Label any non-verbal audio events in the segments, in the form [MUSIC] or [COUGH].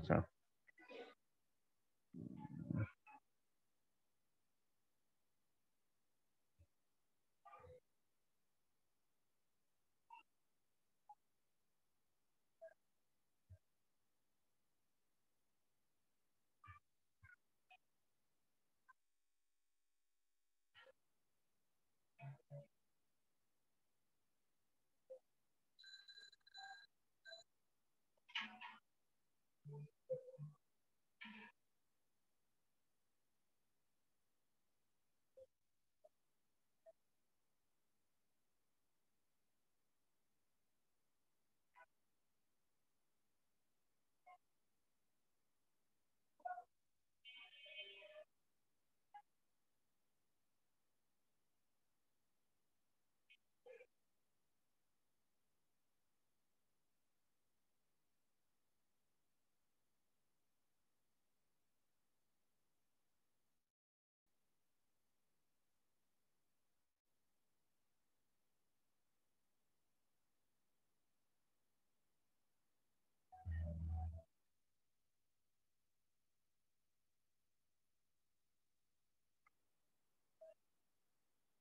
Chao.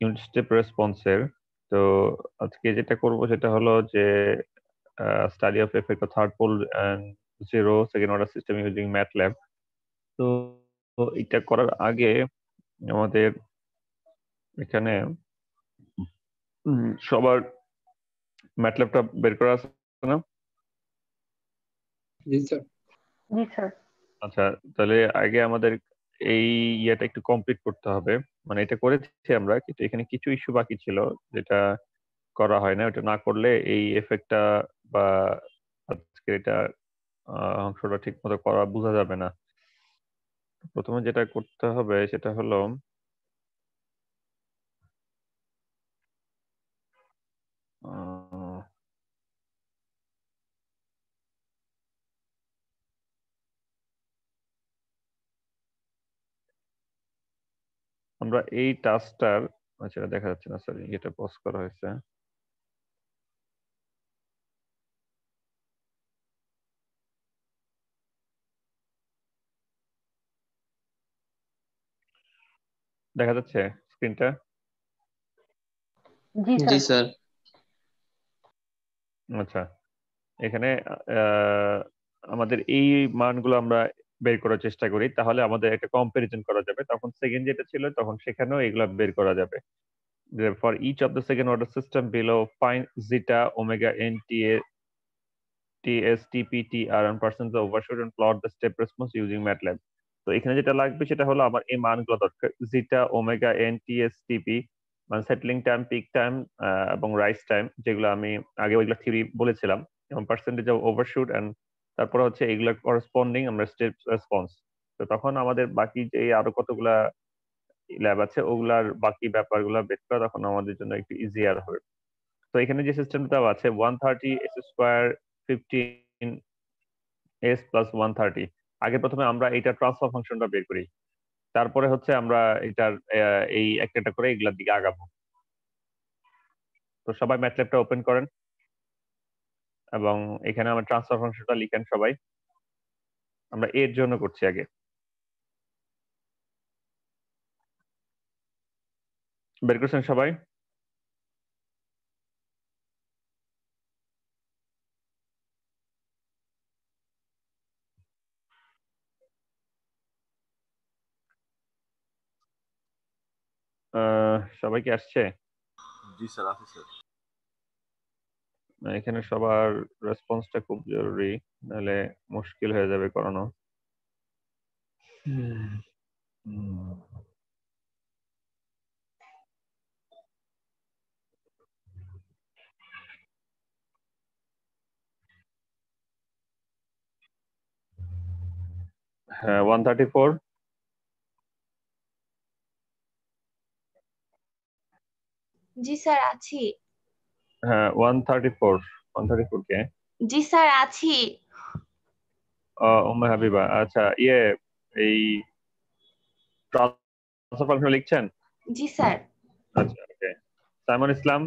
Unit step রেসপন্সের তো আজকে যেটা করব সেটা হলো যে study of effect of third pole zero second order system using MATLAB তো এটা করার আগে আমাদের এখানে সবার ল্যাবটা বের করা আছে না জি স্যার জি স্যার আচ্ছা তাহলে আগে আমাদের এই ইয়েটা একটু কমপ্লিট করতে হবে মানে এটা করেছি আমরা কিন্তু এখানে কিছু ইস্যু বাকি ছিল যেটা করা হয় না ওটা না করলে এই এফেক্টটা বা আজকে এটা অংশটা ঠিক মতো করা বোঝা যাবে না প্রথমে যেটা করতে হবে সেটা হলো আমরা এই টাস্কটার আচ্ছা দেখা যাচ্ছে না সরি এটা পজ করা হয়েছে দেখা যাচ্ছে স্ক্রিনটা জি স্যার আচ্ছা এখানে আমাদের এই মানগুলো আমরা বের করার চেষ্টা করি তাহলে আমাদের একটা কম্পারিজন করা যাবে তখন সেকেন্ড যেটা ছিল তখন সেখানেও এগুলো বের করা যাবে for for each of the second order system below find zeta omega n ts tstptr and percent overshoot and plot the step response using matlab তো এখানে যেটা লাগবে সেটা হলো আমার এই মানগুলো দরকার zeta omega N T T S P মানে সেটলিং টাইম পিক টাইম এবং রাইস টাইম যেগুলো আমি আগে ওইগুলো থিওরি বলেছিলাম এবং পার্সেন্টেজ অফ ওভারশুট অ্যান্ড তারপরে হচ্ছে এগুলোর করসপন্ডিং আমরা স্টেপ রেসপন্স তো তখন আমাদের বাকি যে আরো কতগুলা ল্যাব আছে ওগুলার বাকি ব্যাপারগুলো বের করা তখন আমাদের জন্য একটু ইজিয়ার হবে তো এখানে যে সিস্টেমটা আছে one thirty S square fifteen S plus one thirty আগে প্রথমে আমরা এইটা ট্রান্সফার ফাংশনটা বের করি তারপরে হচ্ছে আমরা এটার এই একটা করে এগুলার দিকে আগাবো তো সবাই ম্যাটল্যাবটা ওপেন করেন এবং এখানে আমরা ট্রান্সফার ফাংশনটা লিখেন সবাই আমরা এর জন্য করছি আগে বের করছেন সবাই সবাই কি আসছে জি স্যার আছে স্যার মানে এখানে সবার রেসপন্সটা খুব জরুরি নাহলে মুশকিল হয়ে যাবে করানো হ্যাঁ ওয়ান থার্টি ফোর জি স্যার আছি হ্যাঁ 134 কে জি স্যার আছি হাবিবা আচ্ছা ইয়ে এই ট্রান্সফার লিখছেন জি স্যার আচ্ছা ওকে সাইমন ইসলাম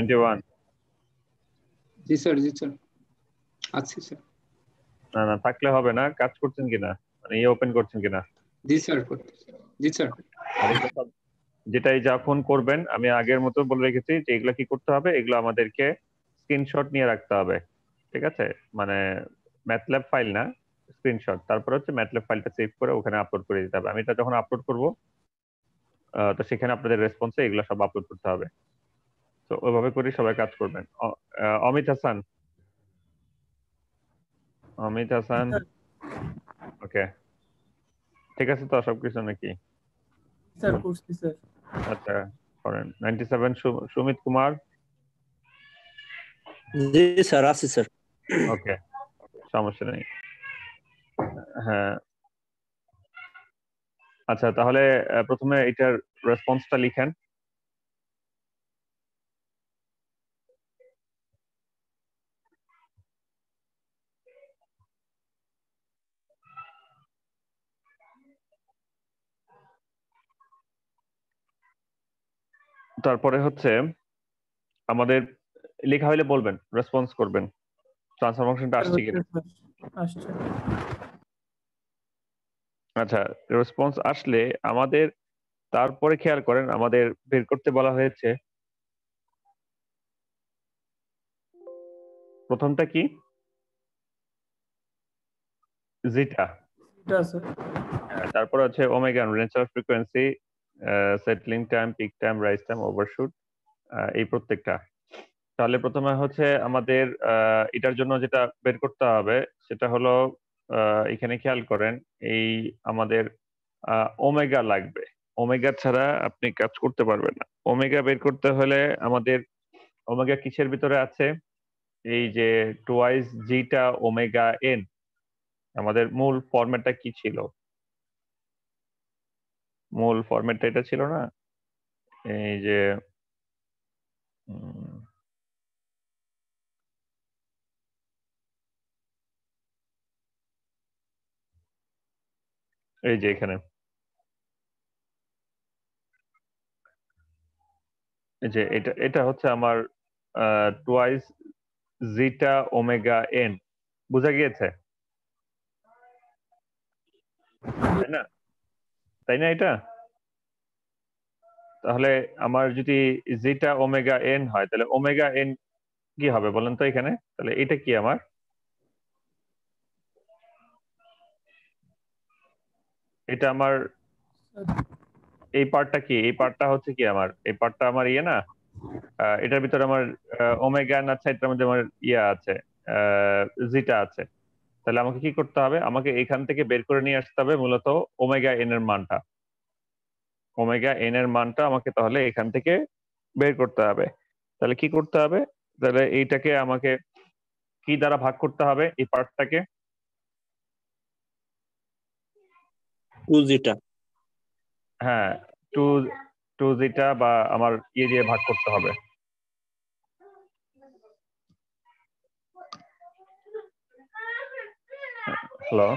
21 জি স্যার জি স্যার স্যার না না থাকলে হবে না কাজ করছেন কিনা মানে ইয়ে ওপেন করছেন কিনা জি স্যার জি স্যার যেটাই যা ফোন করবেন আমি আগের মতো বলে রেখেছি যে এগুলো কি করতে হবে এগুলো আমাদেরকে স্ক্রিনশট নিয়ে রাখতে হবে ঠিক আছে মানে ম্যাথল্যাব ফাইল না স্ক্রিনশট তারপর হচ্ছে ম্যাথল্যাব ফাইলটা সেভ করে ওখানে আপলোড করে দিতে হবে আমি এটা যখন আপলোড করব তো সেখানে আপনাদের রেসপন্সে এগুলো সব আপলোড করতে হবে তো ওইভাবে করে সবাই কাজ করবেন অমিত হাসান অমিত হাসান ওকে ঠিক আছে তো সবকিছু নাকি স্যার করছি স্যার আচ্ছা করেন 97 সুমিত কুমার জি স্যার আছি স্যার ওকে সমস্যা নেই হ্যাঁ আচ্ছা তাহলে প্রথমে এটার রেসপন্সটা লিখেন তারপরে হচ্ছে আমাদের লেখা হইলে বলবেন রেসপন্স করবেন ট্রান্সফার ফাংশনটা আসছে কিনা আসছে আচ্ছা রেসপন্স আসলে আমাদের তারপরে খেয়াল করেন আমাদের বের করতে বলা হয়েছে প্রথমটা কি জিটা তারপর আছে omega of frequency settling time peak time rise time overshoot এই প্রত্যেকটা তাহলে প্রথমে হচ্ছে আমাদের এটার জন্য যেটা বের করতে হবে সেটা হলো এখানে খেয়াল করেন এই আমাদের ওমেগা লাগবে ওমেগা ছাড়া আপনি কাজ করতে পারবেন না ওমেগা বের করতে হলে আমাদের ওমেগা কিসের ভিতরে আছে এই যে টুয়াইস জিটা ওমেগা এন আমাদের মূল ফরম্যাটটা কি ছিল মূল ফরম্যাটটা এটা ছিল না এই যে এই যে এখানে যে এটা এটা হচ্ছে আমার টুয়াইস জিটা ওমেগা এন বুঝা গিয়েছে না তাই না এটা তাহলে আমার যদি জিটা ওমেগা এন হয় তাহলে ওমেগা এন কি হবে বলেন তো এখানে তাহলে এটা কি আমার এটা আমার এই পার্টটা কি এই পার্টটা হচ্ছে কি আমার এই পার্টটা আমার ইয়ে না এটার ভিতরে আমার ওমেগা না সাইডটার মধ্যে আমার ইয়ে আছে জিটা আছে তাহলে আমাকে কি করতে হবে আমাকে এখান থেকে বের করে নিয়ে আসতে হবে মূলত ওমেগা এন এর মানটা ওমেগা এন এর মানটা আমাকে তাহলে এখান থেকে বের করতে হবে তাহলে কি করতে হবে তাহলে এইটাকে আমাকে কি দ্বারা ভাগ করতে হবে এই পার্টটাকে টু হ্যাঁ টু টু জিটা বা আমার ইয়ে দিয়ে ভাগ করতে হবে เหรอ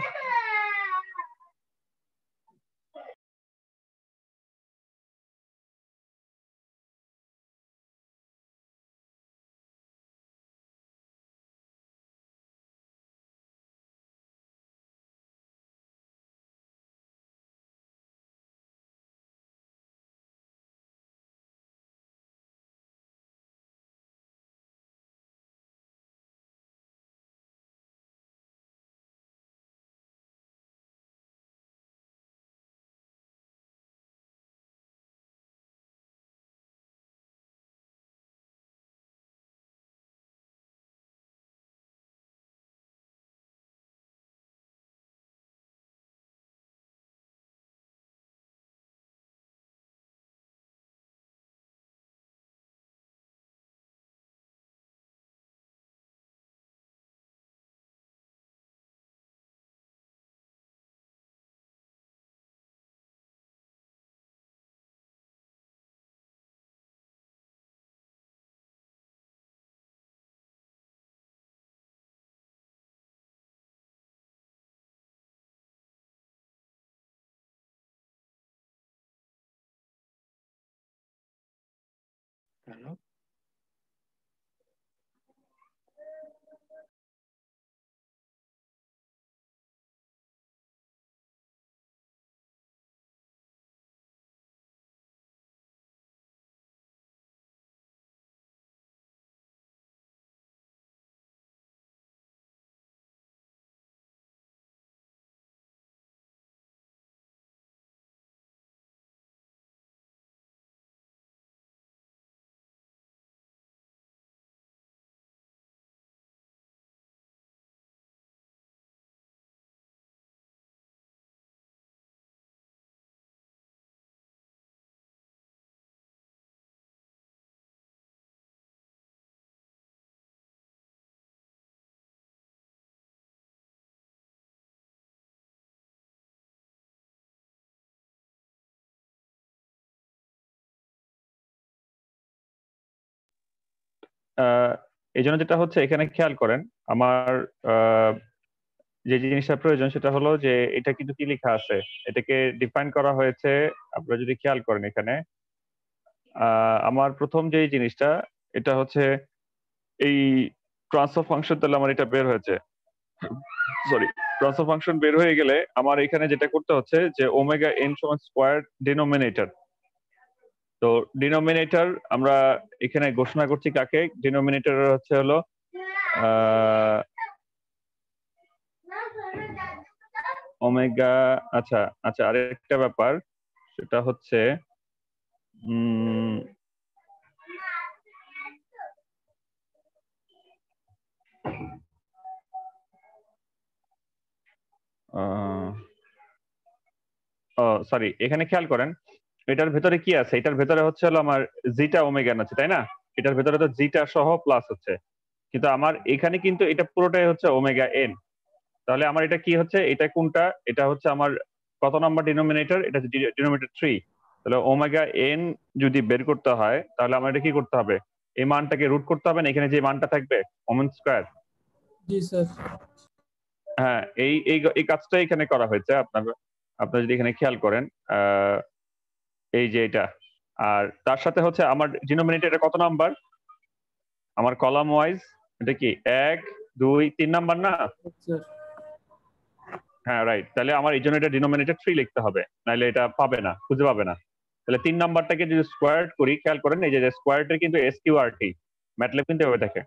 ¿no? এই জন্য যেটা হচ্ছে এখানে খেয়াল করেন আমার যে জিনিসটা প্রয়োজন সেটা হলো যে এটা কিন্তু কি লেখা আছে এটাকে ডিফাইন করা হয়েছে আপনারা যদি খেয়াল করেন এখানে আমার প্রথম যে জিনিসটা এটা হচ্ছে এই ট্রান্সফার ফাংশন তাহলে আমার এটা বের হয়েছে সরি ট্রান্সফার ফাংশন বের হয়ে গেলে আমার এখানে যেটা করতে হচ্ছে যে ওমেগা এন সমান স্কোয়ার ডিনোমিনেটর তো ডিনোমিনেটর আমরা এখানে ঘোষণা করছি কাকে ডিনোমিনেটর হচ্ছে হলো ওমেগা আচ্ছা আচ্ছা আরেকটা ব্যাপার সেটা হচ্ছে সরি এখানে খেয়াল করেন এটার ভেতরে কি আছে এটার ভেতরে হচ্ছে হলো আমার জিটা ওমেগান আছে তাই না এটার ভেতরে তো জিটা সহ প্লাস হচ্ছে কিন্তু আমার এখানে কিন্তু এটা পুরোটাই হচ্ছে ওমেগা এন তাহলে আমার এটা কি হচ্ছে এটা কোনটা এটা হচ্ছে আমার কত নাম্বার ডিনোমিনেটর এটা ডিনোমিনেটর থ্রি তাহলে ওমেগা এন যদি বের করতে হয় তাহলে আমার এটা কি করতে হবে এই মানটাকে রুট করতে হবে না এখানে যে মানটা থাকবে ওমেন স্কয়ার জি স্যার হ্যাঁ এই এই কাজটা এখানে করা হয়েছে আপনার আপনারা যদি এখানে খেয়াল করেন আহ এই যে এটা আর তার সাথে হচ্ছে আমার এটা কত নাম্বার আমার কলাম ওয়াইজ এটা কি এক দুই তিন নাম্বার না আচ্ছা। হ্যাঁ রাইট তাহলে আমার এই জন্য এটা ডিনোমিনেটর থ্রি লিখতে হবে নাহলে এটা পাবে না খুঁজে পাবে না তাহলে তিন নাম্বারটাকে যদি স্কোয়ার করি খেয়াল করেন এই যে স্কোয়ারটা কিন্তু এস কিউ আর টি ম্যাটলে কিন্তু হয়ে থাকে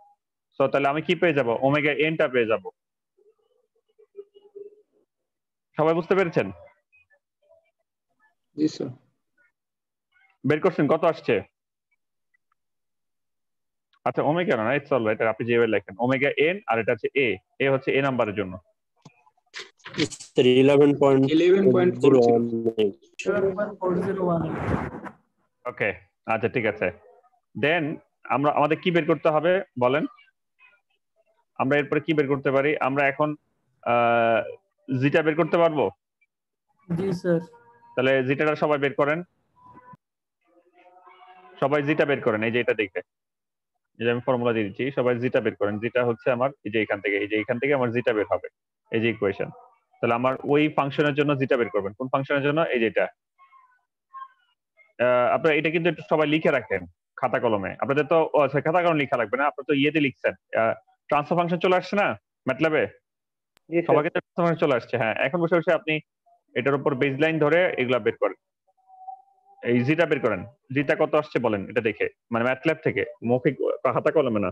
সো তাহলে আমি কি পেয়ে যাব ওমেগা এনটা পেয়ে যাব সবাই বুঝতে পেরেছেন জি স্যার বের করছেন কত আসছে আচ্ছা ওমেগা না রাইট সলভ রাইট আপনি যেভাবে লেখেন ওমেগা এন আর এটা হচ্ছে এ এ হচ্ছে এ নাম্বারের জন্য ওকে আচ্ছা ঠিক আছে দেন আমরা আমাদের কি বের করতে হবে বলেন আমরা এরপরে কি বের করতে পারি আমরা এখন জিটা বের করতে পারবো জি স্যার তাহলে জিটাটা সবাই বের করেন সবাই জিটা বের করেন এই যে এটা দেখে এই যে আমি ফর্মুলা দিয়ে দিচ্ছি সবাই জিটা বের করেন জিটা হচ্ছে আমার এই যে এখান থেকে এই যে এখান থেকে আমার জিটা বের হবে এই যে ইকুয়েশন তাহলে আমার ওই ফাংশনের জন্য জিটা বের করবেন কোন ফাংশনের জন্য এই যেটা আপনারা এটা কিন্তু একটু সবাই লিখে রাখেন খাতা কলমে আপনাদের তো আচ্ছা, খাতা কলম লিখা লাগবে না আপনারা তো ইয়েতে লিখছেন ট্রান্সফার ফাংশন চলে আসছে না ম্যাটল্যাবে সবাইকে ট্রান্সফার চলে আসছে হ্যাঁ এখন বসে বসে আপনি এটার উপর বেজ লাইন ধরে এগুলা বের করেন এই জিটা বের করেন জিটা কত আসছে বলেন এটা দেখে মানে ল্যাব থেকে মৌখিক হাতা কলমে না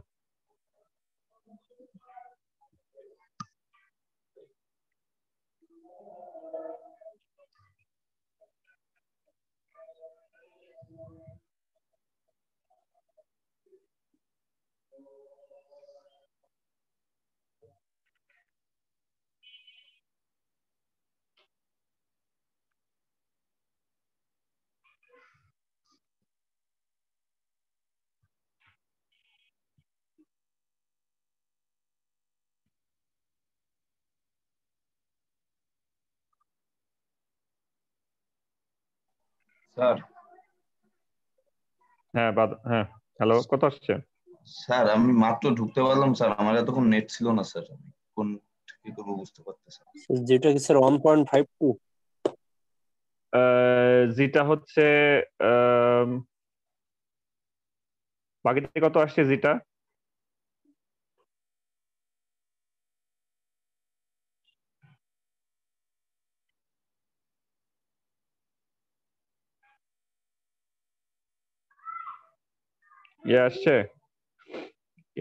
স্যার হ্যাঁ বাদ হ্যাঁ হ্যালো কত আসছে স্যার আমি মাত্র ঢুকতে পারলাম স্যার আমার এতক্ষণ নেট ছিল না স্যার আমি কোন কি করবো বুঝতে পারতেছি যেটা কি স্যার 1.52 যেটা হচ্ছে বাকিতে কত আসছে যেটা ইয়ে আসছে কি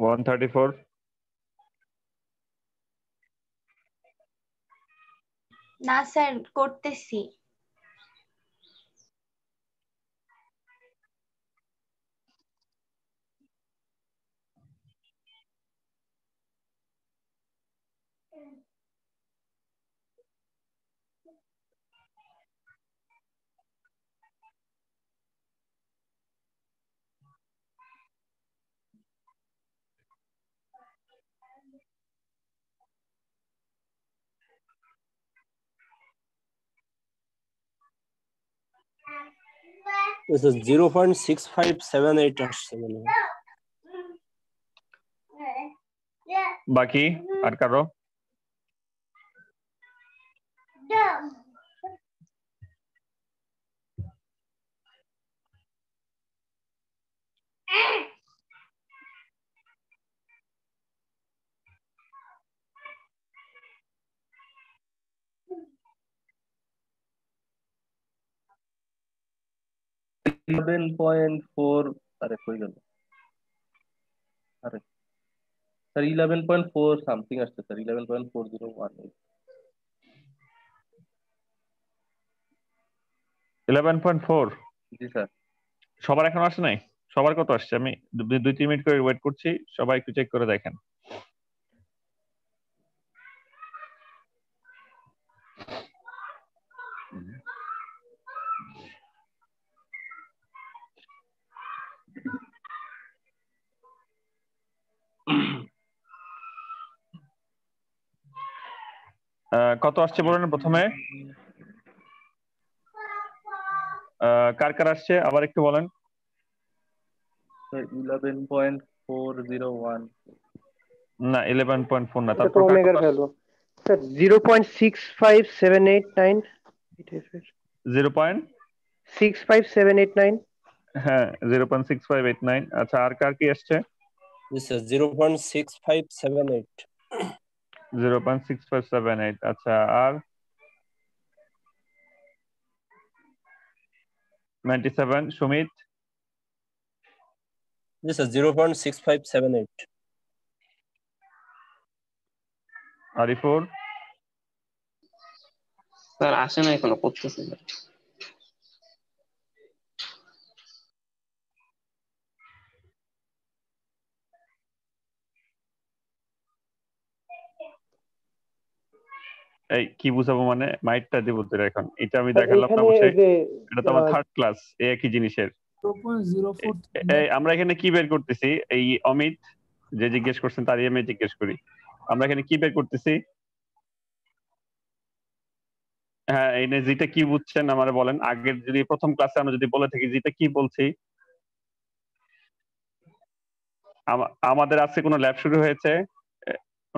ওয়ান থার্টি ফোর না স্যার করতেছি zero point six five eight আসছে বাকি আর কারো ইলেভেন পয়েন্ট ফোর সামথিং আসছে sir eleven point four zero one eight eleven point four জি স্যার সবার এখন আসে নাই সবার কত আসছে আমি দুই তিন মিনিট করে ওয়েট করছি সবাই একটু চেক করে দেখেন কত আসছে বলেন প্রথমে কার কার আসছে আবার একটু বলেন eleven point four zero one না ইলেভেন পয়েন্ট ফোর না তারপর zero point six five seven eight nine zero point six five seven eight nine হ্যাঁ zero point six five eight nine আচ্ছা আর কার কি আসছে জি zero point six five seven eight zero point six five seven eight আচ্ছা আর ninety seven Sumit জি zero point six five seven eight Arifur sir আসে না এখনো করতেছে এই কি বুঝাবো মানে মাইটটা দেব তোর এখন এটা আমি দেখালাম না বসে এটা তো আমার থার্ড ক্লাস এই একই জিনিসের এই আমরা এখানে কি বের করতেছি এই অমিত যে জিজ্ঞেস করছেন তারই আমি জিজ্ঞেস করি আমরা এখানে কি বের করতেছি হ্যাঁ এই জিটা কি বুঝছেন আমারে বলেন আগের যদি প্রথম ক্লাসে আমরা যদি বলে থাকি জিটা কি বলছি আমাদের আজকে কোনো ল্যাব শুরু হয়েছে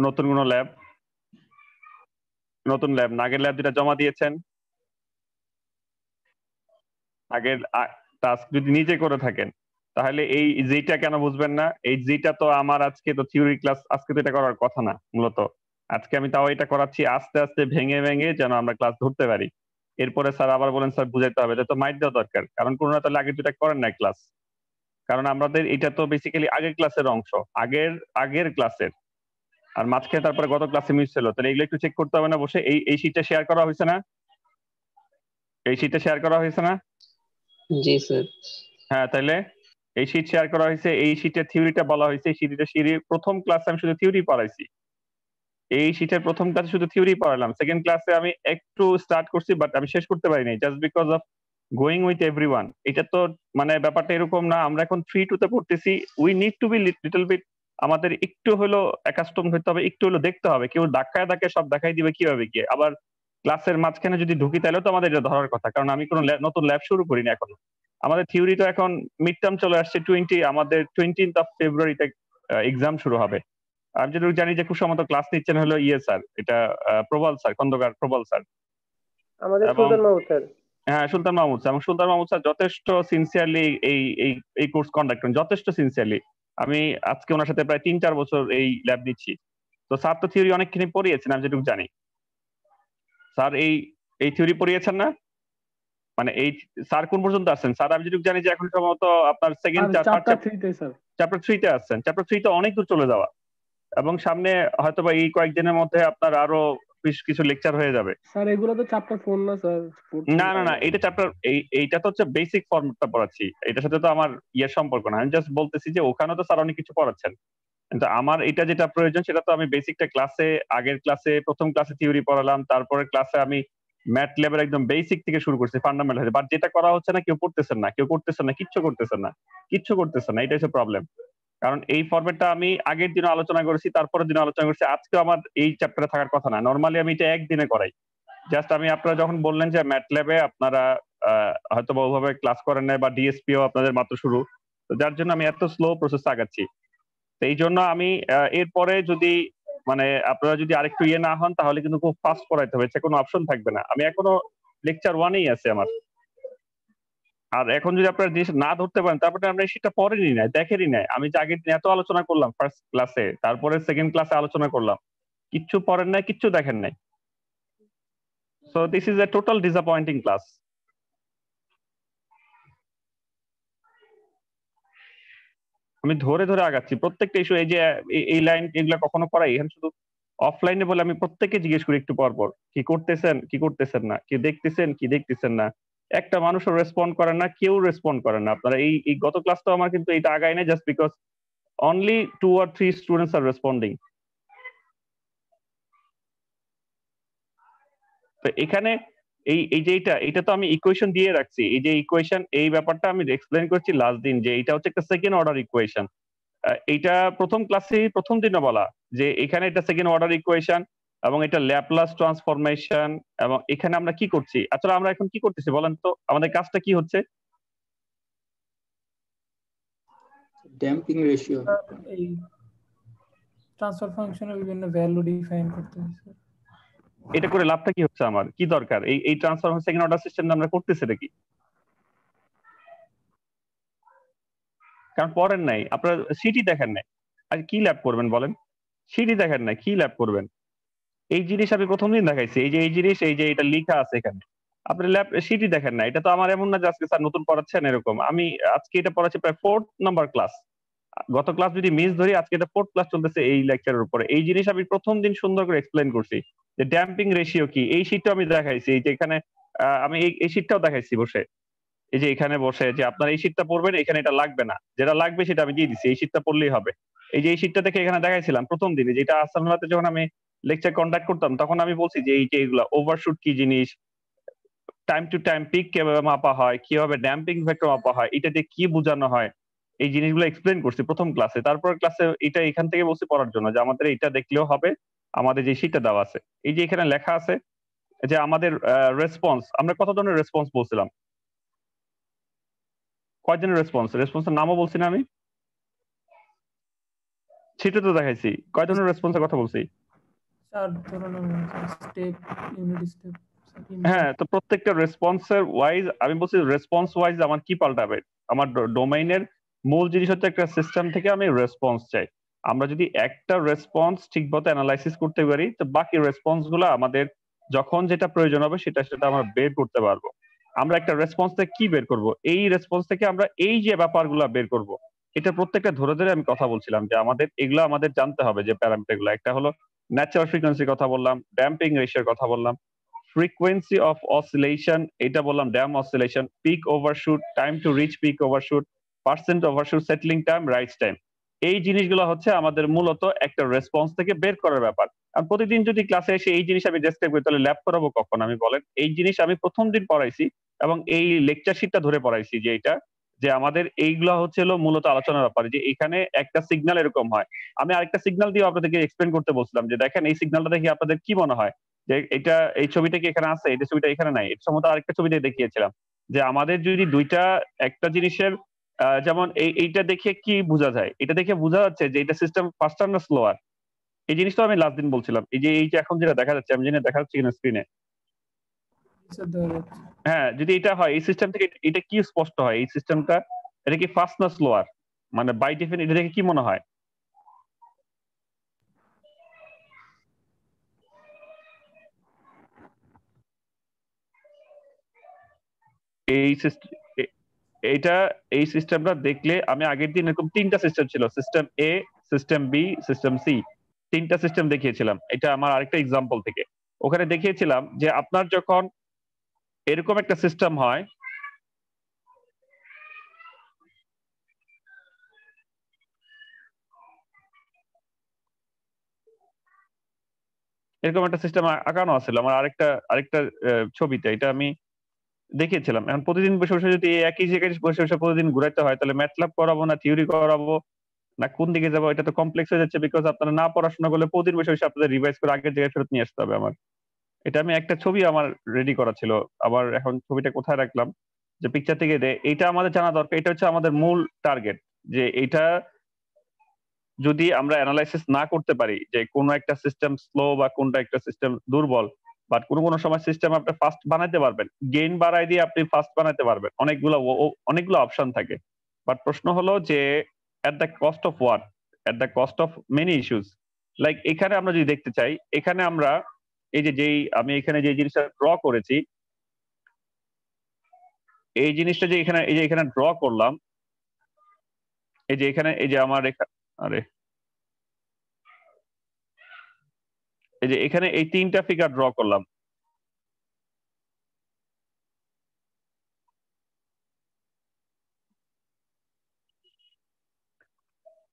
নতুন কোনো ল্যাব নতুন ল্যাব আগের ল্যাব যেটা জমা দিয়েছেন আগের টাস্ক যদি নিজে করে থাকেন তাহলে এই জিটা কেন বুঝবেন না এই জিটা তো আমার আজকে তো থিওরি ক্লাস আজকে তো এটা করার কথা না মূলত আজকে আমি তাও এটা করাচ্ছি আস্তে আস্তে ভেঙে ভেঙে যেন আমরা ক্লাস ধরতে পারি এরপরে স্যার আবার বলেন স্যার বুঝাইতে হবে এটা তো মাইট দেওয়া দরকার কারণ কোনো তাহলে আগে যেটা করেন না ক্লাস কারণ আমাদের এটা তো বেসিক্যালি আগের ক্লাসের অংশ আগের আগের ক্লাসের আর মাঝখানে তারপরে গত ক্লাসে মিস ছিল তাহলে এগুলো একটু চেক করতে হবে না বসে এই এই শীটটা শেয়ার করা হয়েছে না এই শীটটা শেয়ার করা হয়েছে না জি স্যার হ্যাঁ তাহলে এই শীট শেয়ার করা হয়েছে এই শীটের থিওরিটা বলা হয়েছে এই শীটটা সিঁড়ি প্রথম ক্লাসে আমি শুধু থিওরি পড়াইছি এই শীটের প্রথম ক্লাসে শুধু থিওরি পড়ালাম সেকেন্ড ক্লাসে আমি একটু স্টার্ট করছি বাট আমি শেষ করতে পারিনি just because of going with everyone এটা তো মানে ব্যাপারটা এরকম না আমরা এখন থ্রি টু তে পড়তেছি we need to be little bit আমাদের একটু হলো একাস্টম হইতে হবে একটু হলো দেখতে হবে কেউ ধাক্কায় ধাক্কে সব দেখাই দিবে কিভাবে গিয়ে আবার ক্লাসের মাঝখানে যদি ঢুকি তাহলে তো আমাদের এটা ধরার কথা কারণ আমি কোনো নতুন ল্যাব শুরু করিনি এখন আমাদের থিওরি তো এখন মিড টার্ম চলে আসছে টোয়েন্টি আমাদের টোয়েন্টিন্থ অফ ফেব্রুয়ারিতে এক্সাম শুরু হবে আমি যেটুকু জানি যে খুব ক্লাস নিচ্ছেন হলো ইয়ে স্যার এটা প্রবাল স্যার খন্দকার প্রবাল স্যার আমাদের সুলতান মাহমুদ স্যার হ্যাঁ সুলতান মাহমুদ স্যার এবং সুলতান মাহমুদ স্যার যথেষ্ট সিনসিয়ারলি এই এই কোর্স কন্ডাক্ট করেন যথেষ্ট সিনসিয়ারলি আমি আজকে ওনার সাথে প্রায় তিন চার বছর এই ল্যাব দিচ্ছি তো স্যার তো থিওরি অনেকখানি পড়িয়েছেন আমি যেটুকু জানি স্যার এই এই থিওরি পড়িয়েছেন না মানে এই স্যার কোন পর্যন্ত আছেন স্যার আমি যেটুকু জানি যে এখন সম্ভবত আপনার সেকেন্ড চ্যাপ্টার থ্রিতে আছেন চ্যাপ্টার থ্রিতে অনেক দূর চলে যাওয়া এবং সামনে হয়তো বা এই কয়েকদিনের মধ্যে আপনার আরো কিছু লেকচার হয়ে যাবে স্যার এগুলো তো চ্যাপ্টার না স্যার না না না এটা চ্যাপ্টার এইটা তো হচ্ছে বেসিক ফর্মটা পড়াচ্ছি এটার সাথে তো আমার ইয়ের সম্পর্ক না আমি জাস্ট বলতেছি যে ওখানে তো স্যার অনেক কিছু পড়াচ্ছেন কিন্তু আমার এটা যেটা প্রয়োজন সেটা তো আমি বেসিকটা ক্লাসে আগের ক্লাসে প্রথম ক্লাসে থিওরি পড়ালাম তারপরে ক্লাসে আমি ম্যাথ লেভেল একদম বেসিক থেকে শুরু করছি ফান্ডামেন্টাল বাট যেটা করা হচ্ছে না কেউ করতেছেন না কেউ করতেছেন না কিচ্ছু করতেছেন না কিচ্ছু করতেছেন না এটাই হচ্ছে প্রবলেম কারণ এই ফরম্যাটটা আমি আগের দিন আলোচনা করেছি তারপরের দিন আলোচনা করেছি আজকে আমার এই চ্যাপ্টারে থাকার কথা না নর্মালি আমি এটা একদিনে করাই জাস্ট আমি আপনারা যখন বললেন যে ম্যাটল্যাবে আপনারা হয়তো বা ওভাবে ক্লাস করেন না বা ডিএসপিও আপনাদের মাত্র শুরু তো যার জন্য আমি এত স্লো প্রসেস আগাচ্ছি তো এই জন্য আমি এরপরে যদি মানে আপনারা যদি আরেকটু ইয়ে না হন তাহলে কিন্তু খুব ফাস্ট করাইতে হবে কোনো অপশন থাকবে না আমি এখনো লেকচার ওয়ানেই আছে আমার আর এখন যদি আপনার জিনিস না ধরতে পারেন তারপরে আমরা সেটা পড়েনি নাই দেখেনি নাই আমি যে আগের এত আলোচনা করলাম ফার্স্ট ক্লাসে তারপরে সেকেন্ড ক্লাসে আলোচনা করলাম কিচ্ছু পড়েন নাই কিচ্ছু দেখেন নাই so this is a total disappointing class আমি ধরে ধরে আগাচ্ছি প্রত্যেকটা ইস্যু এই যে এই লাইন এগুলো কখনো করাই এখানে শুধু অফলাইনে বলে আমি প্রত্যেককে জিজ্ঞেস করি একটু পর পর কি করতেছেন কি করতেছেন না কি দেখতেছেন কি দেখতেছেন না একটা মানুষও রেসপন্ড করে না কেউ রেসপন্ড করে না আপনারা এই এই গত তো আমার কিন্তু এটা আগায় নাই just because only two or three students are responding তো এখানে এই এই যে এটা এটা তো আমি ইকুয়েশন দিয়ে রাখছি এই যে ইকুয়েশন এই ব্যাপারটা আমি এক্সপ্লেন করছি লাস্ট দিন যে এটা হচ্ছে একটা সেকেন্ড অর্ডার ইকুয়েশন এটা প্রথম ক্লাসে প্রথম দিনে বলা যে এখানে এটা সেকেন্ড অর্ডার ইকুয়েশন এবং এটা ল্যাপলাস ট্রান্সফরমেশন এবং এখানে আমরা কি করছি আসলে আমরা এখন কি করতেছি বলেন তো আমাদের কাজটা কি হচ্ছে ড্যাম্পিং রেশিও ট্রান্সফার ফাংশনের বিভিন্ন ভ্যালু ডিফাইন করতে হচ্ছে এটা করে লাভটা কি হচ্ছে আমার কি দরকার এই এই ট্রান্সফার সেকেন্ড অর্ডার সিস্টেম আমরা করতেছি নাকি কারণ পড়েন নাই আপনারা সিটি দেখেন নাই আর কি ল্যাব করবেন বলেন সিটি দেখেন নাই কি ল্যাব করবেন এই জিনিস আমি প্রথম দিন দেখাইছি এই যে এই জিনিস এই যে এটা লেখা আছে এখানে আপনি ল্যাব সিটি দেখেন না এটা তো আমার এমন না যে আজকে স্যার নতুন পড়াচ্ছেন এরকম আমি আজকে এটা পড়াচ্ছি প্রায় ফোর্থ নাম্বার ক্লাস গত ক্লাস যদি মিস ধরি আজকে এটা ফোর্থ ক্লাস চলতেছে এই লেকচারের উপরে এই জিনিস আমি প্রথম দিন সুন্দর করে এক্সপ্লেন করছি যে ড্যাম্পিং রেশিও কি এই শীটটা আমি দেখাইছি এই যে এখানে আমি এই এই শীটটাও দেখাইছি বসে এই যে এখানে বসে যে আপনার এই শীটটা পড়বেন এখানে এটা লাগবে না যেটা লাগবে সেটা আমি দিয়ে দিচ্ছি এই শীটটা পড়লেই হবে এই যে এই শীটটা দেখে এখানে দেখাইছিলাম প্রথম দিনে যেটা আসানওয়াতে যখন আমি লেকচার কন্ডাক্ট করতাম তখন আমি বলছি যে এই যে এগুলা ওভারশুট কি জিনিস টাইম টু টাইম পিক কিভাবে মাপা হয় কিভাবে ড্যাম্পিং ভেক্টর মাপা হয় এটা দিয়ে কি বোঝানো হয় এই জিনিসগুলো এক্সপ্লেন করছি প্রথম ক্লাসে তারপর ক্লাসে এটা এখান থেকে বলছি পড়ার জন্য যে আমাদের এটা দেখলেও হবে আমাদের যে শীটটা দেওয়া আছে এই যে এখানে লেখা আছে যে আমাদের রেসপন্স আমরা কত ধরনের রেসপন্স বলছিলাম কয়জনের রেসপন্স রেসপন্সের নামও বলছি না আমি সেটা তো দেখাইছি কয় ধরনের রেসপন্সের কথা বলছি হ্যাঁ তো প্রত্যেকটা রেসপন্সের ওয়াইজ আমি বলছি রেসপন্স ওয়াইজ আমার কি পাল্টাবে আমার ডোমেইনের মূল জিনিস হচ্ছে একটা সিস্টেম থেকে আমি রেসপন্স চাই আমরা যদি একটা রেসপন্স ঠিক মতো অ্যানালাইসিস করতে পারি তো বাকি রেসপন্স গুলো আমাদের যখন যেটা প্রয়োজন হবে সেটা সেটা আমরা বের করতে পারবো আমরা একটা রেসপন্স থেকে কি বের করব এই রেসপন্স থেকে আমরা এই যে ব্যাপারগুলো বের করব এটা প্রত্যেকটা ধরে ধরে আমি কথা বলছিলাম যে আমাদের এগুলো আমাদের জানতে হবে যে প্যারামিটারগুলো একটা হলো ন্যাচারাল ফ্রিকোয়েন্সির কথা বললাম ড্যাম্পিং রেশিয়ার কথা বললাম ফ্রিকোয়েন্সি অফ অসিলেশন এটা বললাম damped oscillation peak overshoot time to reach peak overshoot percent overshoot settling time rise time এই জিনিসগুলো হচ্ছে আমাদের মূলত একটা রেসপন্স থেকে বের করার ব্যাপার আর প্রতিদিন যদি ক্লাসে এসে এই জিনিস আমি ডেসক্রাইব করি তাহলে ল্যাব করাবো কখন আমি বলেন এই জিনিস আমি প্রথম দিন পড়াইছি এবং এই লেকচার শিটটা ধরে পড়াইছি যে এটা যে আমাদের এইগুলা হচ্ছে মূলত আলোচনার ব্যাপারে যে এখানে একটা সিগন্যাল এরকম হয় আমি আরেকটা সিগন্যাল দিয়ে আপনাদেরকে এক্সপ্লেন করতে বলছিলাম যে দেখেন এই সিগনালটা দেখে আপনাদের কি মনে হয় যে এটা এই ছবিটা কি এখানে আছে এই ছবিটা এখানে নাই এটা সম্ভবত আরেকটা ছবিতে দেখিয়েছিলাম যে আমাদের যদি দুইটা একটা জিনিসের যেমন এইটা দেখে কি বোঝা যায় এটা দেখে বোঝা যাচ্ছে যে এটা সিস্টেম ফার্স্ট না স্লোয়ার এই জিনিসটা আমি লাস্ট দিন বলছিলাম এই যে এই যে এখন যেটা দেখা যাচ্ছে আমি যেটা দেখা যাচ্ছে স্ক্রিনে আচ্ছা, হ্যাঁ যদি এটা হয় এই সিস্টেম থেকে এটা কি স্পষ্ট হয় এই সিস্টেমটা এটা কি ফাস্ট না স্লোয়ার মানে বাই ডিফেন এটা দেখে কি মনে হয় এই এইটা এই সিস্টেমটা দেখলে আমি আগের দিন এরকম তিনটা সিস্টেম ছিল system A system B system C তিনটা সিস্টেম দেখিয়েছিলাম এটা আমার আরেকটা এক্সাম্পল থেকে ওখানে দেখিয়েছিলাম যে আপনার যখন এরকম একটা সিস্টেম হয় এরকম একটা সিস্টেম আঁকানো আছে আমার আরেকটা আরেকটা ছবিতে এটা আমি দেখিয়েছিলাম এখন প্রতিদিন বসে বসে যদি একই জায়গায় বসে বসে প্রতিদিন ঘুরাইতে হয় তাহলে ম্যাটলাব করাবো না থিওরি করাবো না কোন দিকে যাবো এটা তো কমপ্লেক্স হয়ে যাচ্ছে বিকজ আপনারা না পড়াশোনা করলে প্রতিদিন বসে বসে আপনাদের রিভাইজ করে আগের জায়গায় ফেরত নিয়ে আসতে হবে আমার এটা আমি একটা ছবি আমার রেডি করা ছিল আবার এখন ছবিটা কোথায় রাখলাম যে পিকচার থেকে দে এটা আমাদের জানা দরকার এটা হচ্ছে আমাদের মূল টার্গেট যে এটা যদি আমরা অ্যানালাইসিস না করতে পারি যে কোন একটা সিস্টেম স্লো বা কোনটা একটা সিস্টেম দুর্বল বাট কোন কোন সময় সিস্টেম আপনি ফাস্ট বানাতে পারবেন গেইন বাড়াই দিয়ে আপনি ফাস্ট বানাতে পারবেন অনেকগুলো অনেকগুলো অপশন থাকে বাট প্রশ্ন হলো যে at the cost of what at the cost of many issues like এখানে আমরা যদি দেখতে চাই এখানে আমরা এই যে যেই আমি এখানে যে জিনিসটা ড্র করেছি এই জিনিসটা যে এখানে এই যে এখানে ড্র করলাম এই যে এখানে এই যে আমার আরে এই যে এখানে এই তিনটা ফিগার ড্র করলাম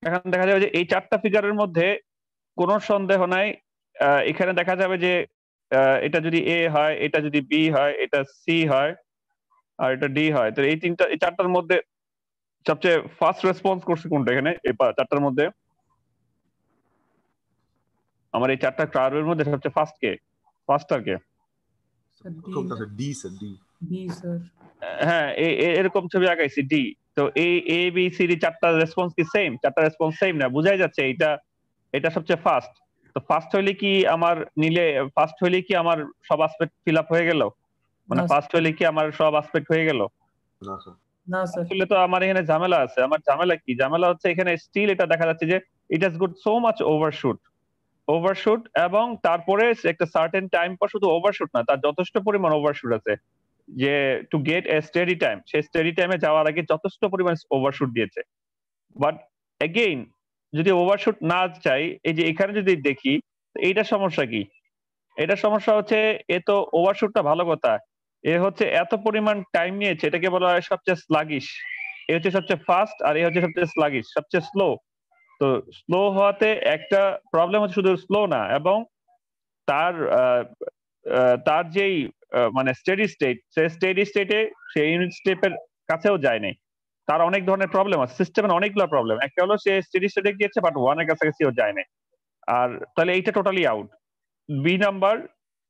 এখন দেখা যাবে যে এই চারটা ফিগারের মধ্যে কোনো সন্দেহ নাই এখানে দেখা যাবে যে এটা যদি এ হয় এটা যদি বি হয় এটা সি হয় আর এটা ডি হয় তো এই তিনটা এই চারটার মধ্যে সবচেয়ে ফার্স্ট রেসপন্স করছে কোনটা এখানে এই চারটার মধ্যে আমার এই চারটা কার্ভের মধ্যে সবচেয়ে ফার্স্ট কে ফার্স্টার কে ডি স্যার ডি হ্যাঁ এরকম ছবি আঁকাইছি ডি তো এই এ বি সি ডি চারটা রেসপন্স কি সেম চারটা রেসপন্স সেম না বুঝাই যাচ্ছে এটা এটা সবচেয়ে ফার্স্ট তো ফার্স্ট হইলে কি আমার নিলে ফার্স্ট হইলে কি আমার সব আসপেক্ট ফিল আপ হয়ে গেল মানে ফার্স্ট হইলে কি আমার সব আসপেক্ট হয়ে গেল না স্যার আসলে তো আমার এখানে ঝামেলা আছে আমার ঝামেলা কি ঝামেলা হচ্ছে এখানে স্টিল এটা দেখা যাচ্ছে যে it has got so much overshoot overshoot এবং তারপরে একটা সার্টেন টাইম পর শুধু ওভারশুট না তার যথেষ্ট পরিমাণ ওভারশুট আছে যে to get a steady time সেই স্টেডি টাইমে যাওয়ার আগে যথেষ্ট পরিমাণ ওভারশুট দিয়েছে বাট এগেইন যদি ওভারশুট না চাই এই যে এখানে যদি দেখি এইটা সমস্যা কি এটা সমস্যা হচ্ছে এ তো ওভারশুটটা ভালো কথা এ হচ্ছে এত পরিমাণ টাইম নিয়েছে এটাকে বলা হয় সবচেয়ে স্লাগিশ এ হচ্ছে সবচেয়ে ফাস্ট আর এ হচ্ছে সবচেয়ে স্লাগিশ সবচেয়ে স্লো তো স্লো হওয়াতে একটা প্রবলেম হচ্ছে শুধু স্লো না এবং তার তার যেই মানে স্টেডি স্টেট সেই স্টেডি স্টেটে সেই ইউনিট স্টেপের কাছেও যায় নাই তার অনেক ধরনের প্রবলেম আছে সিস্টেমের অনেকগুলো প্রবলেম একটা হলো সে স্টেডি স্টেটে গিয়েছে বাট ওয়ানের সিও যায় না আর তাহলে এইটা টোটালি আউট বি নাম্বার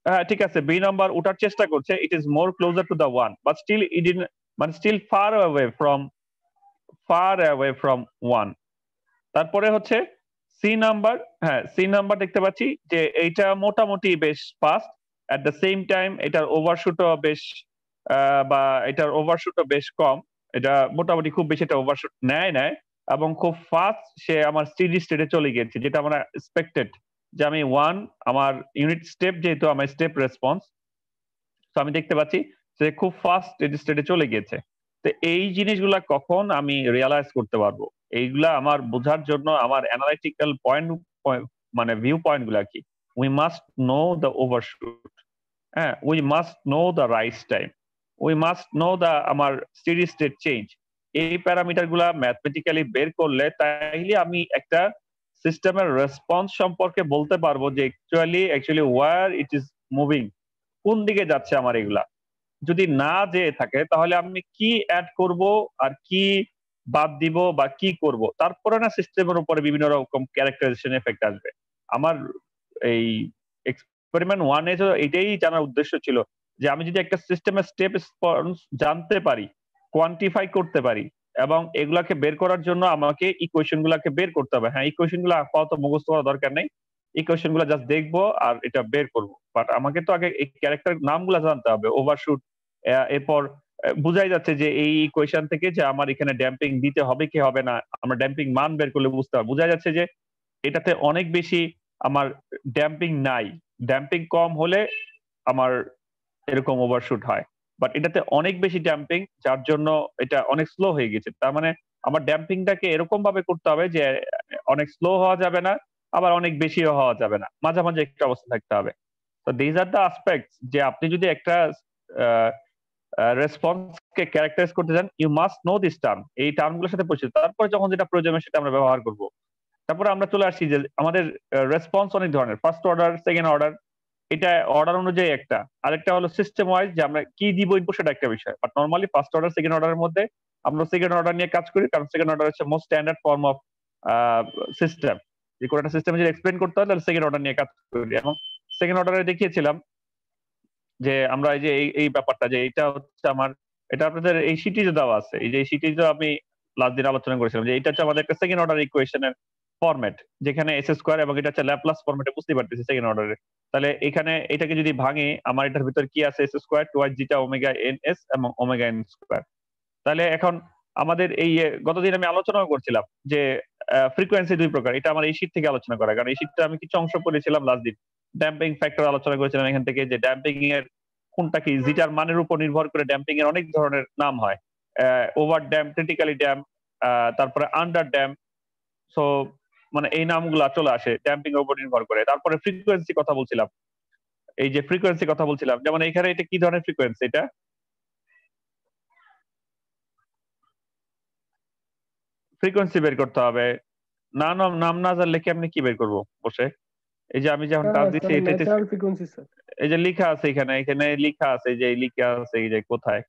হ্যাঁ ঠিক আছে বি নাম্বার ওঠার চেষ্টা করছে it is more closer to the one but still it in মানে still far away from far away from one তারপরে হচ্ছে সি নাম্বার হ্যাঁ সি নাম্বার দেখতে পাচ্ছি যে এইটা মোটামুটি বেশ fast at the same time এটার ওভারশুটও বেশ বা এটার ওভারশুটও বেশ কম এটা মোটামুটি খুব বেশি একটা ওভারশুট নেয় নেয় এবং খুব ফাস্ট সে আমার স্টেডি স্টেটে চলে গেছে যেটা আমার এক্সপেক্টেড যে আমি ওয়ান আমার ইউনিট স্টেপ যেহেতু আমার স্টেপ রেসপন্স তো আমি দেখতে পাচ্ছি সে খুব ফাস্ট স্টেডি স্টেটে চলে গেছে তো এই জিনিসগুলা কখন আমি রিয়ালাইজ করতে পারবো এইগুলা আমার বোঝার জন্য আমার অ্যানালাইটিক্যাল পয়েন্ট মানে ভিউ পয়েন্ট গুলা কি we must know the overshoot হ্যাঁ we must know the rise time we must know the আমার স্টেডি স্টেট চেঞ্জ এই গুলা ম্যাথমেটিক্যালি বের করলে তাইলে আমি একটা সিস্টেমের রেসপন্স সম্পর্কে বলতে পারবো যে actually actually where it is moving কোন দিকে যাচ্ছে আমার এগুলা যদি না যেয়ে থাকে তাহলে আমি কি অ্যাড করব আর কি বাদ দিব বা কি করব তারপরে না সিস্টেমের উপরে বিভিন্ন রকম ক্যারেক্টারাইজেশন এফেক্ট আসবে আমার এই এক্সপেরিমেন্ট ওয়ানে তো এটাই জানার উদ্দেশ্য ছিল যে আমি যদি একটা সিস্টেমের স্টেপ রেসপন্স জানতে পারি কোয়ান্টিফাই করতে পারি এবং এগুলাকে বের করার জন্য আমাকে ইকুয়েশন গুলাকে বের করতে হবে হ্যাঁ ইকুয়েশন গুলো আপাতত মুখস্থ করা দরকার নেই ইকুয়েশন গুলো জাস্ট দেখবো আর এটা বের করবো বাট আমাকে তো আগে এই ক্যারেক্টার নামগুলো জানতে হবে ওভারশুট এরপর বোঝাই যাচ্ছে যে এই ইকুয়েশন থেকে যে আমার এখানে ড্যাম্পিং দিতে হবে কি হবে না আমরা ড্যাম্পিং মান বের করলে বুঝতে হবে বোঝা যাচ্ছে যে এটাতে অনেক বেশি আমার ড্যাম্পিং নাই ড্যাম্পিং কম হলে আমার এরকম ওভারশুট হয় বাট এটাতে অনেক বেশি ড্যাম্পিং যার জন্য এটা অনেক স্লো হয়ে গেছে তার মানে আমার ড্যাম্পিংটাকে এরকম ভাবে করতে হবে যে অনেক স্লো হওয়া যাবে না আবার অনেক বেশিও হওয়া যাবে না মাঝামাঝি একটা অবস্থা থাকতে হবে তো দিজ আর দ্য আসপেক্ট যে আপনি যদি একটা রেসপন্সকে ক্যারেক্টারাইজ করতে চান you must know this term এই টার্মগুলোর সাথে পরিচিত তারপরে যখন যেটা প্রয়োজন সেটা আমরা ব্যবহার করব তারপরে আমরা চলে আসছি যে আমাদের রেসপন্স অনেক ধরনের ফার্স্ট অর্ডার সেকেন্ড অর্ডার এটা অর্ডার অনুযায়ী একটা আরেকটা হলো সিস্টেম ওয়াইজ যে আমরা কি দিব ইনপুট সেটা একটা বিষয় but normally first order second অর্ডারের মধ্যে আমরা সেকেন্ড অর্ডার নিয়ে কাজ করি কারণ সেকেন্ড অর্ডার হচ্ছে most standard form of system যে কোনো একটা সিস্টেম যদি এক্সপ্লেন করতে হয় তাহলে সেকেন্ড অর্ডার নিয়ে কাজ করি এবং সেকেন্ড অর্ডারে দেখিয়েছিলাম যে আমরা এই যে এই ব্যাপারটা যে এটা হচ্ছে আমার এটা আপনাদের এই সিটিতে দেওয়া আছে এই যে সিটিতে আমি লাস্ট দিন আলোচনা করেছিলাম যে এটা হচ্ছে আমাদের একটা সেকেন্ড অর্ডার ইকুয়েশনের ফরম্যাট যেখানে এস স্কোয়ার এবং এটা হচ্ছে ল্যাপ্লাস ফরম্যাটে বুঝতে পারতেছি সেকেন্ড অর্ডারে তাহলে এখানে এটাকে যদি ভাঙে আমার এটার ভিতর কি আছে এস স্কোয়ার টু আর জিটা ওমেগা এন এস এবং ওমেগা এন স্কোয়ার তাহলে এখন আমাদের এই গতদিন আমি আলোচনা করছিলাম যে ফ্রিকোয়েন্সি দুই প্রকার এটা আমার এই শীত থেকে আলোচনা করা কারণ এই শীতটা আমি কিছু অংশ পড়েছিলাম লাস্ট দিন ড্যাম্পিং ফ্যাক্টর আলোচনা করেছিলাম এখান থেকে যে ড্যাম্পিং এর কোনটা কি জিটার মানের উপর নির্ভর করে ড্যাম্পিং এর অনেক ধরনের নাম হয় ওভার ড্যাম ক্রিটিক্যালি ড্যাম তারপরে আন্ডার ড্যাম সো মানে এই নামগুলো চলে আসে ড্যাম্পিং এর উপর নির্ভর করে তারপরে ফ্রিকোয়েন্সি কথা বলছিলাম এই যে ফ্রিকোয়েন্সি কথা বলছিলাম যেমন এখানে এটা কি ধরনের ফ্রিকোয়েন্সি এটা ফ্রিকোয়েন্সি বের করতে হবে না নাম নাম না জানলে লিখে আমি কি বের করব বসে এই যে আমি যখন টাচ দিছি এটা এই যে লেখা আছে এখানে এখানে লেখা আছে যে লেখা আছে এই যে কোথায়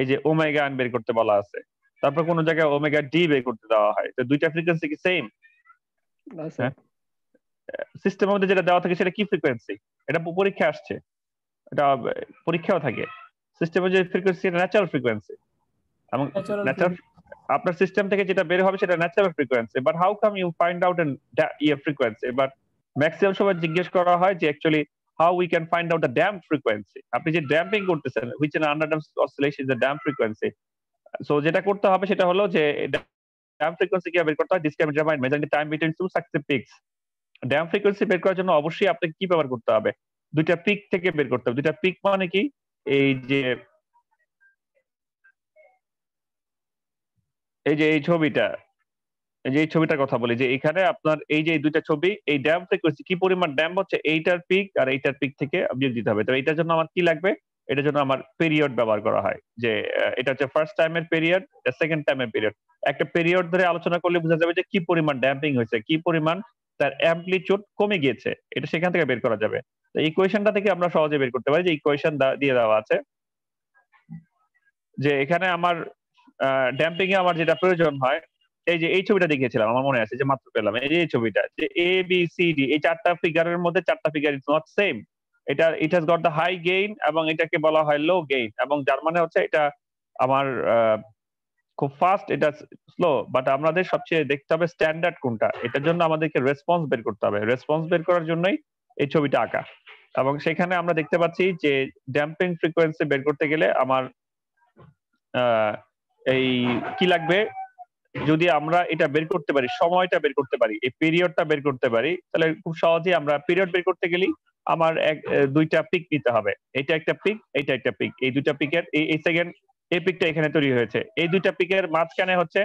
এই যে ওমেগা আন বের করতে বলা আছে তারপর কোন জায়গায় ওমেগা ডি বের করতে দেওয়া হয় তো দুইটা ফ্রিকোয়েন্সি কি সেম সিস্টেমের হ্যাঁ? মধ্যে যেটা দেওয়া থাকে সেটা কি ফ্রিকোয়েন্সি এটা পরীক্ষা আসছে এটা পরীক্ষাও থাকে সিস্টেমের যে ফ্রিকোয়েন্সি এটা ন্যাচারাল ফ্রিকোয়েন্সি এবং ন্যাচারাল আপনার সিস্টেম থেকে যেটা বের হবে সেটা natural frequency but how come you find out in year frequency but maximum সময় জিজ্ঞেস করা হয় যে actually how we can find out the damped frequency আপনি যে ড্যাম্পিং করতেছেন which in under damped oscillation is the damped frequency so যেটা করতে হবে সেটা হলো যে ড্যাম ফ্রিকোয়েন্সি কিভাবে বের করতে হয় দিসকে আমি remind time between two successive peaks damped frequency বের করার জন্য অবশ্যই আপনাকে কি ব্যবহার করতে হবে দুইটা পিক থেকে বের করতে হবে দুইটা পিক মানে কি এই যে এই যে এই ছবিটা এই যে এই ছবিটার কথা বলি যে এখানে আপনার এই যে দুইটা ছবি এই ড্যাম ফ্রিকোয়েন্সি কি পরিমাণ ড্যাম হচ্ছে এইটার পিক আর এইটার পিক থেকে বিয়োগ দিতে হবে তো এইটার জন্য আমার কি লাগবে এটার জন্য আমার পিরিয়ড ব্যবহার করা হয় যে এটা হচ্ছে ফার্স্ট টাইমের পিরিয়ড সেকেন্ড টাইমের পিরিয়ড একটা পিরিয়ড ধরে আলোচনা করলে বোঝা যাবে যে কি পরিমাণ ড্যাম্পিং হয়েছে কি পরিমাণ তার অ্যাম্পলিচুড কমে গিয়েছে এটা সেখান থেকে বের করা যাবে তো ইকুয়েশনটা থেকে আমরা সহজে বের করতে পারি যে ইকুয়েশন দিয়ে দেওয়া আছে যে এখানে আমার ড্যাম্পিং এ আমার যেটা প্রয়োজন হয় এই যে এই ছবিটা দেখিয়েছিলাম আমার মনে আছে যে মাত্র পেলাম এই যে এই ছবিটা যে এ বি সি ডি এই চারটা ফিগারের মধ্যে চারটা ফিগার ইজ নট সেম এটা it has got the high gain এবং এটাকে বলা হয় লো গেইন এবং যার মানে হচ্ছে এটা আমার খুব ফাস্ট এটা স্লো বাট আমাদের সবচেয়ে দেখতে হবে স্ট্যান্ডার্ড কোনটা এটার জন্য আমাদেরকে রেসপন্স বের করতে হবে রেসপন্স বের করার জন্যই এই ছবিটা আঁকা এবং সেখানে আমরা দেখতে পাচ্ছি যে ড্যাম্পিং ফ্রিকোয়েন্সি বের করতে গেলে আমার এই কি লাগবে যদি আমরা এটা বের করতে পারি সময়টা বের করতে পারি এই পিরিয়ডটা বের করতে পারি তাহলে খুব সহজেই আমরা পিরিয়ড বের করতে গেলি আমার এক দুইটা পিক নিতে হবে এটা একটা পিক এটা একটা পিক এই দুইটা পিকের এই সেকেন্ড এই পিকটা এখানে তৈরি হয়েছে এই দুইটা পিকের মাঝখানে হচ্ছে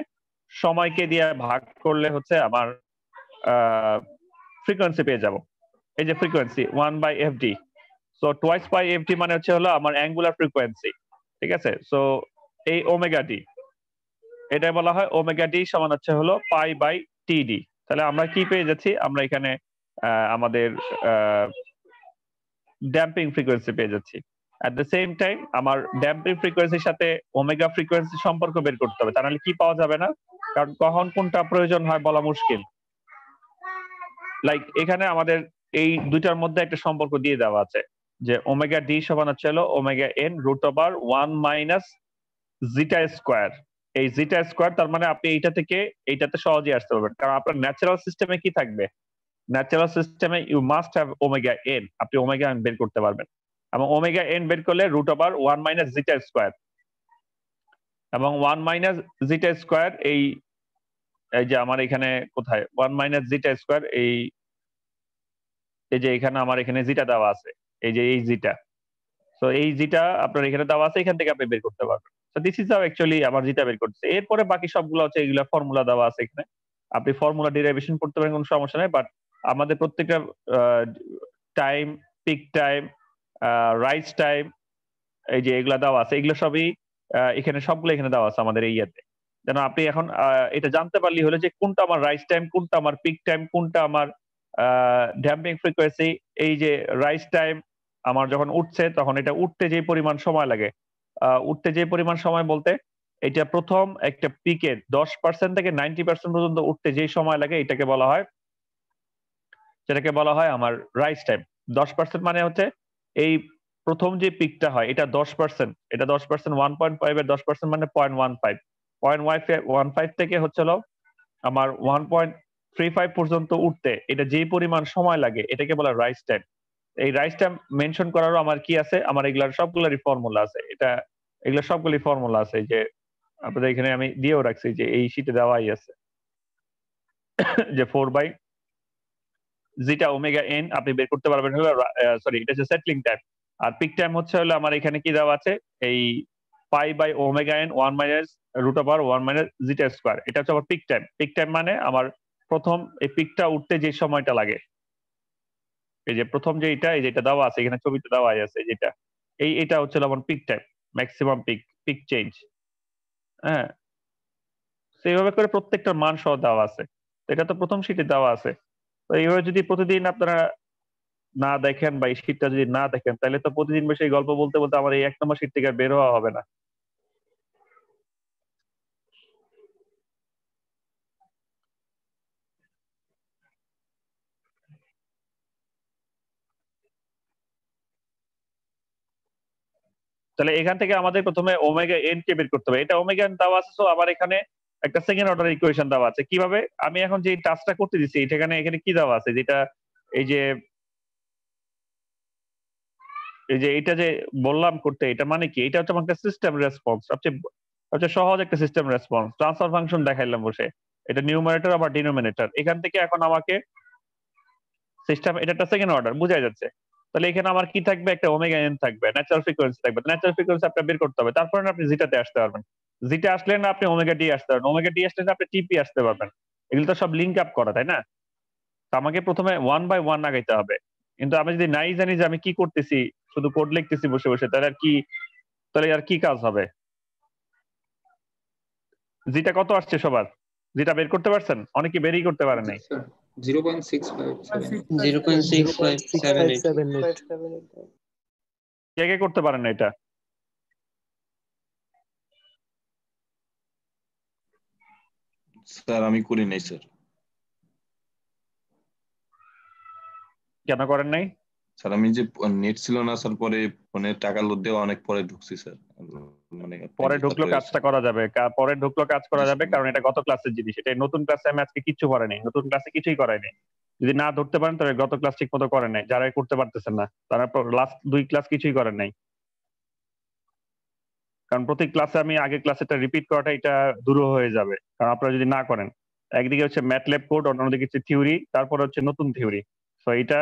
সময়কে দিয়ে ভাগ করলে হচ্ছে আমার ফ্রিকোয়েন্সি পেয়ে যাব এই যে frequency one by F D so twice by F D মানে হচ্ছে হলো আমার অ্যাঙ্গুলার ফ্রিকোয়েন্সি ঠিক আছে সো এই ওমেগা ডি এটাই বলা হয় ওমেগা ডি সমান হচ্ছে হলো পাই বাই টিডি তাহলে আমরা কি পেয়ে যাচ্ছি আমরা এখানে আমাদের ড্যাম্পিং ফ্রিকোয়েন্সি পেয়ে যাচ্ছি অ্যাট দ্য সেম টাইম আমার ড্যাম্পিং ফ্রিকোয়েন্সির সাথে ওমেগা ফ্রিকোয়েন্সি সম্পর্ক বের করতে হবে তাহলে কি পাওয়া যাবে না কারণ কখন কোনটা প্রয়োজন হয় বলা মুশকিল লাইক এখানে আমাদের এই দুইটার মধ্যে একটা সম্পর্ক দিয়ে দেওয়া আছে যে ওমেগা ডি সমান হচ্ছে হলো omega N root over one minus zeta square এই জিটা স্কোয়ার তার মানে আপনি এইটা থেকে এইটাতে সহজে আসতে পারবেন কারণ আপনার ন্যাচারাল সিস্টেমে কি থাকবে ন্যাচারাল সিস্টেমে you must have omega N আপনি ওমেগা এন বের করতে পারবেন এবং ওমেগা এন বের করলে root over one minus zeta square এবং ওয়ান মাইনাস জিটা স্কোয়ার এই এই যে আমার এখানে কোথায় ওয়ান মাইনাস জিটা স্কোয়ার এই এই যে এখানে আমার এখানে জিটা দেওয়া আছে এই যে এই জিটা তো এই জিটা আপনার এখানে দেওয়া আছে এখান থেকে আপনি বের করতে পারবেন দিস ইজ হাউ অ্যাকচুয়ালি আমার জিটা বের করছে এরপরে বাকি সবগুলো হচ্ছে এগুলা ফর্মুলা দেওয়া আছে এখানে আপনি ফর্মুলা ডেরিভেশন করতে পারেন কোনো সমস্যা নাই বাট আমাদের প্রত্যেকটা time peak time rise time এই যে এগুলা দেওয়া আছে এগুলো সবই এখানে সবগুলো এখানে দেওয়া আছে আমাদের এই ইয়াতে যেন আপনি এখন এটা জানতে পারলি হলো যে কোনটা আমার রাইস টাইম কোনটা আমার পিক টাইম কোনটা আমার ড্যাম্পিং ফ্রিকোয়েন্সি এই যে রাইস টাইম আমার যখন উঠছে তখন এটা উঠতে যে পরিমাণ সময় লাগে উঠতে যে পরিমাণ সময় বলতে এটা প্রথম একটা পিকে দশ পার্সেন্ট থেকে নাইনটি পার্সেন্ট পর্যন্ত উঠতে যে সময় লাগে এটাকে বলা হয় সেটাকে বলা হয় আমার রাইস টাইম দশ পার্সেন্ট মানে হচ্ছে এই প্রথম যে পিকটা হয় এটা দশ পার্সেন্ট এটা দশ পার্সেন্ট ওয়ান পয়েন্ট ফাইভ এর দশ পার্সেন্ট মানে point one five point Y one five থেকে হচ্ছিল আমার ওয়ান পয়েন্ট থ্রি ফাইভ পর্যন্ত উঠতে এটা যে পরিমাণ সময় লাগে এটাকে বলা রাইস টাইম এই রাইস টাইম মেনশন করারও আমার কি আছে আমার এগুলার সবগুলোরই ফর্মুলা আছে এটা এগুলো সবগুলি ফর্মুলা আছে যে আপনাদের এখানে আমি দিয়েও রাখছি যে এই শীতে দেওয়াই আছে যে four by zeta omega N আপনি বের করতে পারবেন হলো সরি এটা হচ্ছে সেটলিং টাইম আর পিক টাইম হচ্ছে হলো আমার এখানে কি দেওয়া আছে এই pi by omega N one minus root over one minus zeta square এটা হচ্ছে আমার পিক টাইম পিক টাইম মানে আমার প্রথম এই পিকটা উঠতে যে সময়টা লাগে এই যে প্রথম যে এটা এই যেটা দেওয়া আছে এখানে ছবিটা দেওয়া আছে যেটা এই এটা হচ্ছে আমার peak time maximum peak peak change হ্যাঁ সেইভাবে করে প্রত্যেকটা মান সহ দেওয়া আছে এটা তো প্রথম শিটে দেওয়া আছে তো এইভাবে যদি প্রতিদিন আপনারা না দেখেন বা এই শীতটা যদি না দেখেন তাহলে তো প্রতিদিন বসে গল্প বলতে বলতে আমার এই এক নম্বর শীত থেকে বের হওয়া হবে না তাহলে এখান থেকে আমাদের প্রথমে ওমেগা এন কে বের করতে হবে এটা ওমেগা এন দেওয়া আছে সো আমার এখানে একটা সেকেন্ড অর্ডার ইকুয়েশন দেওয়া আছে কিভাবে আমি এখন যে টাস্কটা করতে দিচ্ছি এটা এখানে এখানে কি দেওয়া আছে যেটা এই যে এই যে এটা যে বললাম করতে এটা মানে কি এটা হচ্ছে একটা সিস্টেম রেসপন্স সবচেয়ে সবচেয়ে সহজ একটা সিস্টেম রেসপন্স ট্রান্সফার ফাংশন দেখাইলাম বসে এটা নিউমারেটর আবার ডিনোমিনেটর এখান থেকে এখন আমাকে সিস্টেম এটা একটা সেকেন্ড অর্ডার বোঝাই যাচ্ছে তাহলে এখানে আমার কি থাকবে একটা ওমেগা এন থাকবে ন্যাচারাল ফ্রিকোয়েন্সি থাকবে ন্যাচারাল ফ্রিকোয়েন্সি আপনার বের করতে হবে তারপরে আপনি জিটাতে আসতে পারবেন জিটা আসলে না আপনি ওমেগা ডি আসতে পারবেন ওমেগা ডি আসলে আপনি টিপি আসতে পারবেন এগুলো তো সব লিঙ্ক আপ করা তাই না আমাকে প্রথমে ওয়ান বাই ওয়ান আগাইতে হবে কিন্তু আমি যদি নাই জানি যে আমি কি করতেছি শুধু কোড লিখতেছি বসে বসে তাহলে আর কি তাহলে আর কি কাজ হবে জিটা কত আসছে সবার জিটা বের করতে পারছেন অনেকে বেরই করতে পারেন নাই আচ্ছা, কে কে করতে পারেন এটা স্যার আমি করি নাই স্যার কেন করেন নাই স্যার আমি যে নেট ছিল না স্যার পরে ফোনে টাকা লোড দেওয়া অনেক পরে ঢুকছি স্যার মানে পরে ঢুকলো কাজটা করা যাবে পরে ঢুকলো কাজ করা যাবে কারণ এটা গত ক্লাসের জিনিস এটা নতুন ক্লাসে আমি আজকে কিছু নাই নতুন ক্লাসে কিছুই নাই যদি না ধরতে পারেন তাহলে গত ক্লাস ঠিক মতো নাই যারা করতে পারতেছেন না তারা লাস্ট দুই ক্লাস কিছুই করেন নাই কারণ প্রতি ক্লাসে আমি আগে ক্লাসেটা রিপিট করাটা এটা দূর হয়ে যাবে কারণ আপনারা যদি না করেন একদিকে হচ্ছে ম্যাথ ল্যাব কোড অন্যদিকে হচ্ছে থিওরি তারপর হচ্ছে নতুন থিওরি সো এটা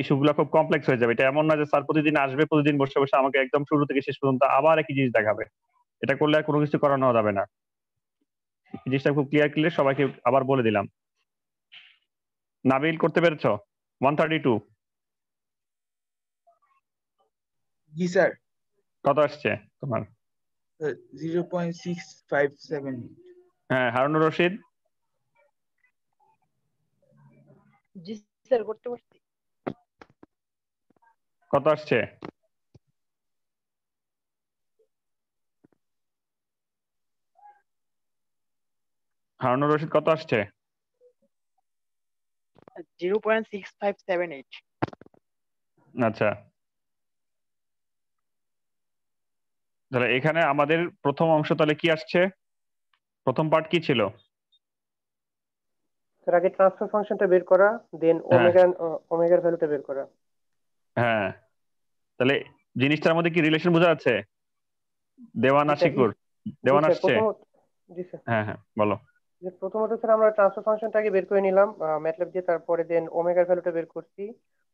ইস্যুগুলো খুব কমপ্লেক্স হয়ে যাবে এটা এমন না যে স্যার প্রতিদিন আসবে প্রতিদিন বসে বসে আমাকে একদম শুরু থেকে শেষ পর্যন্ত আবার একই জিনিস দেখাবে এটা করলে আর কোনো কিছু করানো যাবে না জিনিসটা খুব ক্লিয়ার ক্লিয়ার সবাইকে আবার বলে দিলাম নাবিল করতে পেরেছো টু জি স্যার কত আসছে তোমার হ্যাঁ হারুনুর রশিদ জি স্যার করতে পারছি কত আসছে হারুনুর রশিদ কত আসছে zero point six five seven eight আচ্ছা তাহলে এখানে আমাদের প্রথম অংশ তাহলে কি আসছে প্রথম পার্ট কি ছিল তার আগে ট্রান্সফার ফাংশনটা বের করা দেন ওমেগা ওমেগার ভ্যালুটা বের করা হ্যাঁ তাহলে জিনিসটার মধ্যে কি রিলেশন বোঝা যাচ্ছে দেওয়ান আশিকুর দেওয়ান আসছে হ্যাঁ হ্যাঁ বলো প্রথমত স্যার আমরা ট্রান্সফার ফাংশনটাকে বের করে নিলাম ম্যাটল্যাব দিয়ে তারপরে দেন ওমেগার ভ্যালুটা বের করছি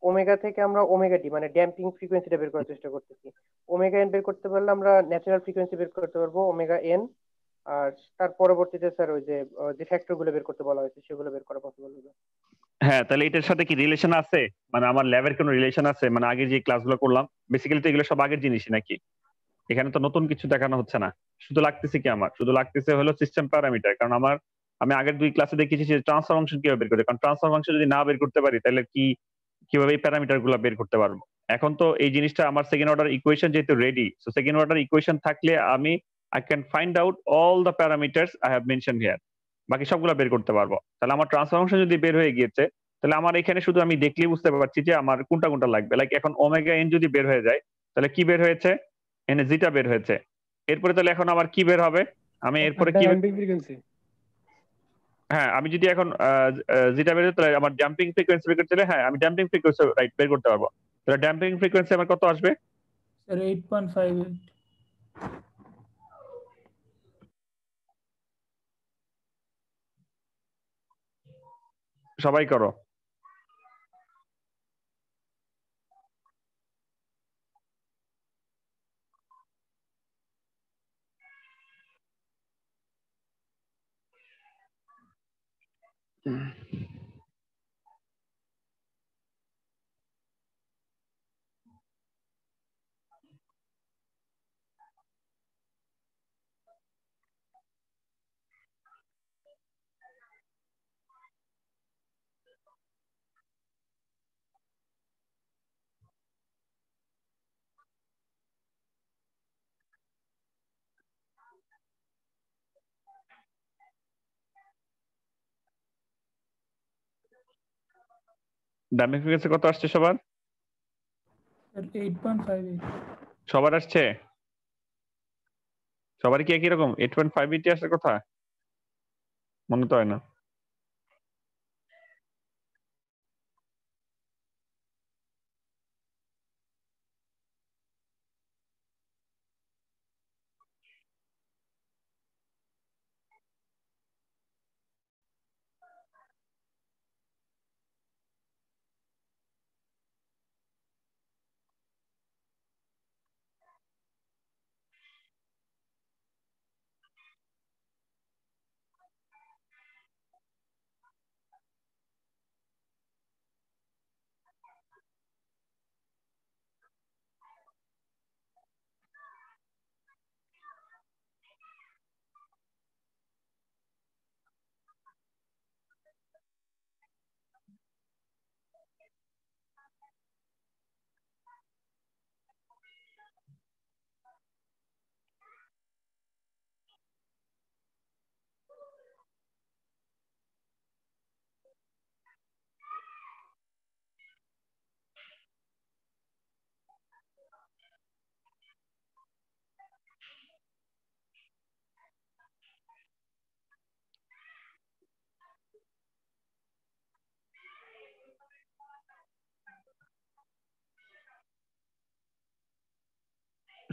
ওমেগা থেকে আমরা ওমেগা ডি মানে ড্যাম্পিং ফ্রিকোয়েন্সিটা বের করার চেষ্টা করতেছি ওমেগা এন বের করতে পারলে আমরা ন্যাচারাল ফ্রিকোয়েন্সি বের করতে পারবো ওমেগা এন আর তার পরবর্তীতে স্যার ওই যে যে ফ্যাক্টরগুলো বের করতে বলা হয়েছে সেগুলো বের করা পসিবল হবে হ্যাঁ তাহলে এটার সাথে কি রিলেশন আছে মানে আমার ল্যাবের কোনো রিলেশন আছে মানে আগে যে ক্লাসগুলো করলাম বেসিক্যালি তো এগুলো সব আগের জিনিসই নাকি এখানে তো নতুন কিছু দেখানো হচ্ছে না শুধু লাগতেছে কি আমার শুধু লাগতেছে হলো সিস্টেম প্যারামিটার কারণ আমার আমি আগের দুই ক্লাসে দেখেছি যে ট্রান্সফার ফাংশন কিভাবে বের করতে কারণ ট্রান্সফার ফাংশন যদি না বের করতে পারি তাহলে কি কিভাবে এই প্যারামিটার গুলো বের করতে পারবো এখন তো এই জিনিসটা আমার সেকেন্ড অর্ডার ইকুয়েশন যেহেতু ready so second order equation থাকলে আমি I can find out all the parameter I have mention here বাকি সবগুলো বের করতে পারবো তাহলে আমার ট্রান্সফরমেশন যদি বের হয়ে গিয়েছে তাহলে আমার এখানে শুধু আমি দেখলেই বুঝতে পারছি যে আমার কোনটা কোনটা লাগবে লাইক এখন ওমেগা এন যদি বের হয়ে যায় তাহলে কি বের হয়েছে এনে জিটা বের হয়েছে এরপরে তাহলে এখন আমার কি বের হবে আমি এরপরে কি হ্যাঁ আমি যদি এখন জিটা বের তাহলে আমার ড্যাম্পিং ফ্রিকোয়েন্সি বের করতে হ্যাঁ আমি ড্যাম্পিং ফ্রিকোয়েন্সি রাইট বের করতে পারবো তাহলে ড্যাম্পিং ফ্রিকোয়েন্সি আমার কত আসবে স্যার 8.58 সবাই করো Mm-hmm. ডান কাছে কত আসছে সবার সবার আসছে সবার কি একই রকম 8.58 আসার কথা মনে তো হয় না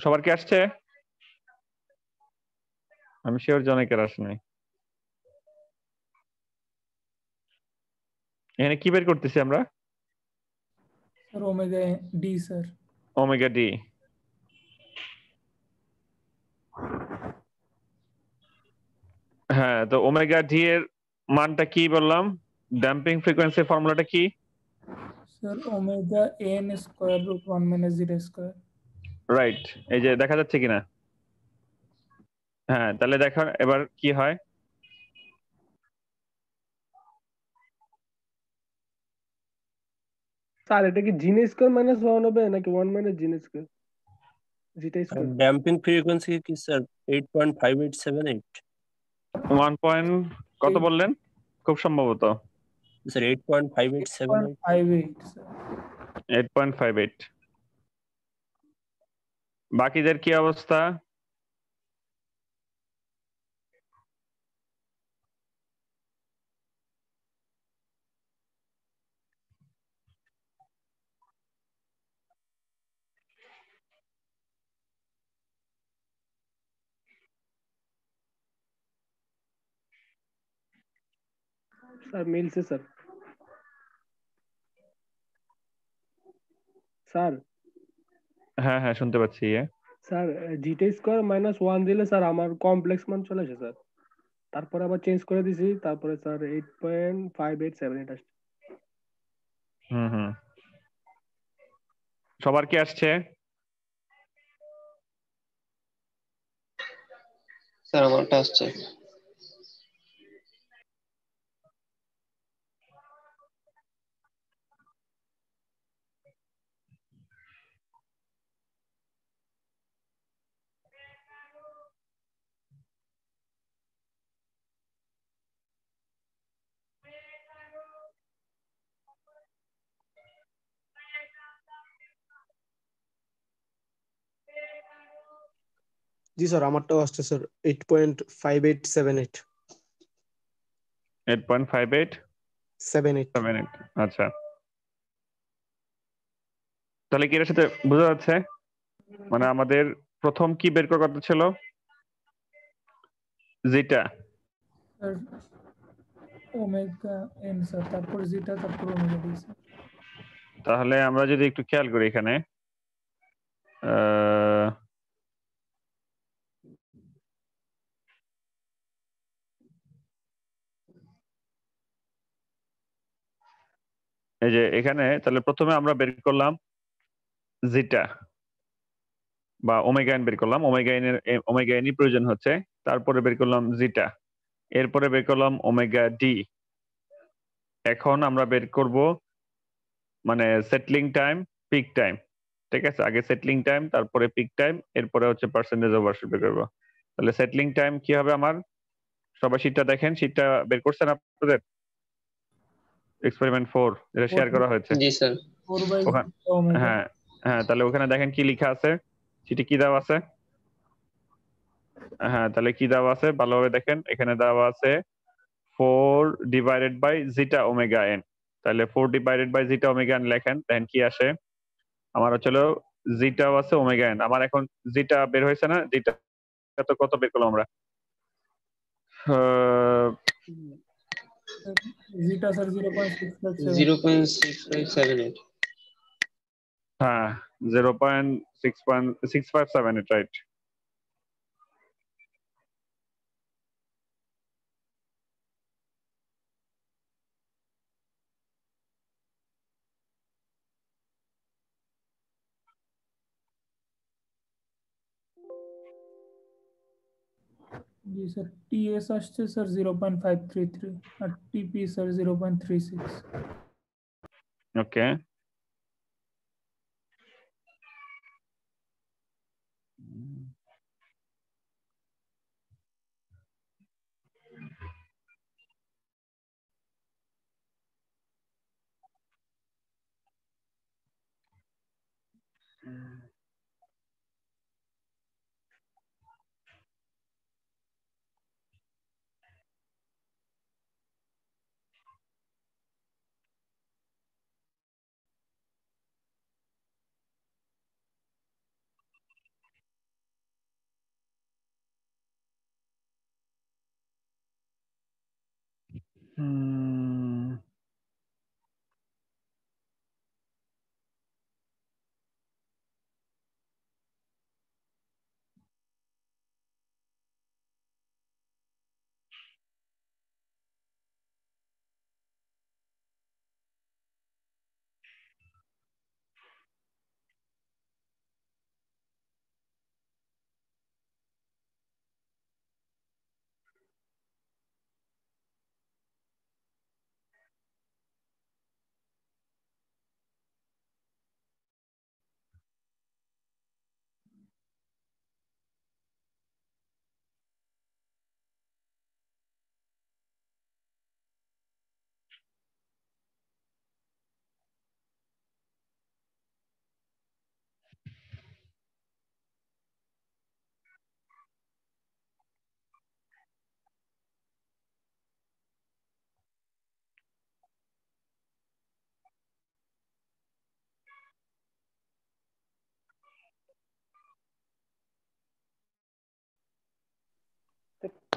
সবার কি আসছে আমি শিওর জনকের আসে নাই এখানে কি বের করতেছি আমরা omega D sir omega D হ্যাঁ তো ওমেগা ডি এর মানটা কি বললাম ড্যাম্পিং ফ্রিকোয়েন্সি ফর্মুলাটা কি sir omega N square root 1 minus zero square right এই যে দেখা যাচ্ছে কিনা হ্যাঁ তাহলে দেখো এবার কি হয় স্যার এটা কি জিন স্কয়ার মাইনাস 1 হবে নাকি one minus gin square zeta square damping frequency কি স্যার এইট ওয়ান পয়েন্ট কত বললেন খুব সম্ভবত স্যার ফাইভ এইট बाकी देर की अवस्था सर मेल से सर सर হ্যাঁ হ্যাঁ শুনতে পাচ্ছি sir zeta square minus one দিলে স্যার আমার কমপ্লেক্স মান চলে আসে স্যার তারপরে আবার চেঞ্জ করে দিছি তারপরে sir eight point five eight seven eight আসছে হুম হুম সবার কি আসছে স্যার আমারটা আসছে জি স্যার আমারটাও আসছে sir eight point five eight seven eight eight point five eight seven eight seven eight আচ্ছা তাহলে কি এর সাথে বোঝা যাচ্ছে মানে আমাদের প্রথম কি বের করার কথা ছিল জিটা ওমেগা এন স্যার তারপর জিটা তারপর ওমেগা ডি তাহলে আমরা যদি একটু খেয়াল করি এখানে আহ এই যে এখানে তাহলে প্রথমে আমরা বের করলাম জিটা বা ওমেগাইন বের করলাম ওমেগাইনের ওমেগাইনই প্রয়োজন হচ্ছে তারপরে বের করলাম জিটা এরপরে বের করলাম ওমেগা ডি এখন আমরা বের করব মানে সেটলিং টাইম পিক টাইম ঠিক আছে আগে সেটলিং টাইম তারপরে পিক টাইম এরপরে হচ্ছে পার্সেন্টেজ অফ ওয়ার্শিপ বের করবো তাহলে সেটলিং টাইম কি হবে আমার সবাই সিটটা দেখেন সিটটা বের করছেন আপনাদের এক্সপেরিমেন্ট ফোর এটা শেয়ার করা হয়েছে হ্যাঁ হ্যাঁ তাহলে ওখানে দেখেন কি লিখা আছে সেটি কি দাও আছে হ্যাঁ তাহলে কি দাও আছে ভালোভাবে দেখেন এখানে দাও আছে four divided by zeta omega N তাহলে four divided by zeta omega N লেখেন দেন কি আসে আমার হচ্ছিল জিটাও আছে ওমেগা এন আমার এখন জিটা বের হয়েছে না জিটা কত বের করলাম আমরা zeta sir 0.6578 हाँ 0.616578 right सर टी एस আসছে सर 0.533 আর টিপি স্যার 0.36 ওকে Mm-hmm.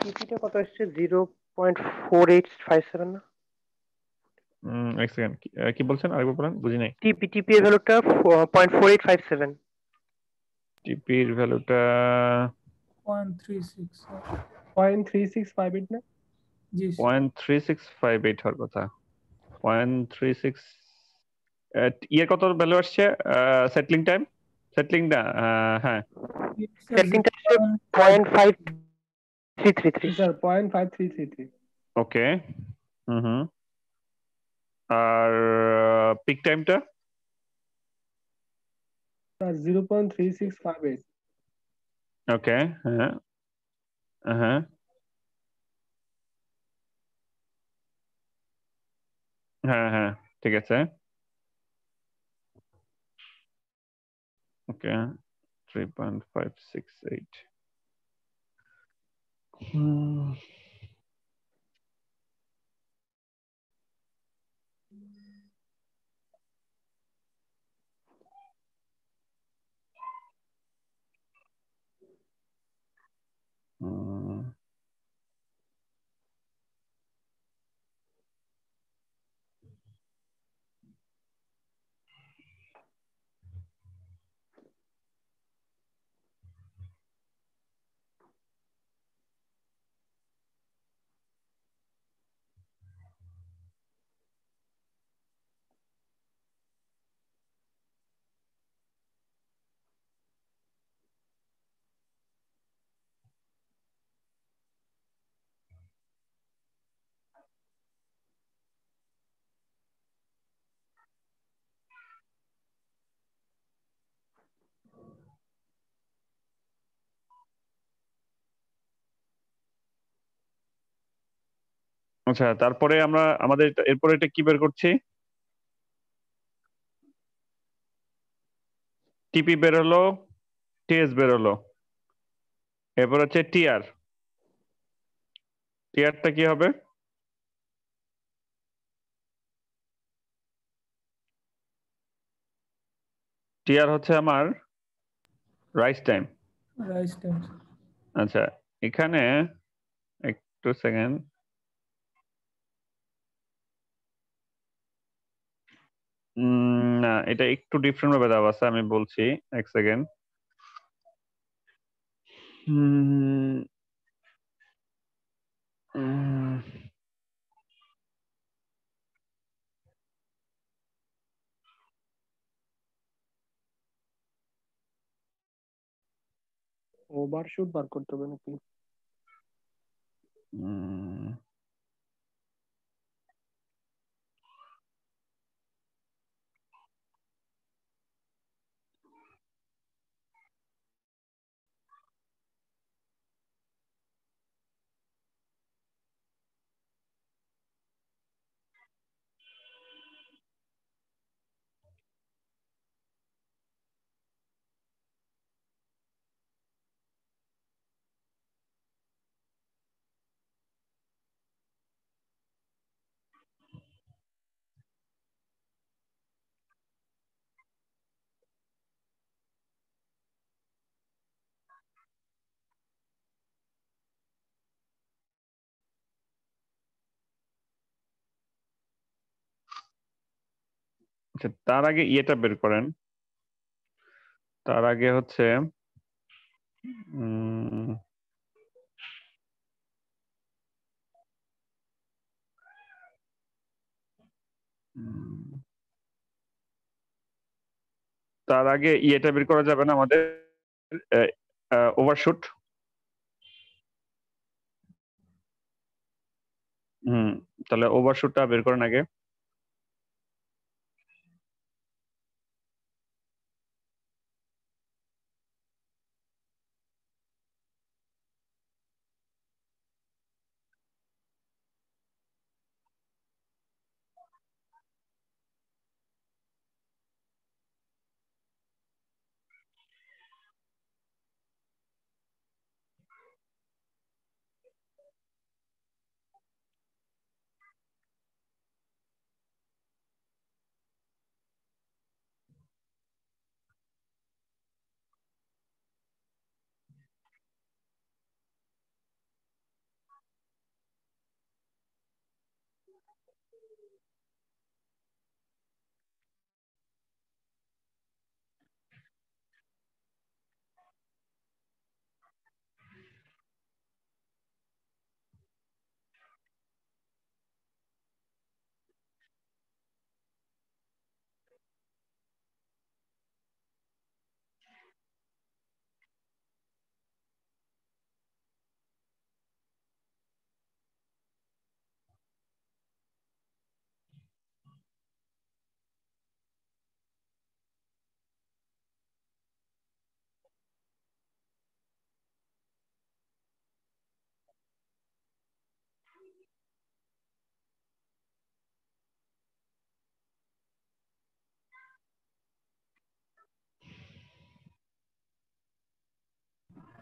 পিপিটা কত আসছে zero point four eight five seven না এক সেকেন্ড কি বলছেন আরেকবার বলেন বুঝি নাই টিপি টিপি এর ভ্যালুটা 0.4857 টিপি এর ভ্যালুটা 0.36 না জি 0.3658 হওয়ার কথা 0.36 ইয়ার কত ভ্যালু আসছে সেটলিং টাইম সেটলিং না হ্যাঁ সেটলিংটা 0.5 333 স্যার 0.5333 ওকে হুম হুম আর পিক টাইমটা স্যার 0.3658 ওকে হ্যাঁ হ্যাঁ হ্যাঁ হ্যাঁ ঠিক আছে okay point five six eight 嗯嗯。আচ্ছা তারপরে আমরা আমাদের এরপরে এটা কি বের করছি টিপি বের হলো টিএস বের হলো এরপর হচ্ছে টিআর টিআরটা কি হবে টিআর হচ্ছে আমার রাইস টাইম রাইস টাইম আচ্ছা এখানে একটু সেকেন্ড না এটা একটু ডিফারেন্ট ভাবে দেওয়া আছে আমি বলছি এক সেকেন্ড ওভারশুট বার করতে হবে নাকি আচ্ছা তার আগে ইয়েটা বের করেন তার আগে হচ্ছে তার আগে ইয়েটা বের করা যাবে না আমাদের ওভারশুট হুম তাহলে ওভারশুটটা বের করেন আগে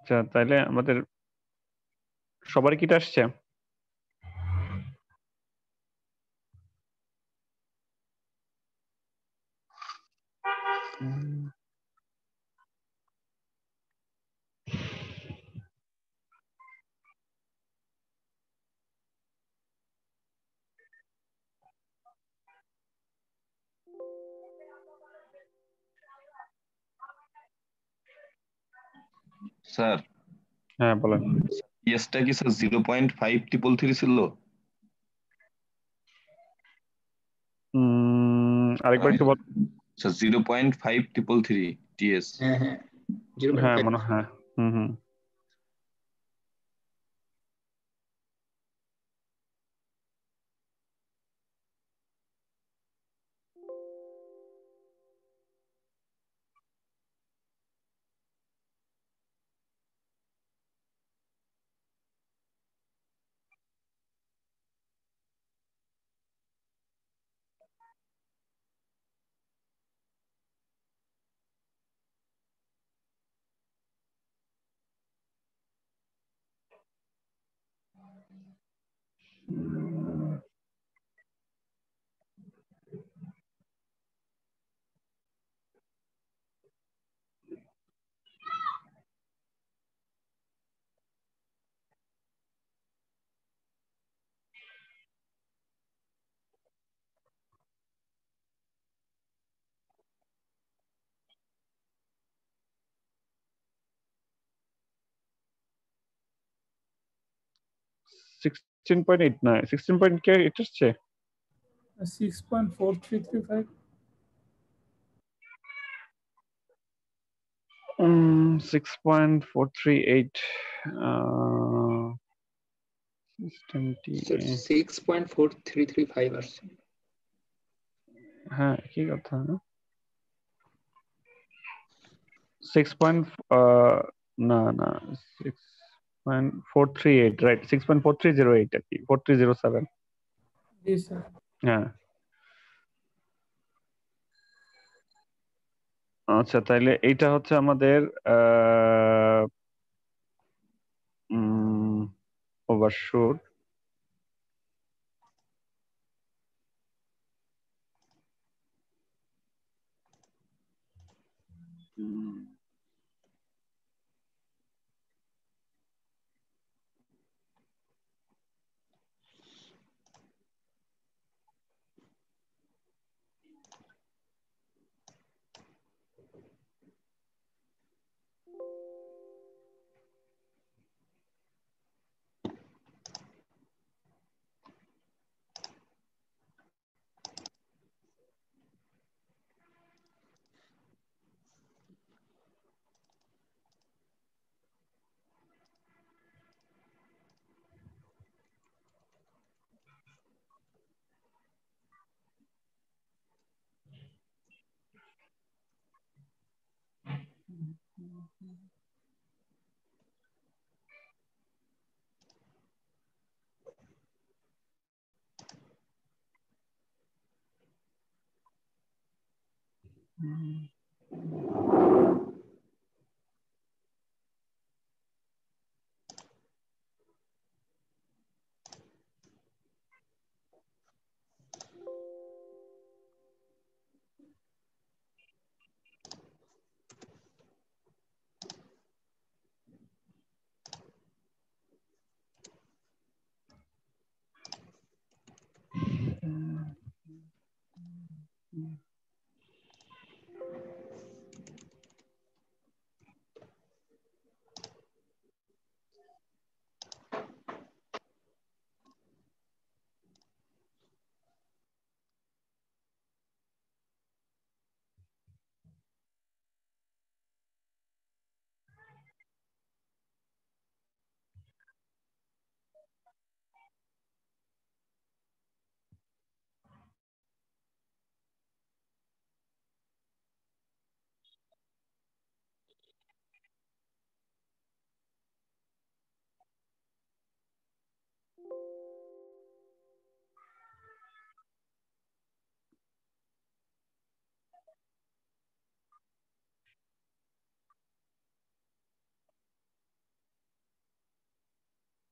আচ্ছা তাহলে আমাদের সবার কিটা আসছে স্যার হ্যাঁ বলেন ইয়েসটা কি sir zero point five triple three ছিল আরেকবার একটু বল sir zero point five triple three TS হ্যাঁ হ্যাঁ হ্যাঁ মনে হয় হ্যাঁ, হুম হুম Mm-hmm. 16.8 ના 16. કે એટ જ છે 6.4335 um 6.438 uh system t so 6.4335 আসছে হ্যাঁ কি কথা না 6. Uh, না না 6 6.438 right 6.4308 আরকি 4307 জি স্যার হ্যাঁ আচ্ছা তাহলে এইটা হচ্ছে আমাদের ওভারশুট Mm-hmm.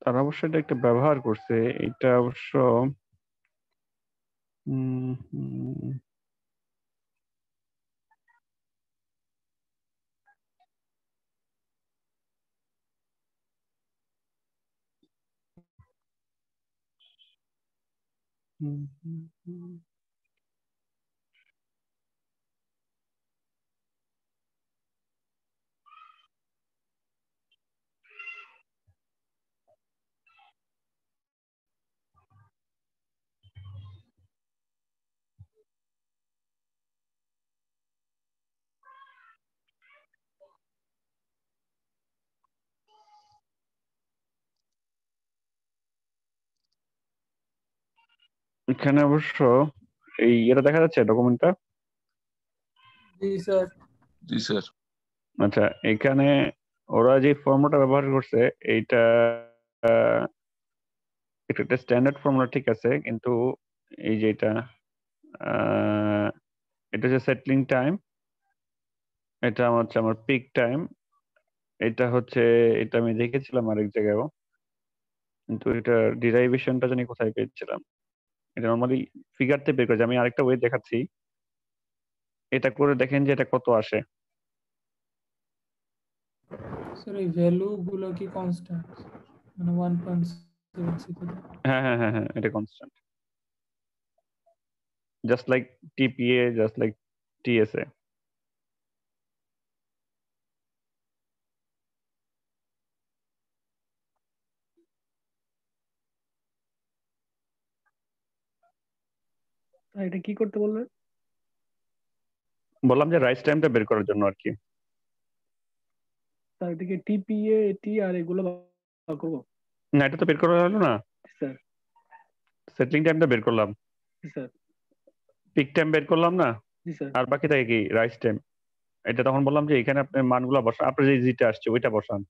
তারা অবশ্য এটা একটা ব্যবহার করছে এটা অবশ্য হম hmm এখানে অবশ্য এই এটা দেখা যাচ্ছে ডকুমেন্টটা জি স্যার জি স্যার আচ্ছা এখানে ওরা যে ফর্মটা ব্যবহার করছে এইটা একটা স্ট্যান্ডার্ড ফর্মুলা ঠিক আছে কিন্তু এই যে এটা এটা হচ্ছে সেটলিং টাইম এটা আমার হচ্ছে আমার পিক টাইম এটা হচ্ছে এটা আমি দেখেছিলাম আরেক জায়গায় কিন্তু এটা ডিরাইভেশনটা জানি কোথায় পেয়েছিলাম এটা নর্মালি ফিগারতে বের করে আমি আরেকটা ওয়ে দেখাচ্ছি এটা করে দেখেন যে এটা কত আসে স্যার এই ভ্যালু গুলো কি কনস্ট্যান্ট মানে 1.76 হ্যাঁ হ্যাঁ হ্যাঁ হ্যাঁ এটা কনস্ট্যান্ট জাস্ট লাইক টিপিএ জাস্ট লাইক টিএসএ এটা কি করতে বললেন বললাম যে রাইস টাইমটা বের করার জন্য আর কি তার দিকে টিপিএ টি আর এগুলো করব না এটা তো বের করা হলো না স্যার সেটলিং টাইমটা বের করলাম স্যার পিক টাইম বের করলাম না আর বাকি থাকে কি রাইস টাইম এটা তখন বললাম যে এখানে আপনি মানগুলো বসান আপনার যে জিটা আসছে ওইটা বসান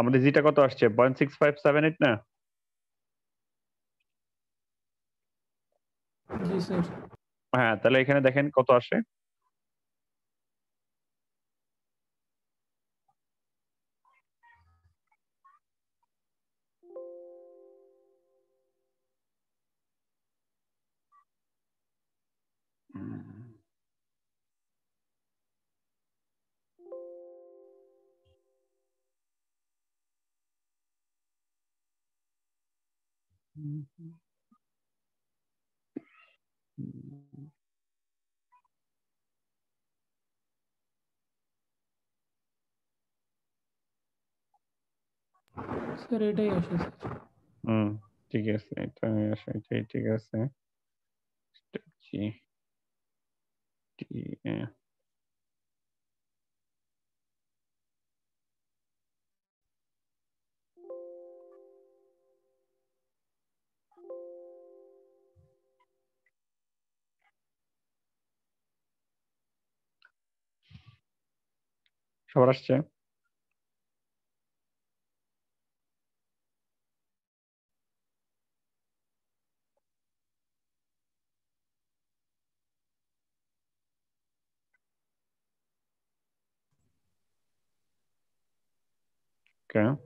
আমাদের জিটা কত আসছে point six five seven eight না হ্যাঁ তাহলে এখানে দেখেন কত আসে Mm-hmm. স্যার এটাই আসে হুম ঠিক আছে এটা আসে এটাই ঠিক আছে জি টি সবার আসছে Okay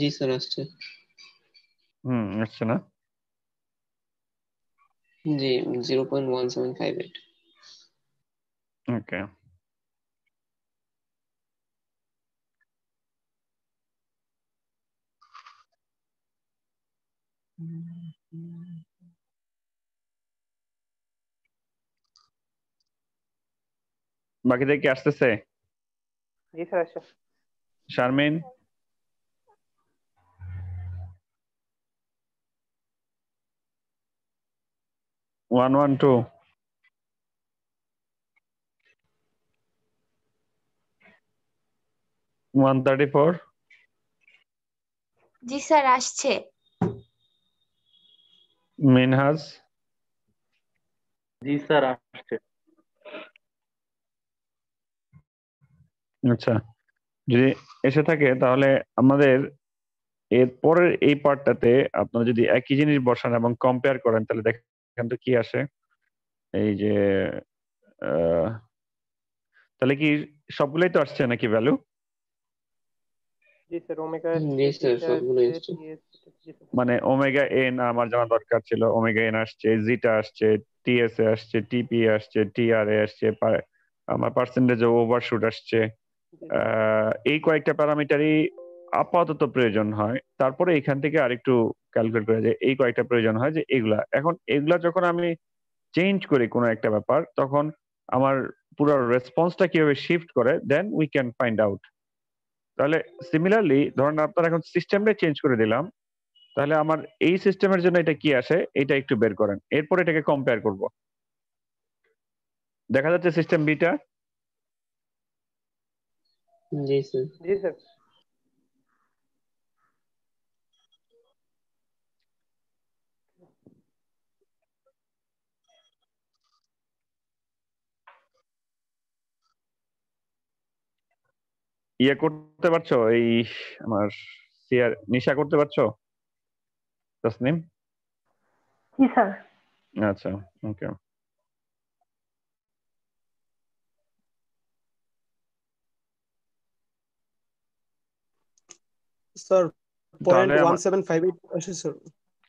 जी सर अच्छे हम्म अच्छा ना जी zero point one seven five eight okay বাকিদের কি আসতেছে জি স্যার আচ্ছা Sharmin one one two one thirty four জি স্যার আসছে মিনহাজ জি স্যার আচ্ছা যদি এসে থাকে তাহলে আমাদের এর পরের এই পার্টটাতে আপনারা যদি একই জিনিস বসান এবং কম্পেয়ার করেন তাহলে দেখেন এখান কি আসে এই যে তাহলে কি সবগুলোই তো আসছে নাকি ভ্যালু মানে ওমেগা এন আমার জানা দরকার ছিল ওমেগা এন আসছে জিটা আসছে টিএসএ আসছে টিপি আসছে টিআরএ আসছে আমার পার্সেন্টেজ ওভারশুট আসছে এই কয়েকটা প্যারামিটারই আপাতত প্রয়োজন হয় তারপরে এখান থেকে আরেকটু ক্যালকুলেট করা যায় এই কয়েকটা প্রয়োজন হয় যে এগুলা এখন এগুলা যখন আমি চেঞ্জ করি কোনো একটা ব্যাপার তখন আমার পুরো রেসপন্সটা কিভাবে শিফট করে then we can find out তাহলে সিমিলারলি ধরেন আপনার এখন সিস্টেমটা চেঞ্জ করে দিলাম তাহলে আমার এই সিস্টেমের জন্য এটা কি আসে এটা একটু বের করেন এরপর এটাকে কম্পেয়ার করব দেখা যাচ্ছে সিস্টেম বিটা জি স্যার জি স্যার ইয়ে করতে পারছো এই আমার সিআর নিশা করতে পারছো তসনিম জি স্যার আচ্ছা ওকে স্যার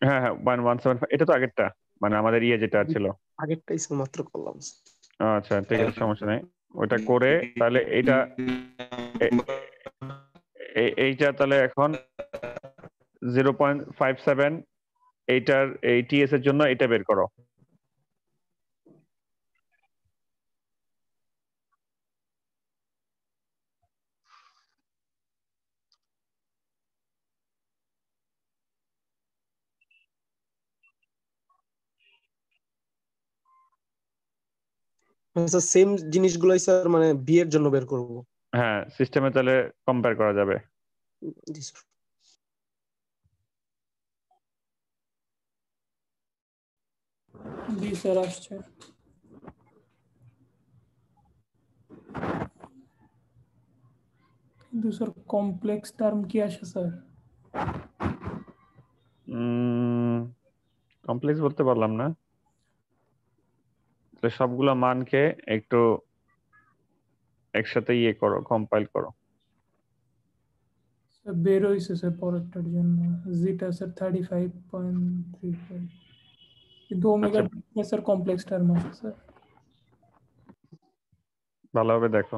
হ্যাঁ, হ্যাঁ, এটা তো আগেরটা মানে আমাদের ইয়ে যেটা ছিল আচ্ছা ঠিক আছে সমস্যা নাই ওইটা করে তাহলে এটা এইটা তাহলে এখন জিরো পয়েন্ট ফাইভ সেভেন এইটার এই টিএস এর জন্য এটা বের করো আচ্ছা সেম জিনিসগুলোই স্যার মানে বিয়ের জন্য বের করবো হ্যাঁ সিস্টেমে তাহলে কম্পেয়ার করা যাবে জি স্যার কমপ্লেক্স টার্ম কি আছে স্যার কমপ্লেক্স বলতে পারলাম না সবগুলা মানকে একটু একসাথে ইয়ে করো কম্পাইল করো আচ্ছা, বের হইছে স্যার পরেরটার জন্য zeta sir thirty five point 35.35 কিন্তু ওমেগা স্যার কমপ্লেক্স টার্ম আছে স্যার ভালোভাবে দেখো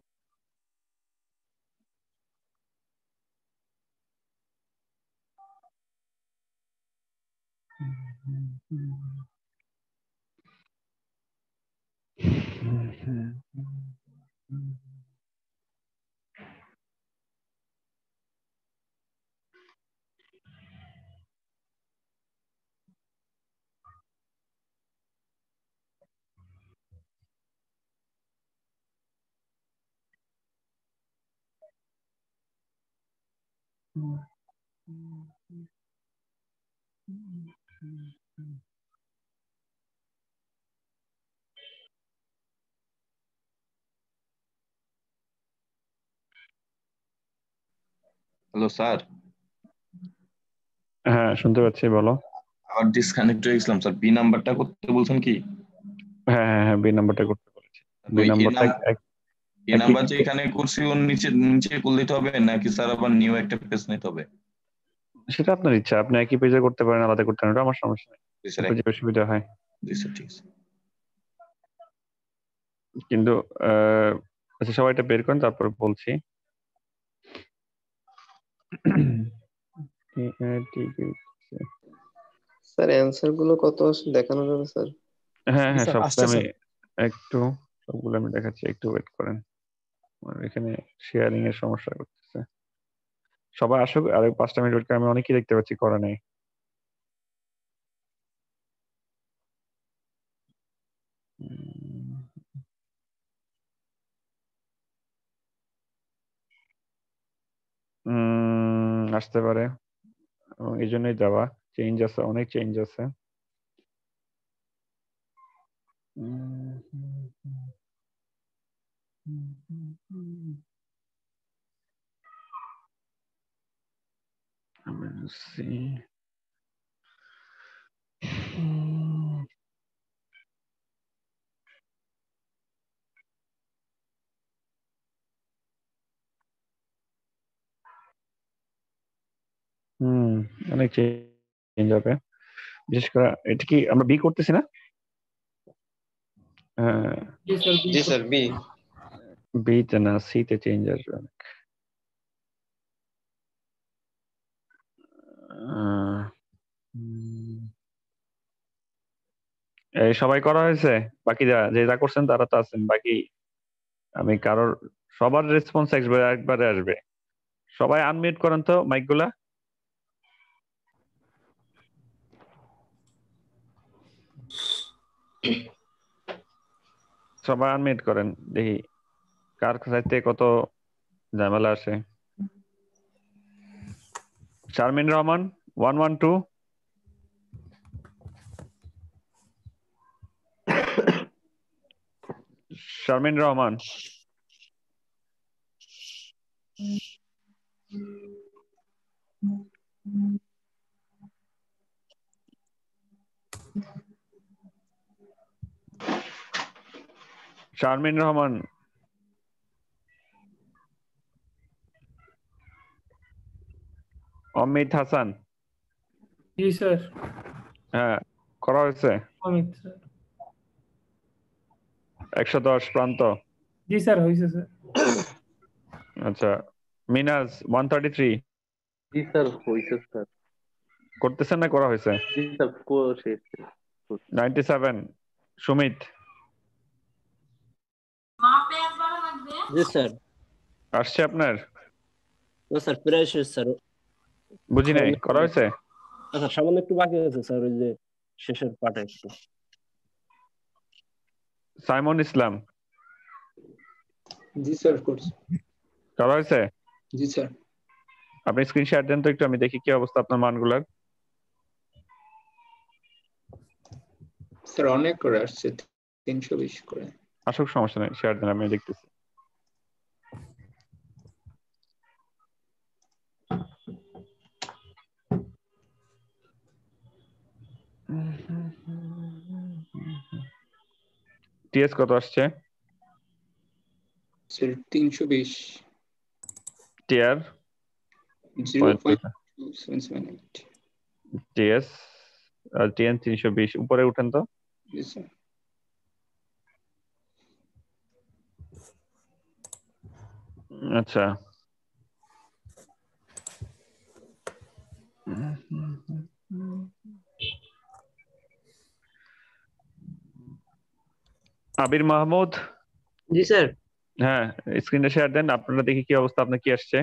হ্যালো স্যার হ্যাঁ শুনতে পাচ্ছি বলো আবার ডিসকানেক্ট হয়ে গেছিলাম স্যার বি নাম্বারটা করতে বলছেন কি হ্যাঁ হ্যাঁ হ্যাঁ বি নাম্বারটা করতে বলেছি বি নাম্বারটা এই নাম্বার যে এখানে করছি ওর নিচে নিচে করে দিতে হবে নাকি স্যার আবার নিউ একটা পেজ নিতে হবে সেটা আপনার ইচ্ছা আপনি একই পেজে করতে পারেন আলাদা করতে পারেন আমার সমস্যা নেই পেজে অসুবিধা হয় জি স্যার ঠিক আছে কিন্তু আচ্ছা সবাইটা বের করেন তারপর বলছি হ্যাঁ, হ্যাঁ, স্যার অ্যানসার গুলো কত আসে দেখানো যাবে স্যার হ্যাঁ হ্যাঁ সবটা আমি একটু সবগুলো আমি দেখাচ্ছি একটু ওয়েট করেন এখানে শেয়ারিং এর সমস্যা করতেছে সবাই আসুক আর পাঁচটা মিনিট আমি অনেকেই দেখতে পাচ্ছি করে নেই আসতে পারে এই জন্যই যাওয়া চেঞ্জ আছে অনেক চেঞ্জ আছে I'm gonna see. হুম অনেক চেঞ্জ হবে বিশেষ করে এটা কি আমরা বি করতেছি না জি স্যার বি বি তে না সি তে চেঞ্জ আসবে অনেক এই সবাই করা হয়েছে বাকি যারা যে যা করছেন তারা তো আছেন বাকি আমি কারোর সবার রেসপন্স একবারে একবারে আসবে সবাই আনমিউট করেন তো মাইকগুলা [CLEARS THROAT] সবাই আনমিট করেন দেখি কার সাইতে কত ঝামেলা আছে Sharmin Rahman one one two Sharmin Rahman Sharmin Rahman Amit Hasan জি স্যার হ্যাঁ করা হয়েছে অমিত একশো দশ প্রান্ত জি স্যার হয়েছে স্যার আচ্ছা মিনাজ ওয়ান থার্টি থ্রি জি স্যার হয়েছে স্যার করতেছেন না করা হয়েছে জি স্যার নাইনটি সেভেন সুমিত জি স্যার আসছে আপনার তো স্যার প্রায় শেষ স্যার বুঝি নাই করা হয়েছে আচ্ছা সামান্য একটু বাকি আছে স্যার ওই যে শেষের পার্টে একটু সাইমন ইসলাম জি স্যার কোর্স করা হয়েছে জি স্যার আপনি স্ক্রিন শেয়ার দেন তো একটু আমি দেখি কি অবস্থা আপনার মানগুলার স্যার অনেক করে আসছে তিনশো বিশ করে আসুক সমস্যা নেই শেয়ার দেন আমি দেখতেছি টিএস কত আসছে স্যার 320 টিআর 0.2778 টিএস আর টিএন 320 উপরে উঠেন তো জি স্যার আচ্ছা mm আবির মাহমুদ জি স্যার হ্যাঁ স্ক্রিনটা শেয়ার দেন আপনারা দেখি কি অবস্থা আপনার কি আসছে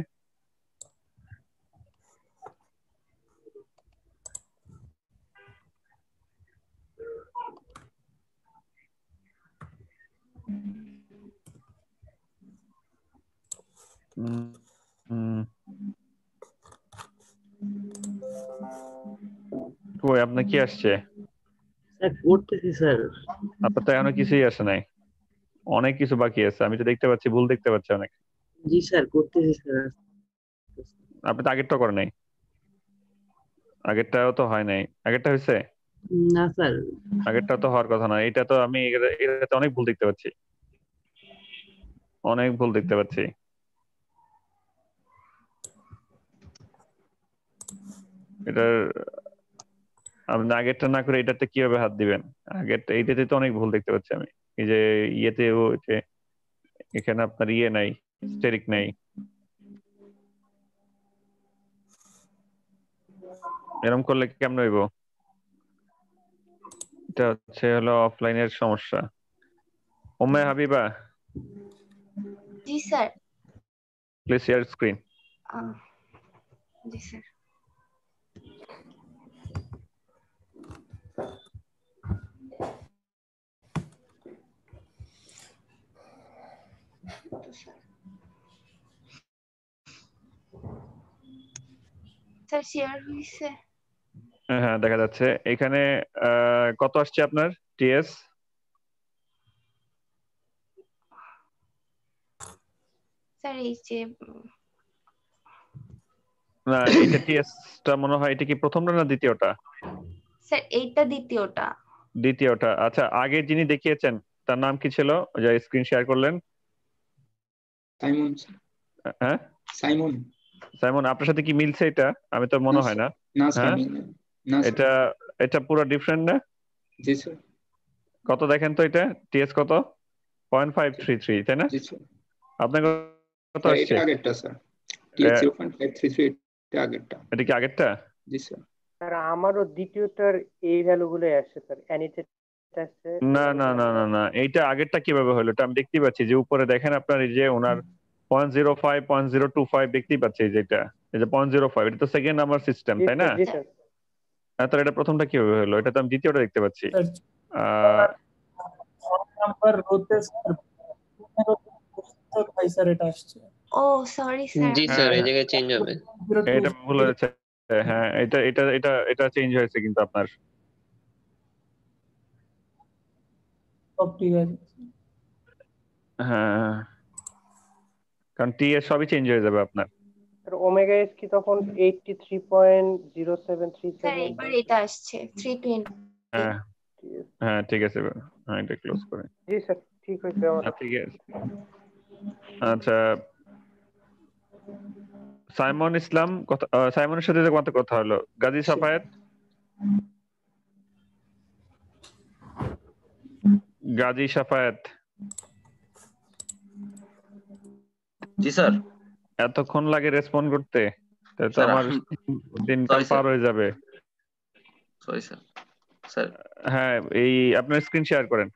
আপনার কি আসছে আপনার তো এখনো কিছুই আসে নাই অনেক কিছু বাকি আছে আমি তো দেখতে পাচ্ছি ভুল দেখতে পাচ্ছি অনেক জি স্যার করতেছি স্যার আপনি তো আগেরটা করেন নাই আগেরটাও তো হয় নাই আগেরটা হয়েছে না স্যার আগেরটা তো হওয়ার কথা না এটা তো আমি এটাতে অনেক ভুল দেখতে পাচ্ছি অনেক ভুল দেখতে পাচ্ছি এটার আপনি আগেরটা না করে এটাতে কিভাবে হাত দিবেন আগেরটা এইটাতে তো অনেক ভুল দেখতে পাচ্ছি আমি এই যে ইয়েতে ও এখানে আপনার ইয়ে নাই স্টেরিক নাই এরকম করলে কেমন হইব এটা হচ্ছে হলো অফলাইনের সমস্যা উম্মে হাবিবা জি স্যার প্লিজ শেয়ার স্ক্রিন জি স্যার আনসার শেয়ার হইছে হ্যাঁ দেখা যাচ্ছে এখানে কত আসছে আপনার টিএস স্যার এই যে না এটা টিএসটা মনে হয় এটা কি প্রথমটা না দ্বিতীয়টা স্যার এইটা দ্বিতীয়টা দ্বিতীয়টা আচ্ছা আগে যিনি দেখিয়েছেন তার নাম কি ছিল যা স্ক্রিন শেয়ার করলেন সাইমন হ্যাঁ সাইমন সাইমন আপনার সাথে কি মিলছে এটা আমি তো মনে হয় না হ্যাঁ? এটা এটা পুরো ডিফারেন্ট না কত দেখেন তো এটা টিএস কত 0.533 তাই না জি স্যার আপনার কত আসছে এটা কি আগেরটা জি স্যার স্যার আমারও দ্বিতীয়টার এই ভ্যালুগুলো আসছে স্যার অ্যানিটেড না না না না না এইটা আগেরটা কিভাবে হলো এটা আমি দেখতে পাচ্ছি যে উপরে দেখেন আপনার এই যে ওনার point zero five point zero two five দেখতেই পাচ্ছি যেটা এই যে পয়েন্ট জিরো ফাইভ এটা তো সেকেন্ড নাম্বার সিস্টেম তাই না হ্যাঁ তাহলে এটা প্রথমটা কিভাবে হলো এটা তো আমি দ্বিতীয়টা দেখতে পাচ্ছি চেঞ্জ এটা হ্যাঁ।, হ্যাঁ এটা এটা এটা এটা চেঞ্জ হয়েছে কিন্তু আপনার হ্যাঁ কারণ টি এর সবই চেঞ্জ হয়ে যাবে আপনার ওমেগা এস কি তখন 83.0737 স্যার এবার এটা আসছে 320 হ্যাঁ হ্যাঁ ঠিক আছে হ্যাঁ এটা ক্লোজ করে জি স্যার ঠিক হয়েছে আমার আচ্ছা, ঠিক আছে আচ্ছা সাইমন ইসলাম কথা সাইমনের সাথে যে কত কথা হলো গাজী সাফায়েত গাজী সাফায়েত জি স্যার এতক্ষণ লাগে রেসপন্ড করতে তাহলে তো আমার দিনটা পার হয়ে যাবে সরি স্যার স্যার হ্যাঁ এই আপনার স্ক্রিন শেয়ার করেন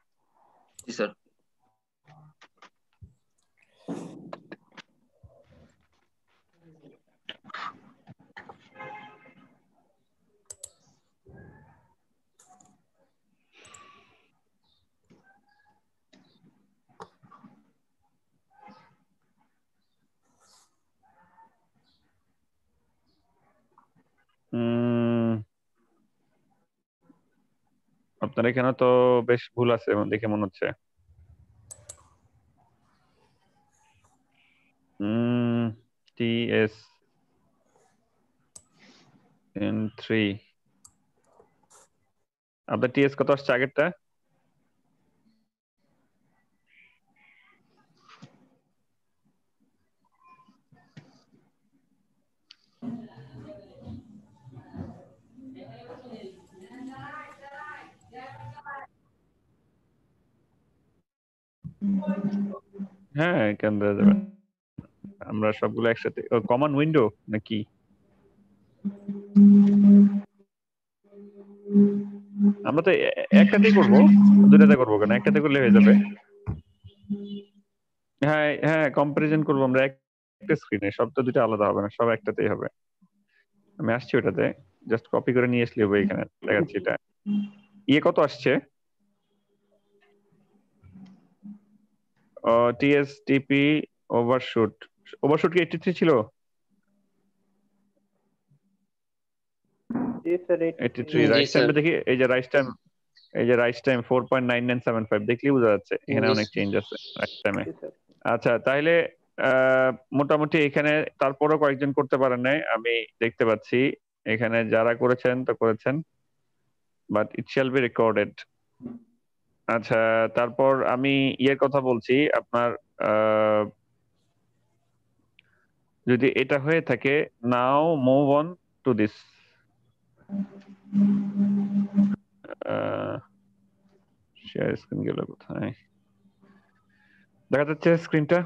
জি স্যার আপনার এখানে তো বেশ ভুল আছে দেখে মনে হচ্ছে টি এন থ্রি আপনার টিএস কত আসছে আগেরটা হ্যাঁ এখান দেওয়া যাবে আমরা সবগুলো একসাথে কমন উইন্ডো নাকি আমরা তো একটাতেই করবো দুটাতে করবো কেন একটাতে করলে হয়ে যাবে হ্যাঁ হ্যাঁ কম্পারিজন করবো আমরা একটা স্ক্রিনে সব তো দুটো আলাদা হবে না সব একটাতেই হবে আমি আসছি ওটাতে জাস্ট কপি করে নিয়ে আসলে হবে এখানে দেখাচ্ছি এটা ইয়ে কত আসছে টিএসটিপি ওভারশুট ওভারশুট কি 83 ছিল জি রাইট টাইম এই যে রাইট টাইম বোঝা যাচ্ছে এখানে অনেক চেঞ্জ আছে টাইমে আচ্ছা মোটামুটি এখানে তারপরও কয়েকজন করতে পারেন নাই আমি দেখতে পাচ্ছি এখানে যারা করেছেন তো করেছেন but it shall be recorded আচ্ছা তারপর আমি ইয়ের কথা বলছি আপনার যদি এটা হয়ে থাকে now move on to this share screen গেল কোথায় দেখা যাচ্ছে স্ক্রিনটা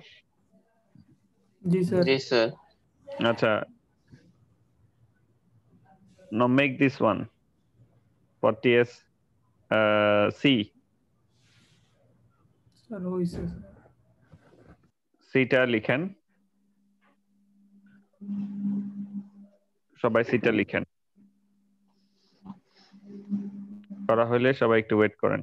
জি স্যার জি স্যার আচ্ছা make this one for for ts uh, c সিটা লিখেন সবাই সিটা লিখেন করা হলে সবাই একটু ওয়েট করেন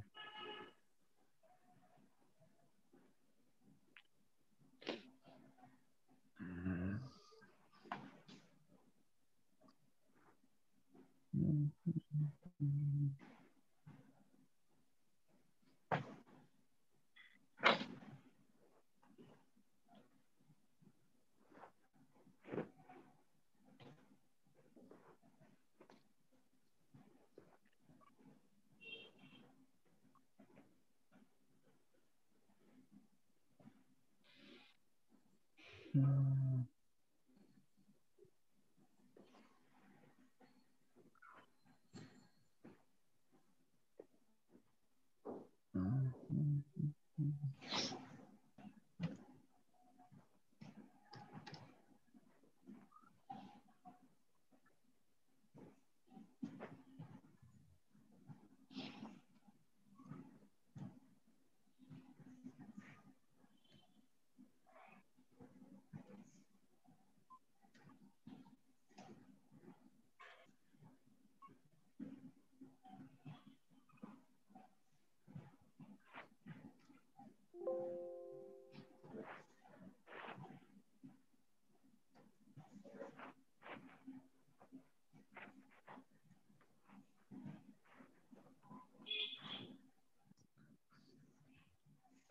嗯。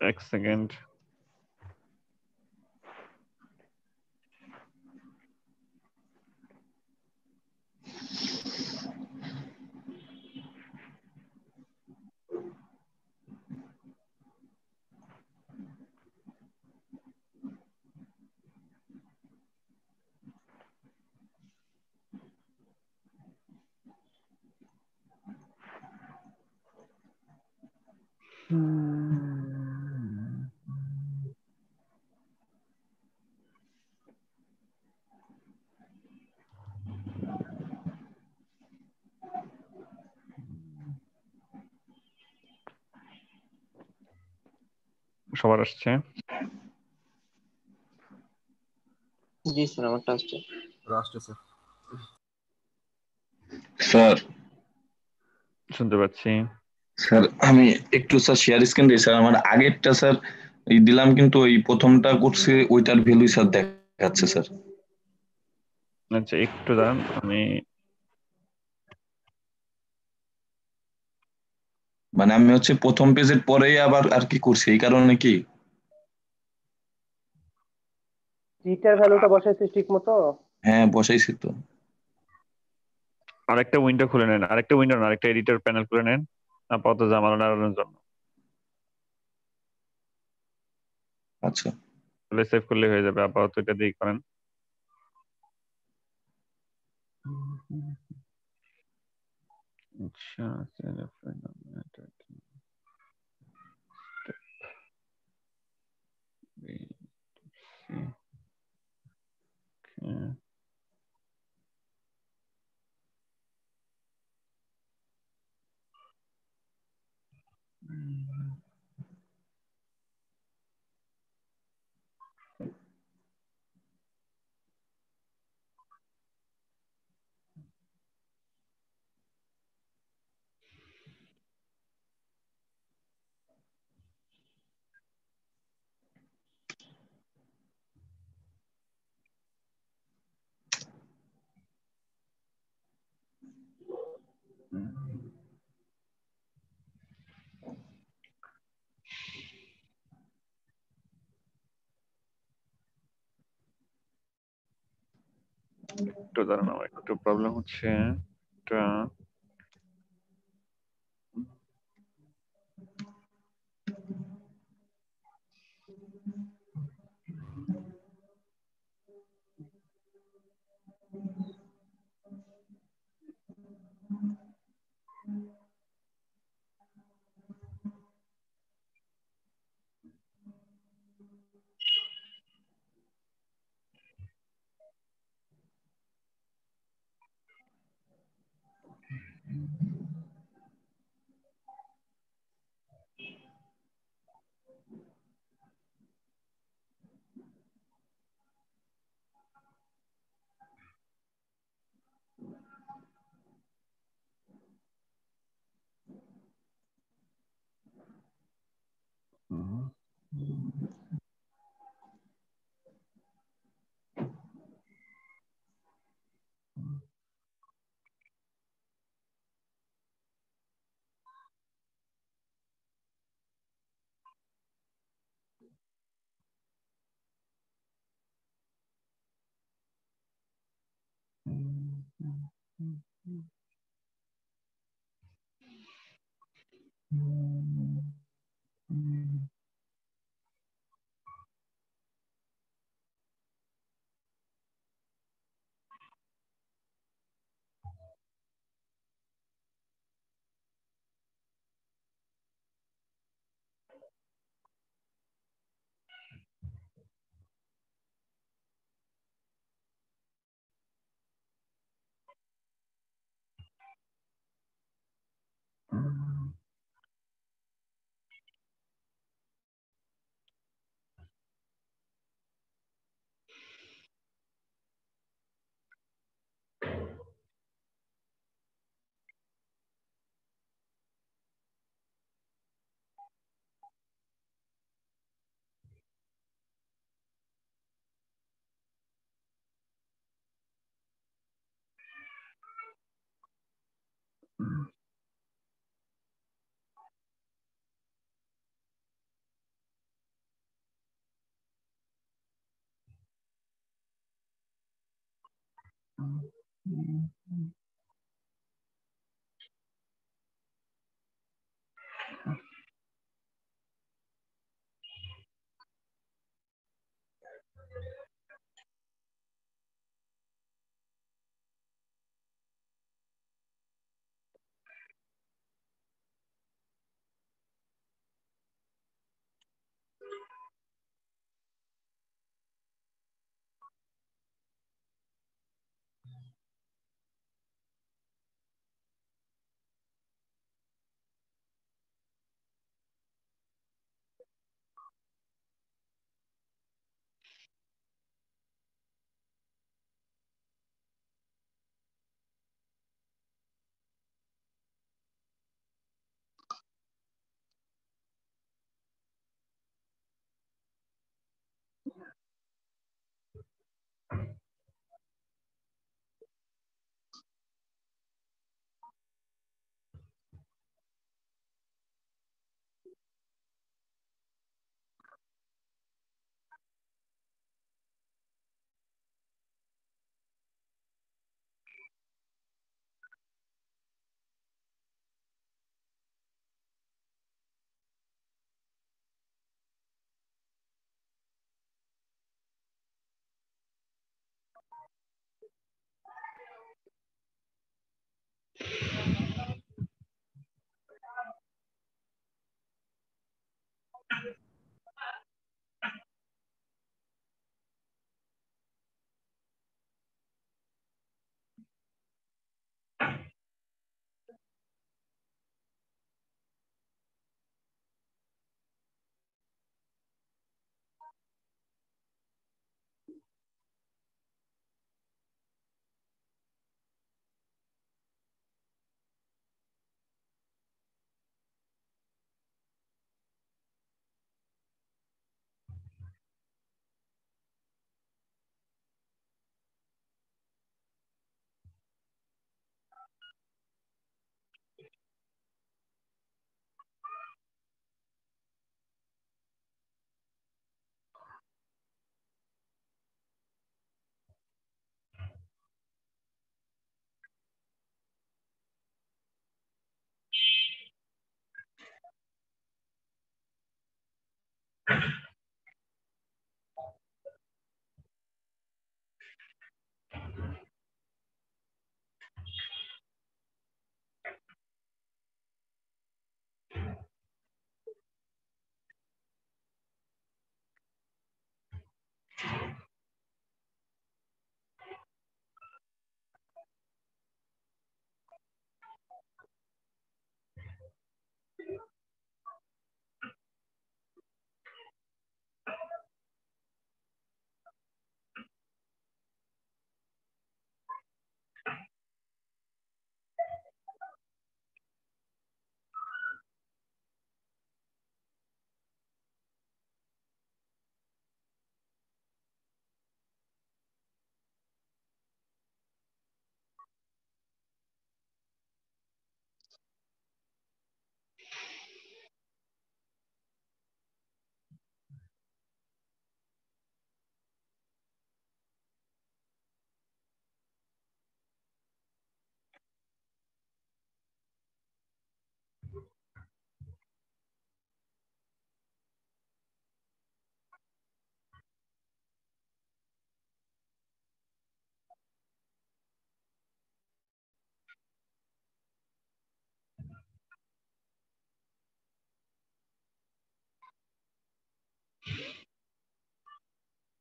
Excellent সবার আসছে জি স্যার আমারটা আসছে আসছে স্যার স্যার শুনতে পাচ্ছি স্যার আমি একটু স্যার শেয়ার স্ক্রিন দিই স্যার আমার আগেরটা স্যার দিলাম কিন্তু ওই প্রথমটা করছে ওইটার ভ্যালু স্যার দেখাচ্ছে স্যার আচ্ছা একটু দাঁড়ান আমি মানে আমি হচ্ছে প্রথম পেজের পরেই আবার আর কি করছি এই কারণে কি জিটার ভ্যালুটা বসাইছিস ঠিক মতো হ্যাঁ বসাইছি তো আরেকটা উইন্ডো খুলে নেন আরেকটা উইন্ডো না আরেকটা এডিটর প্যানেল খুলে নেন আপাতত জামাল নাড়ানোর জন্য আচ্ছা তাহলে সেভ করলে হয়ে যাবে আপাতত এটা দিয়ে করেন insurance and a phenomenon. Step. We see. Okay. একটু দাঁড়ানো একটু প্রবলেম হচ্ছে একটা Mm-hmm. mm-hmm. mm-hmm. Mm-hmm. mm-hmm.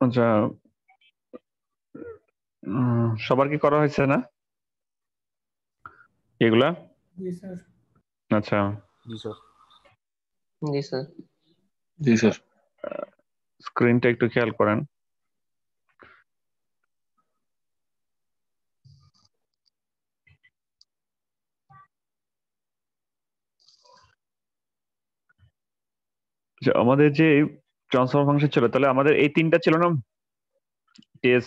আচ্ছা সবার কি করা হয়েছে না এগুলা আচ্ছা জি স্যার জি স্যার স্ক্রিনটা একটু খেয়াল করেন আচ্ছা, আমাদের যে ট্রান্সফর্ম ফাংশন ছিল তাহলে আমাদের এই তিনটা ছিল না টেস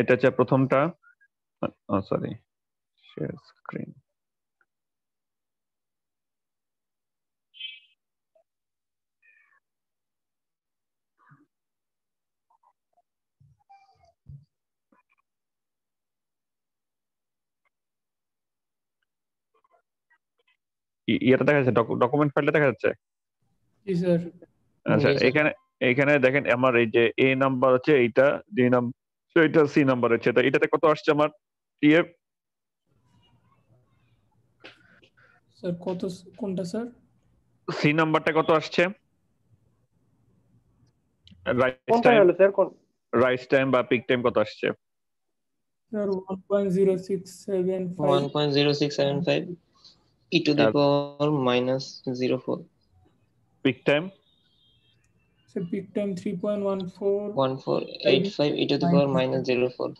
এটা হচ্ছে প্রথমটা সরি শেয়ার স্ক্রিন ইয়েটা দেখা যাচ্ছে ডকুমেন্ট ফাইলটা দেখা যাচ্ছে জি স্যার আচ্ছা এখানে এখানে দেখেন আমার এই যে এ নাম্বার আছে এইটা ডি নাম্বার তো সি নাম্বার আছে তো এটাতে কত আসছে আমার টিএফ স্যার কত কোনটা স্যার সি নাম্বারটা কত আসছে rise time sir rise time বা পিক টাইম কত আসছে sir 1.0675 1.0675 e to the power minus 04 peak time So peak time 3.14 1485 e to the power minus 04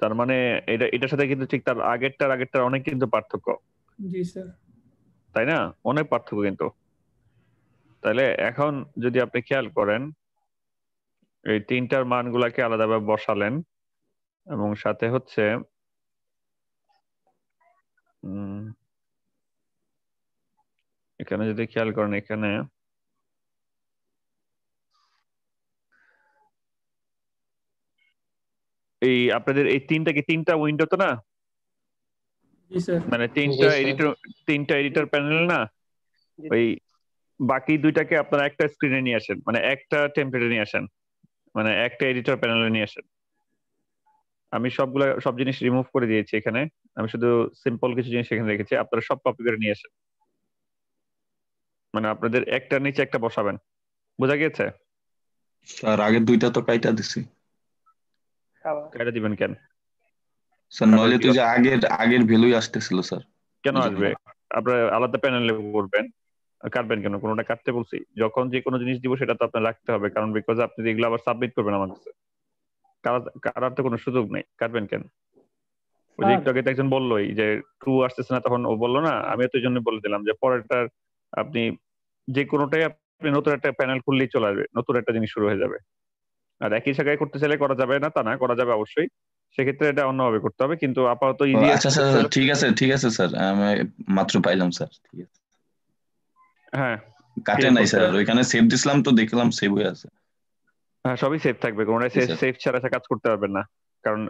তার মানে এটা এটার সাথে কিন্তু ঠিক তার আগেরটার আগেরটার অনেক কিন্তু পার্থক্য জি স্যার তাই না অনেক পার্থক্য কিন্তু তাহলে এখন যদি আপনি খেয়াল করেন এই তিনটার মানগুলাকে আলাদাভাবে বসালেন এবং সাথে হচ্ছে এখানে যদি খেয়াল করেন এখানে এই আপনাদের এই তিনটা কি তিনটা উইন্ডো তো না মানে তিনটা এডিটর তিনটা এডিটর প্যানেল না ওই বাকি দুইটাকে আপনারা একটা স্ক্রিনে নিয়ে আসেন মানে একটা টেম্পলেটে নিয়ে আসেন মানে একটা এডিটর প্যানেলে নিয়ে আসেন আমি সবগুলা সব জিনিস রিমুভ করে দিয়েছি এখানে আমি শুধু সিম্পল কিছু জিনিস এখানে রেখেছি আপনারা সব কপি করে নিয়ে আসেন মানে আপনাদের একটার নিচে একটা বসাবেন বোঝা গেছে স্যার আগের দুইটা তো কাইটা দিছি কেটে দিবেন কেন স্যার তো যে আগের আগের ভ্যালুই আসতেছিল স্যার কেন আসবে আলাদা প্যানেলে করবেন কাটবেন কেন কাটতে বলছি যখন যে কোনো জিনিস দিব সেটা তো রাখতে হবে কারণ বিকজ আপনি এগুলো আবার সাবমিট করবেন আমার কাছে কাটার তো কোনো সুযোগ নেই কাটবেন কেন ওই যে একজন বললোই যে ট্রু আসতেছে না তখন ও বললো না আমি তো জন্য বলে দিলাম যে পরেরটার আপনি যে কোনোটাই আপনি নতুন একটা প্যানেল খুললেই চলে আসবে নতুন একটা জিনিস শুরু হয়ে যাবে আর একই জায়গায় করতে চাইলে করা যাবে না তা না করা যাবে অবশ্যই সেক্ষেত্রে এটা অন্যভাবে করতে হবে কিন্তু আপাতত ইজি আচ্ছা স্যার আচ্ছা, আচ্ছা, আচ্ছা, ঠিক আছে ঠিক আছে স্যার আমি মাত্র পাইলাম স্যার ঠিক আছে হ্যাঁ কাটে নাই স্যার ওইখানে সেভ দিছিলাম তো দেখলাম সেভ হয়ে আছে হ্যাঁ সবই সেভ থাকবে কোনো সেভ ছাড়া কাজ করতে পারবেন না কারণ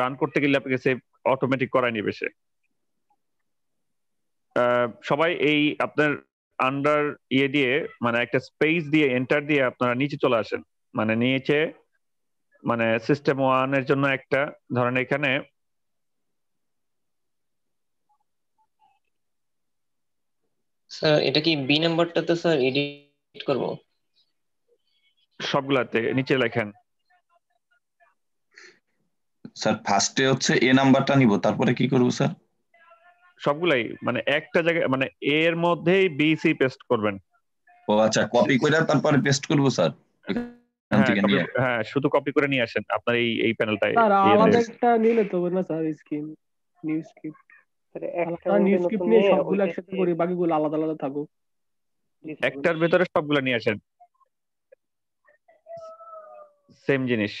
রান করতে গেলে আপনাকে সেভ অটোমেটিক করায় নিবে সে সবাই এই আপনার আন্ডার ইয়ে দিয়ে মানে একটা স্পেস দিয়ে এন্টার দিয়ে আপনারা নিচে চলে আসেন মানে নিয়েছে মানে সিস্টেম ওয়ান এর জন্য একটা ধরেন এখানে স্যার এটা কি বি নাম্বারটাতে স্যার এডিট করব সবগুলাতে নিচে লেখেন স্যার ফার্স্টে হচ্ছে এ নাম্বারটা নিব তারপরে কি করব স্যার সবগুলাই মানে একটা জায়গায় মানে এ এর মধ্যেই বি সি পেস্ট করবেন ও আচ্ছা কপি করে তারপরে পেস্ট করব স্যার হ্যাঁ, হ্যাঁ শুধু কপি করে নিয়ে আসেন আপনার এই এই আলাদা একটা নিলে তো না স্যার নিউ আলাদা থাকুক একটার ভেতরে নিয়ে আসেন সেম জিনিস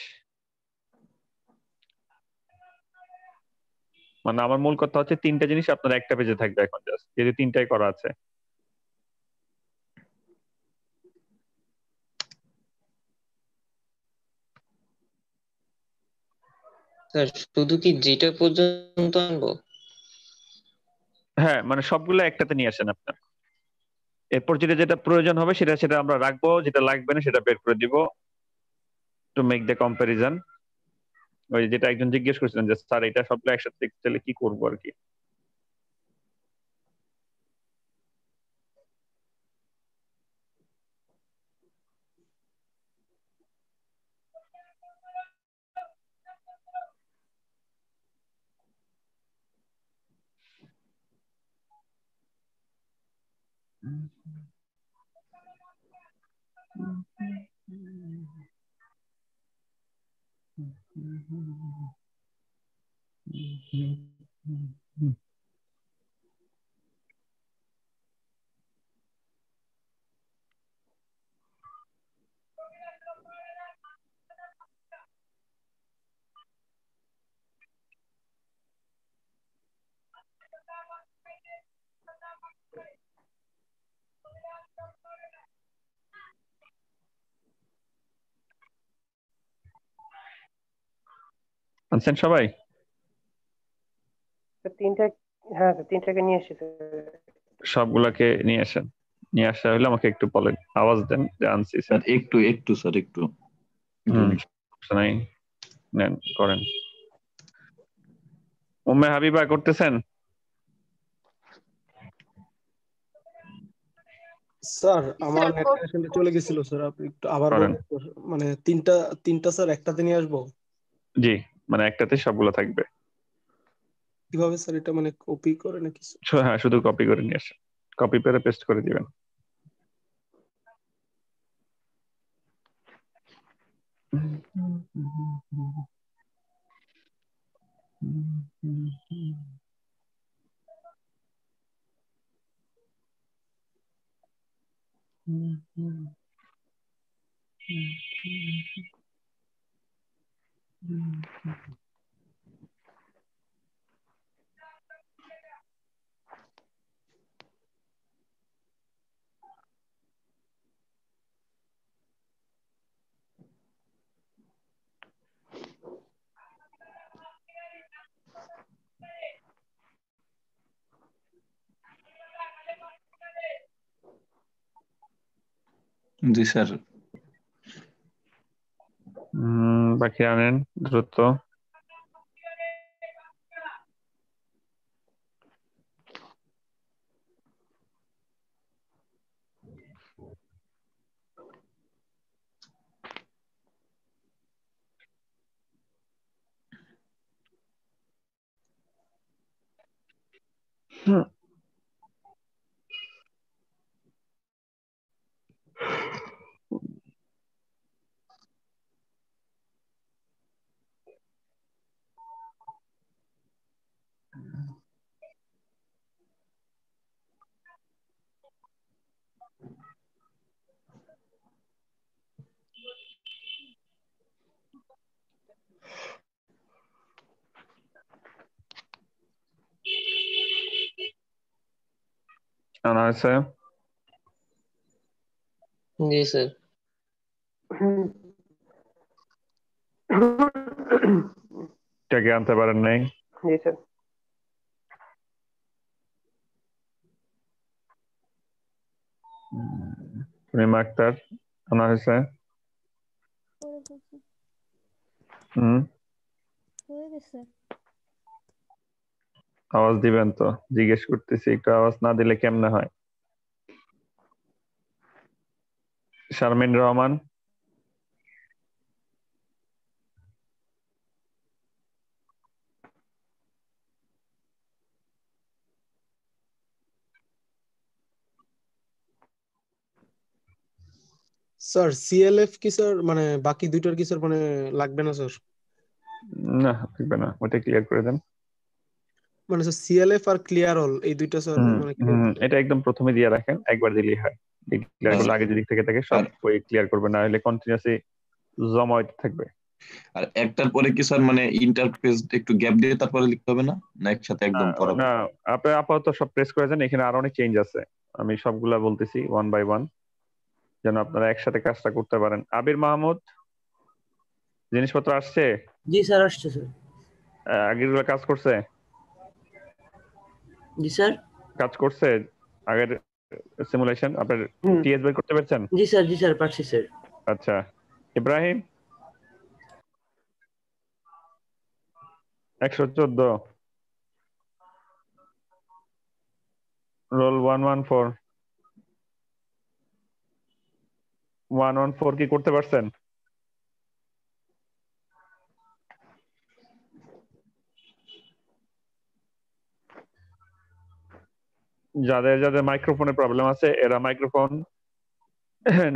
মানে আমার মূল কথা হচ্ছে তিনটা জিনিস আপনার একটা পেজে থাকবে এখন জাস্ট তিনটাই করা আছে শুধু কি জিটা পর্যন্ত আনবো হ্যাঁ মানে সবগুলো একটাতে নিয়ে আসেন আপনার এরপর যেটা যেটা প্রয়োজন হবে সেটা সেটা আমরা রাখবো যেটা লাগবে না সেটা বের করে দিব টু মেক দ্য কম্পারিজন ওই যেটা একজন জিজ্ঞেস করছিলেন যে স্যার এটা সবগুলো একসাথে তাহলে কি করবো আর কি Mm-hmm. আনছেন সবাই হ্যাঁ, সবগুলাকে নিয়ে আসেন নিয়ে আসা হলে আমাকে একটু বলেন আওয়াজ দেন যে আনছি স্যার একটু একটু স্যার একটু নাই নেন করেন উম্মে হাবিবা করতেছেন স্যার আমার নেট চলে গেছিল স্যার আপনি একটু আবার মানে তিনটা তিনটা স্যার একটাতে নিয়ে আসবো জি মানে একটাতে সবগুলো থাকবে কিভাবে স্যার এটা মানে কপি করে না কিছু হ্যাঁ শুধু কপি করে নিয়ে আসেন কপি করে পেস্ট করে দিবেন Mm-hmm. जी सर Bakira'nın mm, Ruto अनार सर जी सर क्या क्या आंसर बार नहीं जी सर पूर्णिमा अख्तर अनार सर हम्म सर আওয়াজ দিবেন তো জিজ্ঞেস করতেছি একটু আওয়াজ না দিলে কেমনে হয় শারমিন রহমান স্যার সিএলএফ কি স্যার মানে বাকি দুইটার কি স্যার মানে লাগবে না স্যার না লাগবে না ওটা ক্লিয়ার করে দেন মানে সিএলএফ আর ক্লিয়ার অল এই দুইটা স্যার মানে এটা একদম প্রথমে দিয়ে রাখেন একবার দিলেই হয় ক্লিয়ার করলে আগে যদি থেকে থাকে সব ওই ক্লিয়ার করবে না হলে কন্টিনিউয়াসলি জমা হতে থাকবে আর একটার পরে কি স্যার মানে ইন্টারফেস একটু গ্যাপ দিয়ে তারপরে লিখতে হবে না না একসাথে একদম পড়া না আপনি আপাতত সব প্রেস করে যান এখানে আরো অনেক চেঞ্জ আছে আমি সবগুলা বলতেছি ওয়ান বাই ওয়ান যেন আপনারা একসাথে কাজটা করতে পারেন আবির মাহমুদ জিনিসপত্র আসছে জি স্যার আসছে স্যার আগেরগুলো কাজ করছে জি স্যার কাজ করছে আগের সিমুলেশন আপনার টিএস বের করতে পারছেন জি স্যার জি স্যার পারছি স্যার আচ্ছা ইব্রাহিম একশো চোদ্দ roll one one four one one four কি করতে পারছেন যাদের যাদের মাইক্রোফোনের প্রবলেম আছে এরা microphone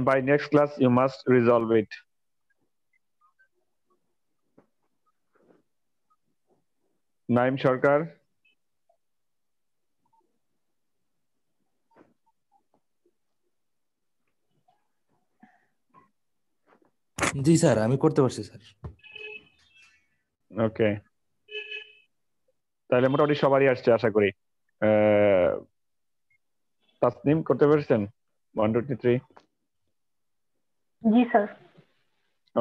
by next class you must resolve it Naim Sarkar জি স্যার আমি করতে পারছি স্যার ওকে তাহলে মোটামুটি সবারই আসছে আশা করি তাসনিম করতে পেরেছেন টু 2 থ্রি জি স্যার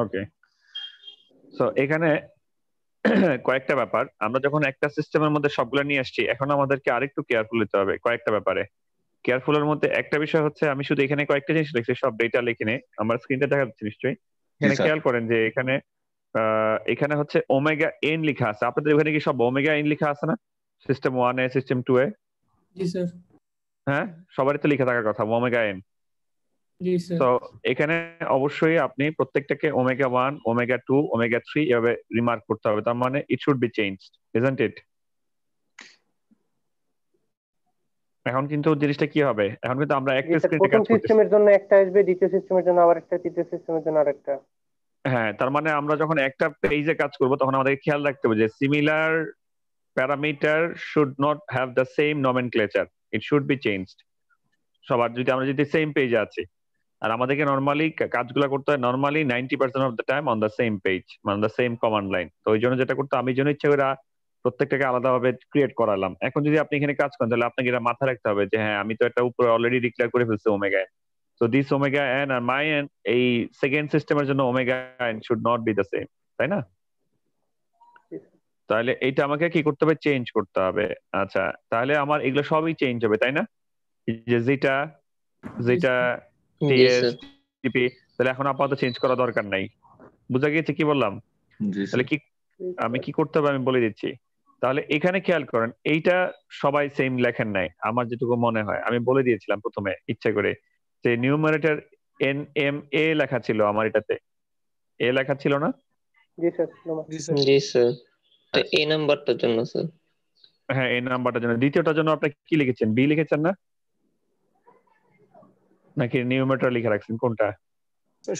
ওকে সো এখানে [CLEARS THROAT] কয়েকটা ব্যাপার আমরা যখন একটা সিস্টেমের মধ্যে সবগুলা নিয়ে আসছি এখন আমাদেরকে আরেকটু কেয়ারফুল হতে হবে কয়েকটা ব্যাপারে কেয়ারফুল এর মধ্যে একটা বিষয় হচ্ছে আমি শুধু এখানে কয়েকটা জিনিস লিখছি সব ডেটা লিখে নে আমার স্ক্রিনটা দেখা যাচ্ছে নিশ্চয়ই এখানে খেয়াল করেন যে এখানে এখানে হচ্ছে ওমেগা এন লিখা আছে আপনাদের ওখানে কি সব ওমেগা এন লিখা আছে না সিস্টেম ওয়ান এ সিস্টেম টু এ জি স্যার হ্যাঁ সবারই তো লিখে থাকার কথা ওমেগা এন তো এখানে অবশ্যই আপনি প্রত্যেকটাকে omega one omega two omega three এভাবে রিমার্ক করতে হবে তার মানে it should be change isn't it এখন কিন্তু জিনিসটা কি হবে এখন কিন্তু আমরা একটা স্ক্রিনে কাজ করছি সিস্টেমের জন্য একটা আসবে দ্বিতীয় সিস্টেমের জন্য আবার একটা তৃতীয় সিস্টেমের জন্য আরেকটা হ্যাঁ তার মানে আমরা যখন একটা পেজে কাজ করব তখন আমাদের খেয়াল রাখতে হবে যে similar parameter should not have the same nomenclature it should be changed সবার যদি আমরা যদি সেম পেজ আছি আর আমাদেরকে নর্মালি কাজগুলো করতে হয় normally ninety percent of the time on the same page মানে দ্য সেম কমান্ড লাইন তো ওই জন্য যেটা করতে আমি জন্য ইচ্ছে করে প্রত্যেকটাকে আলাদাভাবে ক্রিয়েট করালাম এখন যদি আপনি এখানে কাজ করেন তাহলে আপনাকে এটা মাথায় রাখতে হবে যে হ্যাঁ আমি তো একটা উপরে অলরেডি ডিক্লেয়ার করে ফেলছি ওমেগা তো দিস ওমেগা এন আর মাই এন এই সেকেন্ড সিস্টেমের জন্য omega N should not be the same তাই না তাহলে এইটা আমাকে কি করতে হবে চেঞ্জ করতে হবে আচ্ছা তাহলে আমার এগুলো সবই চেঞ্জ হবে তাই না যে যেটা যেটা টিপি তাহলে এখন আপাতত চেঞ্জ করা দরকার নাই বুঝা গিয়েছে কি বললাম তাহলে কি আমি কি করতে হবে আমি বলে দিচ্ছি তাহলে এখানে খেয়াল করেন এইটা সবাই সেম লেখেন নাই আমার যেটুকু মনে হয় আমি বলে দিয়েছিলাম প্রথমে ইচ্ছা করে যে নিউমারেটার এন এম এ লেখা ছিল আমার এটাতে এ লেখা ছিল না জি স্যার জি স্যার আচ্ছা। এই নাম্বারটার জন্য স্যার হ্যাঁ এই নাম্বারটার জন্য দ্বিতীয়টার জন্য আপনি কি লিখেছেন বি লিখেছেন না নাকি নিউমেটর লিখে রাখছেন কোনটা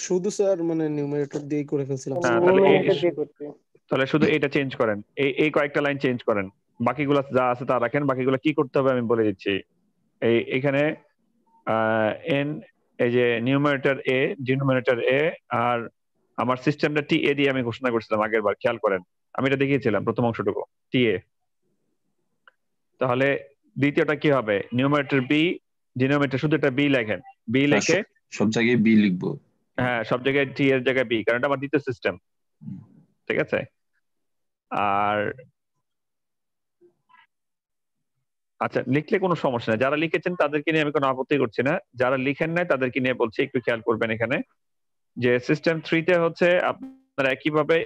শুধু স্যার মানে নিউমেরেটর দিয়ে করে ফেলছিলাম হ্যাঁ, তাহলে শুধু এটা চেঞ্জ করেন এই এই কয়েকটা লাইন চেঞ্জ করেন বাকিগুলো যা আছে তা রাখেন বাকিগুলো কি করতে হবে আমি বলে দিচ্ছি এই এখানে এন এই যে নিউমারেটর এ ডিনোমিনেটর এ আর আমার সিস্টেমটা টি এ দিয়ে আমি ঘোষণা করেছিলাম আগের বার খেয়াল করেন আমি এটা দেখিয়েছিলাম প্রথম অংশটুকু এ তাহলে দ্বিতীয়টা কি হবে নিউমারেটর বি ডিনোমিনেটর শুধু এটা বি লেখেন বি হ্যাঁ, লিখে সব জায়গায় বি লিখবো হ্যাঁ সব জায়গায় টি এর জায়গায় বি কারণ আমার দ্বিতীয় সিস্টেম ঠিক আছে আর আচ্ছা লিখলে কোনো সমস্যা নেই যারা লিখেছেন তাদেরকে নিয়ে আমি কোনো আপত্তি করছি না যারা লিখেন নাই তাদেরকে নিয়ে বলছি একটু খেয়াল করবেন এখানে যে সিস্টেম থ্রিতে হচ্ছে আপনারা একইভাবে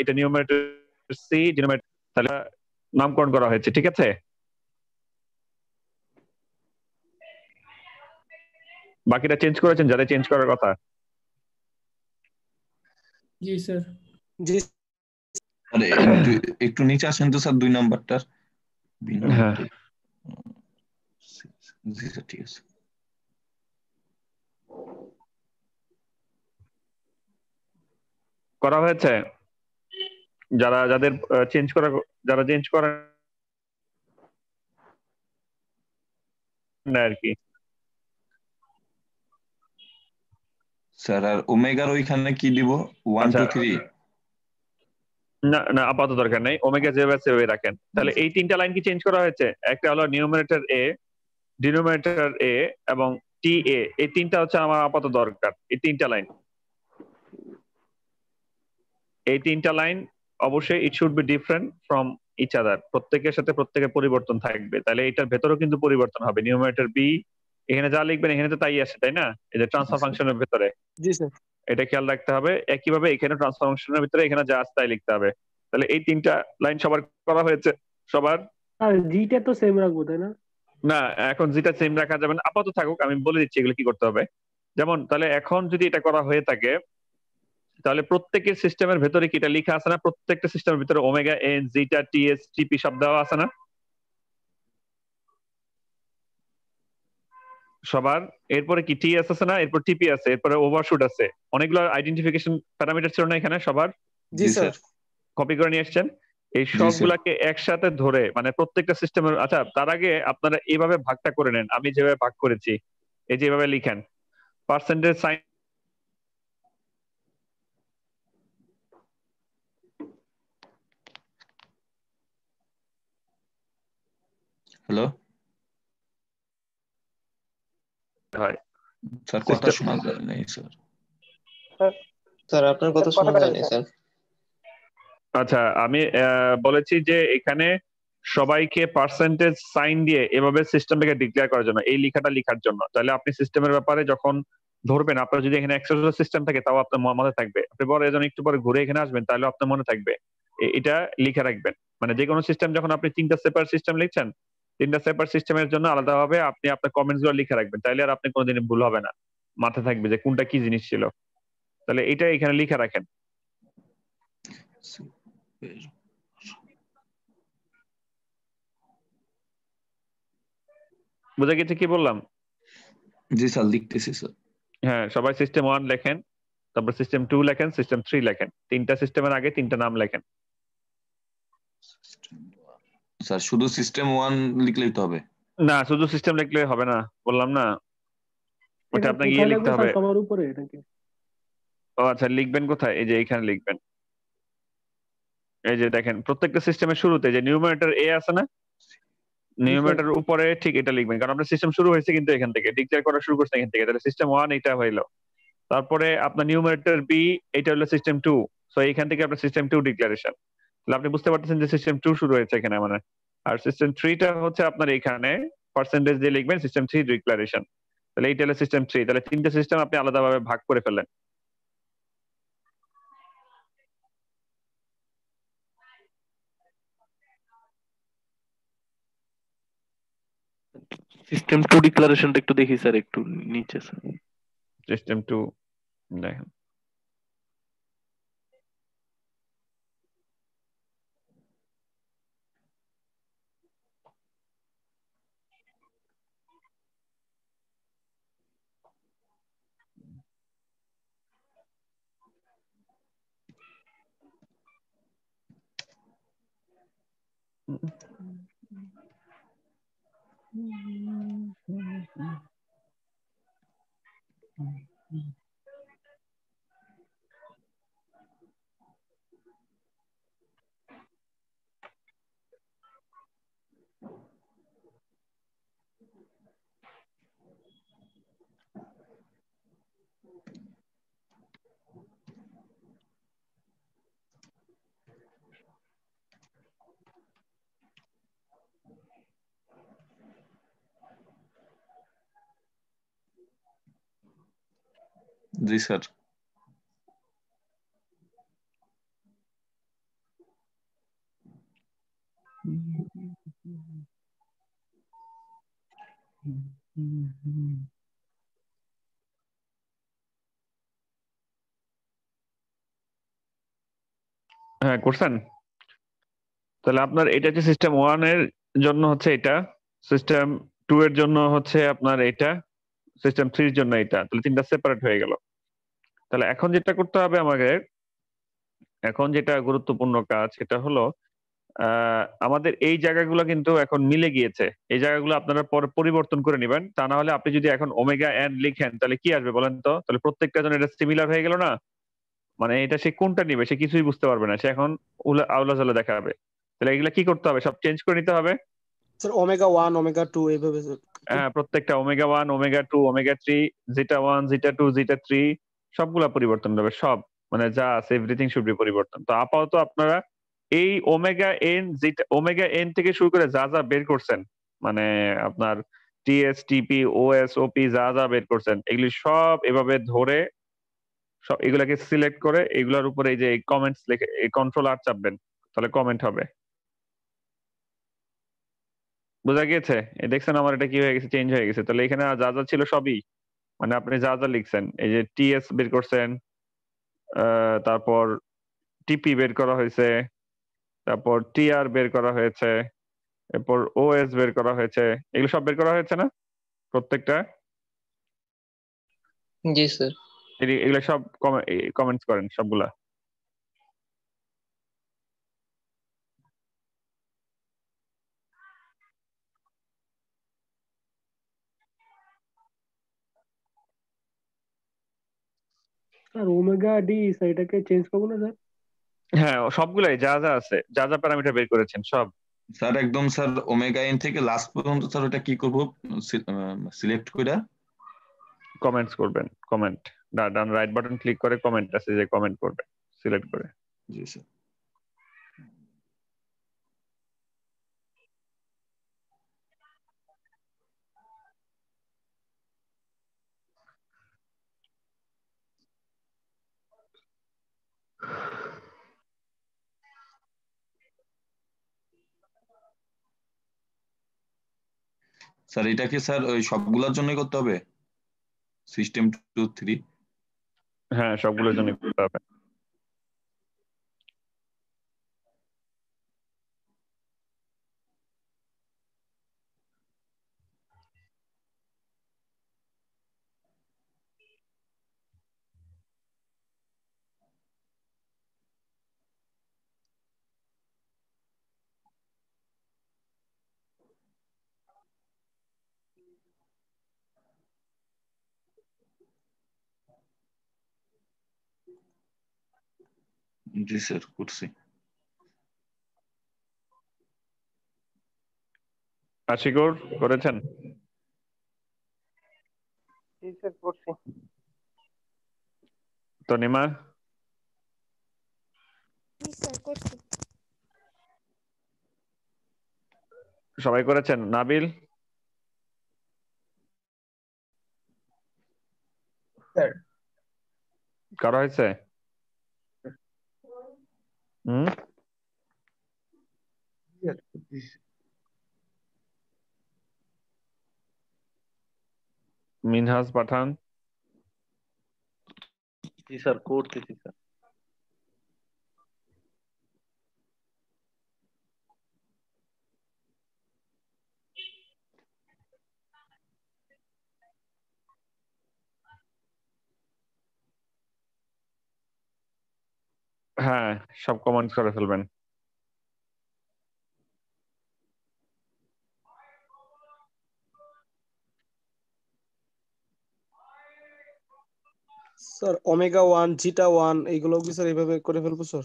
এটা নিউমারেটর সি ডিনোমিনেটর তাহলে নামকরণ করা হয়েছে ঠিক আছে বাকিটা চেঞ্জ করেছেন যাদের চেঞ্জ করার কথা জি স্যার জি আরে একটু নিচে আসেন তো স্যার দুই নাম্বারটার হ্যাঁ করা হয়েছে যারা যাদের চেঞ্জ করা যারা চেঞ্জ করা আর কি স্যার আর ওমেগার ওইখানে কি দিব ওয়ান টু থ্রি না না আপাতত দরকার নেই ওমেগা যেভাবে সেভাবে রাখেন তাহলে এই তিনটা লাইন কি চেঞ্জ করা হয়েছে একটা হলো নিউমারেটর এ ডিনোমিনেটর এ এবং টি এ এই তিনটা হচ্ছে আমার আপাতত দরকার এই তিনটা লাইন এই তিনটা লাইন অবশ্যই it should be different from each other প্রত্যেকের সাথে প্রত্যেকের পরিবর্তন থাকবে তাহলে এটার ভেতরও কিন্তু পরিবর্তন হবে নিউমারেটর বি এখানে যা লিখবেন এখানে তো তাই আছে তাই না এই যে ট্রান্সফার ফাংশনের ভেতরে জি স্যার এটা খেয়াল রাখতে হবে একইভাবে এখানে ট্রান্সফার ফাংশনের ভিতরে এখানে যা আছে তাই লিখতে হবে তাহলে এই তিনটা লাইন সবার করা হয়েছে সবার আর জিটা তো সেম রাখবো তাই না না এখন যেটা সেম রাখা যাবে না আপাতত থাকুক আমি বলে দিচ্ছি এগুলো কি করতে হবে যেমন তাহলে এখন যদি এটা করা হয়ে থাকে তাহলে প্রত্যেকের সিস্টেমের ভেতরে কি এটা লেখা আছে না প্রত্যেকটা সিস্টেমের ভিতরে ওমেগা এন জিটা টিএস টিপি সব দেওয়া আছে না সবার এরপরে কি টিএস আছে না এরপর টিপি আছে এরপরে ওভারশুট আছে অনেকগুলো আইডেন্টিফিকেশন প্যারামিটার ছিল না এখানে সবার জি স্যার কপি করে নিয়ে আসছেন এই সবগুলাকে একসাথে ধরে মানে প্রত্যেকটা সিস্টেমের আচ্ছা তার আগে আপনারা এইভাবে ভাগটা করে নেন আমি যেভাবে ভাগ করেছি এই যেভাবে লিখেন পার্সেন্টেজ সাইন হ্যালো আচ্ছা আমি বলেছি যে এখানে সবাইকে পার্সেন্টেজ সাইন দিয়ে এভাবে সিস্টেমটাকে ডিক্লেয়ার করার জন্য এই লেখাটা লেখার জন্য তাহলে আপনি সিস্টেমের ব্যাপারে যখন ধরবেন আপনার যদি এখানে এক্সারসাইজ সিস্টেম থাকে তাও আপনার মনে থাকবে আপনি পরে এজন একটু পরে ঘুরে এখানে আসবেন তাহলে আপনার মনে থাকবে এটা লিখে রাখবেন মানে যে কোনো সিস্টেম যখন আপনি তিনটা সেপার সিস্টেম লিখছেন তিনটা সেপার সিস্টেমের জন্য আলাদাভাবে আপনি আপনার কমেন্টস গুলো লিখে রাখবেন তাহলে আর আপনি কোনোদিন ভুল হবে না মাথায় থাকবে যে কোনটা কি জিনিস ছিল তাহলে এটা এখানে লিখে রাখেন বুঝা গেছে কি বললাম জি স্যার লিখতেছি স্যার হ্যাঁ সবাই সিস্টেম ওয়ান লেখেন তারপর সিস্টেম টু লেখেন সিস্টেম থ্রি লেখেন তিনটা সিস্টেমের আগে তিনটা নাম লেখেন স্যার শুধু সিস্টেম 1 লিখলেই তো হবে না শুধু সিস্টেম লিখলে হবে না বললাম না ওটা আপনাকে ইয়ে লিখতে হবে সবার উপরে নাকি ও আচ্ছা লিখবেন কোথায় এই যে এখানে লিখবেন এই যে দেখেন প্রত্যেকটা সিস্টেমের শুরুতে যে নিউমারেটর এ আছে না নিউমারেটর উপরে ঠিক এটা লিখবেন কারণ আপনার সিস্টেম শুরু হয়েছে কিন্তু এখান থেকে ডিক্লেয়ার করা শুরু করছে এখান থেকে তাহলে সিস্টেম 1 এটা হইলো তারপরে আপনার নিউমারেটর বি এটা হলো সিস্টেম 2 সো এখান থেকে আপনার সিস্টেম 2 ডিক্লারেশন আপনি বুঝতে পারতেছেন যে সিস্টেম টু শুরু হয়েছে এখানে মানে আর সিস্টেম থ্রিটা হচ্ছে আপনার এখানে পার্সেন্টেজ দিয়ে লিখবেন সিস্টেম থ্রি ডিক্লারেশন তাহলে এইটা হলো সিস্টেম থ্রি তাহলে তিনটা সিস্টেম আপনি আলাদাভাবে ভাগ করে ফেললেন সিস্টেম টু ডিক্লারেশনটা একটু দেখি স্যার একটু নিচে স্যার সিস্টেম টু দেখেন Mm-hmm. mm-hmm. জি স্যার হ্যাঁ করছেন তাহলে আপনার এটা হচ্ছে সিস্টেম ওয়ান এর জন্য হচ্ছে এটা সিস্টেম টু এর জন্য হচ্ছে আপনার এটা সিস্টেম থ্রির জন্য এটা তাহলে তিনটা সেপারেট হয়ে গেল তাহলে এখন যেটা করতে হবে আমাকে এখন যেটা গুরুত্বপূর্ণ কাজ সেটা হলো আমাদের এই জায়গাগুলো কিন্তু এখন মিলে গিয়েছে এই জায়গাগুলো আপনারা পরে পরিবর্তন করে নেবেন তা না হলে আপনি যদি এখন ওমেগা এন লিখেন তাহলে কি আসবে বলেন তো তাহলে প্রত্যেকটা জন এটা সিমিলার হয়ে গেল না মানে এটা সে কোনটা নিবে সে কিছুই বুঝতে পারবে না সে এখন আউলা জালা দেখাবে তাহলে এগুলা কি করতে হবে সব চেঞ্জ করে নিতে হবে sir omega one omega two এইভাবে প্রত্যেকটা omega one omega two omega three zeta one zeta two zeta three সবগুলা পরিবর্তন হবে সব মানে যা আছে এভরিথিং শুড বি পরিবর্তন তো আপাতত আপনারা এই omega N zeta omega N থেকে শুরু করে যা যা বের করছেন মানে আপনার টিএস টিপি ওএস ওপি যা যা বের করছেন এগুলি সব এভাবে ধরে সব এগুলাকে সিলেক্ট করে এগুলার উপরে এই যে কমেন্টস লিখে কন্ট্রোল আর চাপবেন তাহলে কমেন্ট হবে বোঝা গিয়েছে দেখছেন আমার এটা কি হয়ে গেছে চেঞ্জ হয়ে গেছে তাহলে এখানে যা যা ছিল সবই মানে আপনি যা যা লিখছেন এই যে টিএস বের করছেন তারপর টিপি বের করা হয়েছে তারপর টিআর বের করা হয়েছে এরপর ওএস বের করা হয়েছে এগুলো সব বের করা হয়েছে না প্রত্যেকটা জি স্যার এগুলো সব কমেন্টস করেন সবগুলা স্যার ওমেগা ডি স্যার এটাকে চেঞ্জ করব না স্যার হ্যাঁ সবগুলাই যা যা আছে যা যা প্যারামিটার বের করেছেন সব স্যার একদম স্যার ওমেগা এন থেকে লাস্ট পর্যন্ত স্যার ওটা কি করব সিলেক্ট করে কমেন্টস করবেন কমেন্ট ডান রাইট বাটন ক্লিক করে কমেন্ট আছে যে কমেন্ট করবে সিলেক্ট করে জি স্যার স্যার এটাকে স্যার ওই সবগুলোর জন্য করতে হবে সিস্টেম টু থ্রি হ্যাঁ সবগুলোর জন্য করতে হবে জি স্যার করছি আশিকুর করেছেন স্যার করছি সবাই করেছেন নাবিল স্যার করা হয়েছে হুম মিনহাজ পাঠান জি স্যার করতেছি স্যার হ্যাঁ সব কমান্ড করে ফেলবেন sir omega one zeta one এইগুলো কি স্যার এইভাবে করে ফেলবো স্যার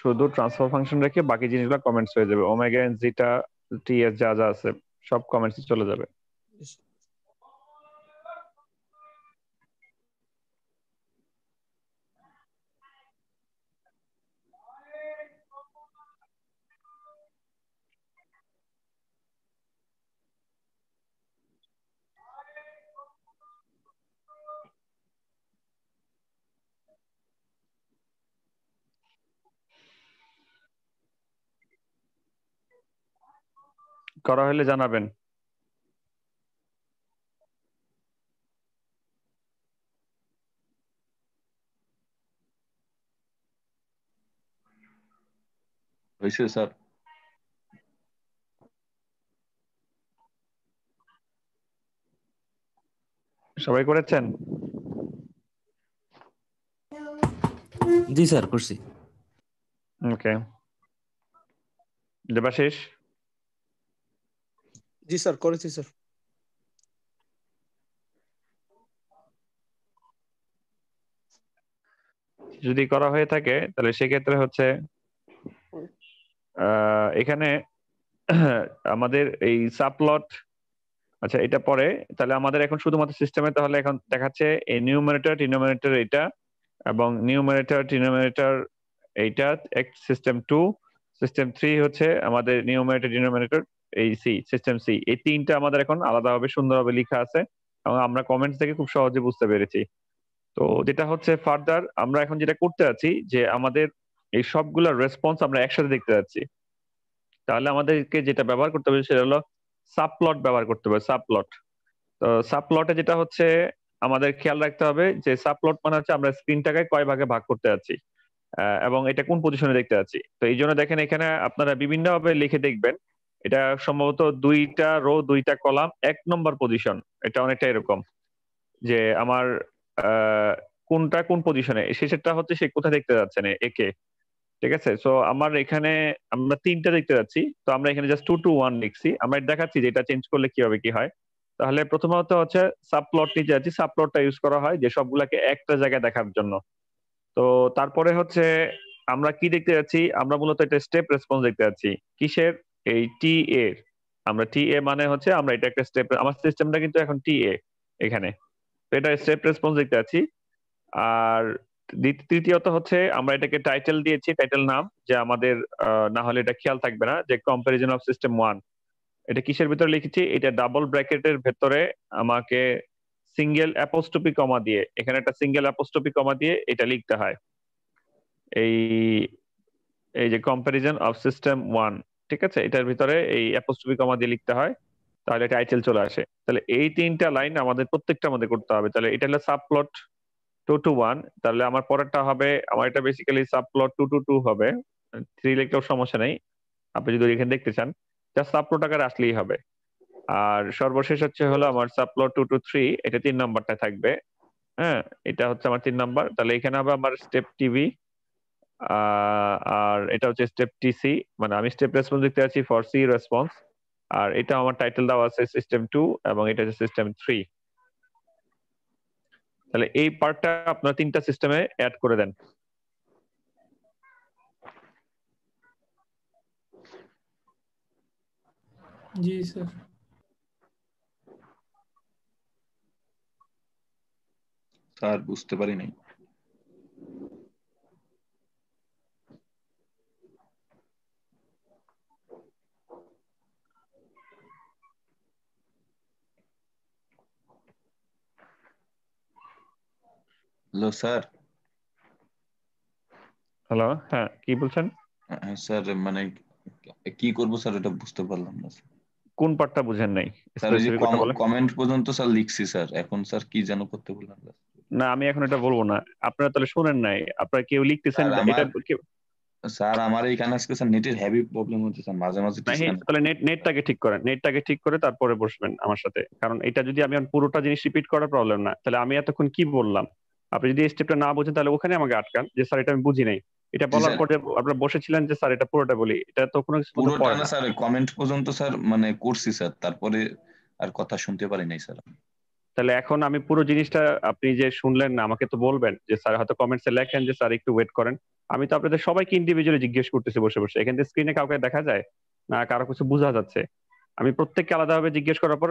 শুধু ট্রান্সফার ফাংশন রেখে বাকি জিনিসগুলো কমেন্টস হয়ে যাবে omega N zeta T S যা যা আছে সব কমেন্টস চলে যাবে করা হলে জানাবেন হয়েছে স্যার সবাই করেছেন জি স্যার করছি ওকে দেবাশিস জি স্যার করেছি স্যার যদি করা হয়ে থাকে তাহলে সেক্ষেত্রে হচ্ছে এখানে [CLEARS THROAT] আমাদের এই সাপলট আচ্ছা এটা পরে তাহলে আমাদের এখন শুধুমাত্র সিস্টেমে তাহলে এখন দেখাচ্ছে এই নিউমারেটার টিনোমারেটার এটা এবং নিউমারেটার টিনোমারেটার এইটা এক সিস্টেম টু সিস্টেম থ্রি হচ্ছে আমাদের নিউমারেটার ডিনোমিনেটর এই সি সিস্টেম সি এই তিনটা আমাদের এখন আলাদাভাবে সুন্দরভাবে লেখা আছে এবং আমরা কমেন্টস থেকে খুব সহজে বুঝতে পেরেছি তো যেটা হচ্ছে ফার্দার আমরা এখন যেটা করতে আছি যে আমাদের এই সবগুলোর রেসপন্স আমরা একসাথে দেখতে যাচ্ছি তাহলে আমাদেরকে যেটা ব্যবহার করতে হবে সেটা হলো সাবপ্লট ব্যবহার করতে হবে সাবপ্লট তো সাবপ্লটে যেটা হচ্ছে আমাদের খেয়াল রাখতে হবে যে সাবপ্লট মানে হচ্ছে আমরা স্ক্রিনটাকে কয় ভাগে ভাগ করতে যাচ্ছি এবং এটা কোন পজিশনে দেখতে যাচ্ছি তো এই জন্য দেখেন এখানে আপনারা বিভিন্নভাবে লিখে দেখবেন এটা সম্ভবত দুইটা রো দুইটা কলাম এক নম্বর পজিশন এটা অনেকটা এরকম যে আমার কোনটা কোন পজিশনে শেষেরটা হচ্ছে সে কোথায় দেখতে যাচ্ছে না একে ঠিক আছে সো আমার এখানে আমরা তিনটা দেখতে যাচ্ছি তো আমরা এখানে জাস্ট টু টু ওয়ান লিখছি আমরা দেখাচ্ছি যে এটা চেঞ্জ করলে কিভাবে কি হয় তাহলে প্রথমত হচ্ছে সাবপ্লট নিচে আছি সাবপ্লটটা ইউজ করা হয় যে সবগুলাকে একটা জায়গায় দেখার জন্য তো তারপরে হচ্ছে আমরা কি দেখতে যাচ্ছি আমরা মূলত এটা স্টেপ রেসপন্স দেখতে যাচ্ছি কিসের এই টি এ আমরা টি এ মানে হচ্ছে আমরা এটা একটা স্টেপ আমার সিস্টেমটা কিন্তু এখন টি এ এখানে তো এটা স্টেপ রেসপন্স দেখতে আছি আর তৃতীয়ত হচ্ছে আমরা এটাকে টাইটেল দিয়েছি টাইটেল নাম যে আমাদের না হলে এটা খেয়াল থাকবে না যে কম্পারিজন অফ সিস্টেম ওয়ান এটা কিসের ভিতরে লিখেছি এটা ডাবল ব্র্যাকেটের ভেতরে আমাকে সিঙ্গেল অ্যাপোস্টপি কমা দিয়ে এখানে একটা সিঙ্গেল অ্যাপোস্টপি কমা দিয়ে এটা লিখতে হয় এই এই যে কম্পারিজন অফ সিস্টেম ওয়ান ঠিক আছে এটার ভিতরে এই অ্যাপোস্ট্রফি কমা দিয়ে লিখতে হয় তাহলে টাইটেল চলে আসে তাহলে এই তিনটা লাইন আমাদের প্রত্যেকটা মধ্যে করতে হবে তাহলে এটা হলো সাবপ্লট টু টু ওয়ান তাহলে আমার পরেরটা হবে আমার এটা basically subplot two two two হবে থ্রি লিখলেও সমস্যা নেই আপনি যদি এখানে দেখতে চান জাস্ট সাবপ্লট আকারে আসলেই হবে আর সর্বশেষ হচ্ছে হলো আমার সাবপ্লট টু টু থ্রি এটা তিন নাম্বারটা থাকবে হ্যাঁ এটা হচ্ছে আমার তিন নাম্বার তাহলে এখানে হবে আমার স্টেপ টিভি আর এটা হচ্ছে স্টেপ টিসি মানে আমি স্টেপ রেসপন্স লিখতে আছি ফর সি রেসপন্স আর এটা আমার টাইটেল দেওয়া আছে সিস্টেম টু এবং এটা হচ্ছে সিস্টেম থ্রি তাহলে এই পার্টটা আপনার তিনটা সিস্টেমে অ্যাড করে দেন জি স্যার স্যার বুঝতে পারি নাই হ্যালো স্যার হ্যালো হ্যাঁ কি বলছেন স্যার মানে কি করব স্যার এটা বুঝতে পারলাম না কোন পার্টটা বুঝেন নাই স্যার এই কমেন্ট পর্যন্ত স্যার লিখছি স্যার এখন স্যার কি যেন করতে বললাম না আমি এখন এটা বলবো না আপনারা তাহলে শুনেন নাই আপনারা কেউ লিখতেছেন এটা স্যার আমার এইখানে আজকে স্যার নেটের হেভি প্রবলেম হচ্ছে স্যার মাঝে মাঝে তাহলে নেট নেটটাকে ঠিক করেন নেটটাকে ঠিক করে তারপরে বসবেন আমার সাথে কারণ এটা যদি আমি পুরোটা জিনিস রিপিট করার প্রবলেম না তাহলে আমি এতক্ষণ কি বললাম আপনি যদি স্টেপটা না বোঝেন তাহলে ওখানে আমাকে আটকান যে স্যার এটা আমি বুঝি নাই এটা বলার পরে আপনারা বসেছিলেন যে স্যার এটা পুরোটা বলি এটা তো কোনো কিছু পুরোটা না স্যার কমেন্ট পর্যন্ত স্যার মানে করছি স্যার তারপরে আর কথা শুনতে পারি নাই স্যার তাহলে এখন আমি পুরো জিনিসটা আপনি যে শুনলেন না আমাকে তো বলবেন যে স্যার হয়তো কমেন্টসে লেখেন যে স্যার একটু ওয়েট করেন আমি তো আপনাদের সবাইকে ইন্ডিভিজুয়ালি জিজ্ঞেস করতেছি বসে বসে এখান থেকে স্ক্রিনে কাউকে দেখা যায় না কারো কিছু বোঝা যাচ্ছে আমি প্রত্যেককে আলাদাভাবে জিজ্ঞেস করার পর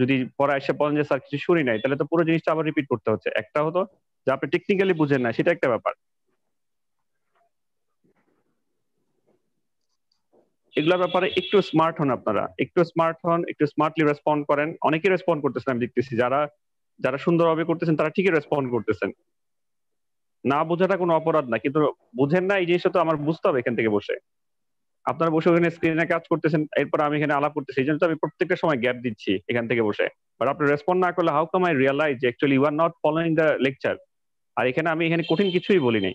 যদি পরে এসে বলেন যে স্যার কিছু শুনি নাই তাহলে তো পুরো জিনিসটা আবার রিপিট করতে হচ্ছে একটা হতো যে আপনি টেকনিক্যালি বুঝেন না সেটা একটা ব্যাপার এগুলোর ব্যাপারে একটু স্মার্ট হন আপনারা একটু স্মার্ট হন একটু স্মার্টলি রেসপন্ড করেন অনেকে রেসপন্ড করতেছেন আমি দেখতেছি যারা যারা সুন্দরভাবে করতেছেন তারা ঠিকই রেসপন্ড করতেছেন না বোঝাটা কোনো অপরাধ না কিন্তু বুঝেন না এই জিনিসটা তো আমার বুঝতে হবে এখান থেকে বসে আপনারা বসে ওখানে স্ক্রিনে কাজ করতেছেন এরপর আমি এখানে আলাপ করতেছি এই জন্য তো আমি প্রত্যেকটা সময় গ্যাপ দিচ্ছি এখান থেকে বসে বাট আপনি রেসপন্ড না করলে how come I realize actually you are not following the lecture আর এখানে আমি এখানে কঠিন কিছুই বলি নাই